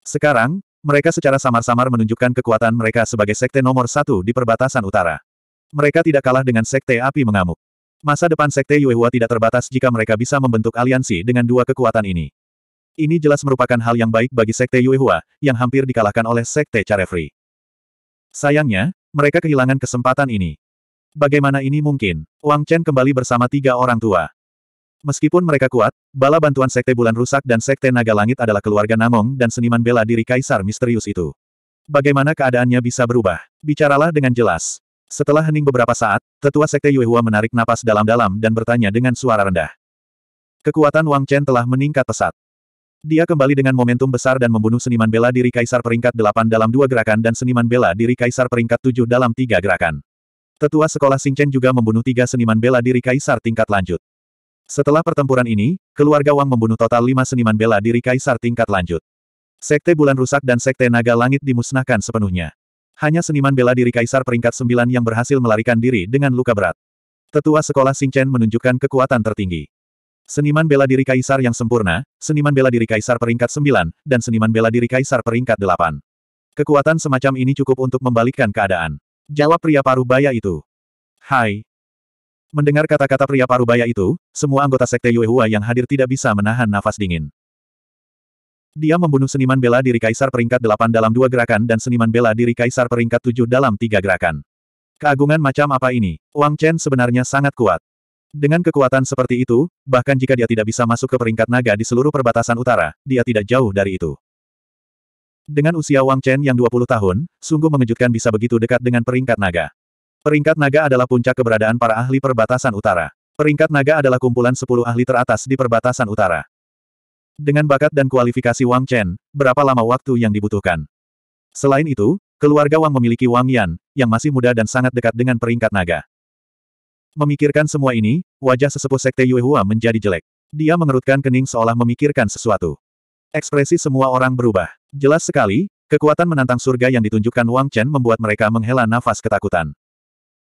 Sekarang, mereka secara samar-samar menunjukkan kekuatan mereka sebagai sekte nomor satu di perbatasan utara. Mereka tidak kalah dengan sekte api mengamuk. Masa depan sekte Yuehua tidak terbatas jika mereka bisa membentuk aliansi dengan dua kekuatan ini. Ini jelas merupakan hal yang baik bagi sekte Yuehua, yang hampir dikalahkan oleh sekte Carefree. Sayangnya, mereka kehilangan kesempatan ini. Bagaimana ini mungkin? Wang Chen kembali bersama tiga orang tua. Meskipun mereka kuat, bala bantuan Sekte Bulan Rusak dan Sekte Naga Langit adalah keluarga Namong dan seniman bela diri Kaisar Misterius itu. Bagaimana keadaannya bisa berubah? Bicaralah dengan jelas. Setelah hening beberapa saat, tetua Sekte Yuehua menarik napas dalam-dalam dan bertanya dengan suara rendah. Kekuatan Wang Chen telah meningkat pesat. Dia kembali dengan momentum besar dan membunuh seniman bela diri Kaisar peringkat 8 dalam dua gerakan dan seniman bela diri Kaisar peringkat 7 dalam tiga gerakan. Tetua sekolah Singchen juga membunuh tiga seniman bela diri kaisar tingkat lanjut. Setelah pertempuran ini, keluarga Wang membunuh total lima seniman bela diri kaisar tingkat lanjut. Sekte Bulan Rusak dan Sekte Naga Langit dimusnahkan sepenuhnya. Hanya seniman bela diri kaisar peringkat sembilan yang berhasil melarikan diri dengan luka berat. Tetua sekolah Singchen menunjukkan kekuatan tertinggi. Seniman bela diri kaisar yang sempurna, seniman bela diri kaisar peringkat sembilan, dan seniman bela diri kaisar peringkat delapan. Kekuatan semacam ini cukup untuk membalikkan keadaan. Jawab pria paruh baya itu. Hai. Mendengar kata-kata pria paruh baya itu, semua anggota sekte Yuehua yang hadir tidak bisa menahan nafas dingin. Dia membunuh seniman bela diri kaisar peringkat delapan dalam dua gerakan dan seniman bela diri kaisar peringkat tujuh dalam tiga gerakan. Keagungan macam apa ini? Wang Chen sebenarnya sangat kuat. Dengan kekuatan seperti itu, bahkan jika dia tidak bisa masuk ke peringkat naga di seluruh perbatasan utara, dia tidak jauh dari itu. Dengan usia Wang Chen yang 20 tahun, sungguh mengejutkan bisa begitu dekat dengan peringkat naga. Peringkat naga adalah puncak keberadaan para ahli perbatasan utara. Peringkat naga adalah kumpulan 10 ahli teratas di perbatasan utara. Dengan bakat dan kualifikasi Wang Chen, berapa lama waktu yang dibutuhkan? Selain itu, keluarga Wang memiliki Wang Yan, yang masih muda dan sangat dekat dengan peringkat naga. Memikirkan semua ini, wajah sesepuh Sekte Yuehua menjadi jelek. Dia mengerutkan kening seolah memikirkan sesuatu. Ekspresi semua orang berubah. Jelas sekali, kekuatan menantang surga yang ditunjukkan Wang Chen membuat mereka menghela nafas ketakutan.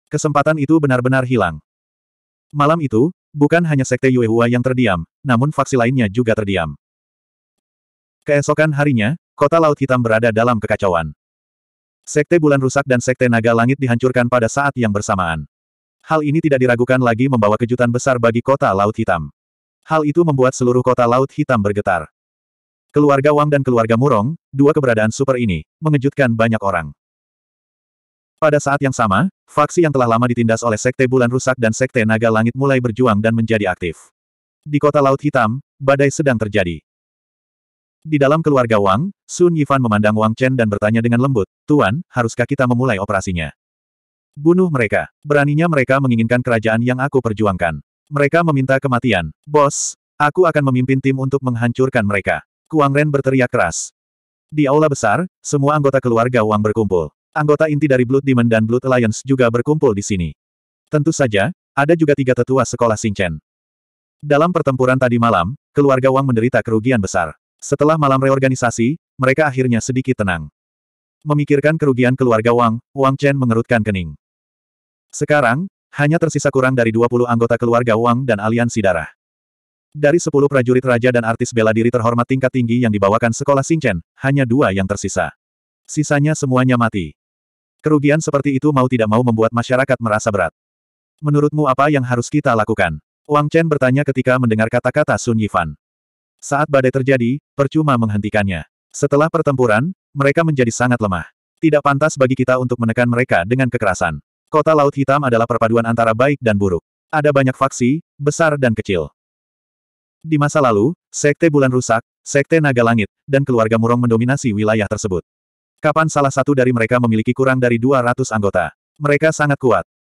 Kesempatan itu benar-benar hilang. Malam itu, bukan hanya sekte Yuehua yang terdiam, namun faksi lainnya juga terdiam. Keesokan harinya, kota Laut Hitam berada dalam kekacauan. Sekte Bulan Rusak dan Sekte Naga Langit dihancurkan pada saat yang bersamaan. Hal ini tidak diragukan lagi membawa kejutan besar bagi kota Laut Hitam. Hal itu membuat seluruh kota Laut Hitam bergetar. Keluarga Wang dan keluarga Murong, dua keberadaan super ini, mengejutkan banyak orang. Pada saat yang sama, faksi yang telah lama ditindas oleh Sekte Bulan Rusak dan Sekte Naga Langit mulai berjuang dan menjadi aktif. Di kota Laut Hitam, badai sedang terjadi. Di dalam keluarga Wang, Sun Yifan memandang Wang Chen dan bertanya dengan lembut, Tuan, haruskah kita memulai operasinya? Bunuh mereka. Beraninya mereka menginginkan kerajaan yang aku perjuangkan. Mereka meminta kematian. Bos, aku akan memimpin tim untuk menghancurkan mereka. Kuang Ren berteriak keras. Di aula besar, semua anggota keluarga Wang berkumpul. Anggota inti dari Blood Demon dan Blood Alliance juga berkumpul di sini. Tentu saja, ada juga tiga tetua sekolah Xingchen. Dalam pertempuran tadi malam, keluarga Wang menderita kerugian besar. Setelah malam reorganisasi, mereka akhirnya sedikit tenang. Memikirkan kerugian keluarga Wang, Wang Chen mengerutkan kening. Sekarang, hanya tersisa kurang dari 20 anggota keluarga Wang dan aliansi darah. Dari sepuluh prajurit raja dan artis bela diri terhormat tingkat tinggi yang dibawakan sekolah Singchen, hanya dua yang tersisa. Sisanya semuanya mati. Kerugian seperti itu mau tidak mau membuat masyarakat merasa berat. Menurutmu apa yang harus kita lakukan? Wang Chen bertanya ketika mendengar kata-kata Sun Yifan. Saat badai terjadi, percuma menghentikannya. Setelah pertempuran, mereka menjadi sangat lemah. Tidak pantas bagi kita untuk menekan mereka dengan kekerasan. Kota Laut Hitam adalah perpaduan antara baik dan buruk. Ada banyak faksi, besar dan kecil. Di masa lalu, Sekte Bulan Rusak, Sekte Naga Langit, dan keluarga Murong mendominasi wilayah tersebut. Kapan salah satu dari mereka memiliki kurang dari 200 anggota. Mereka sangat kuat.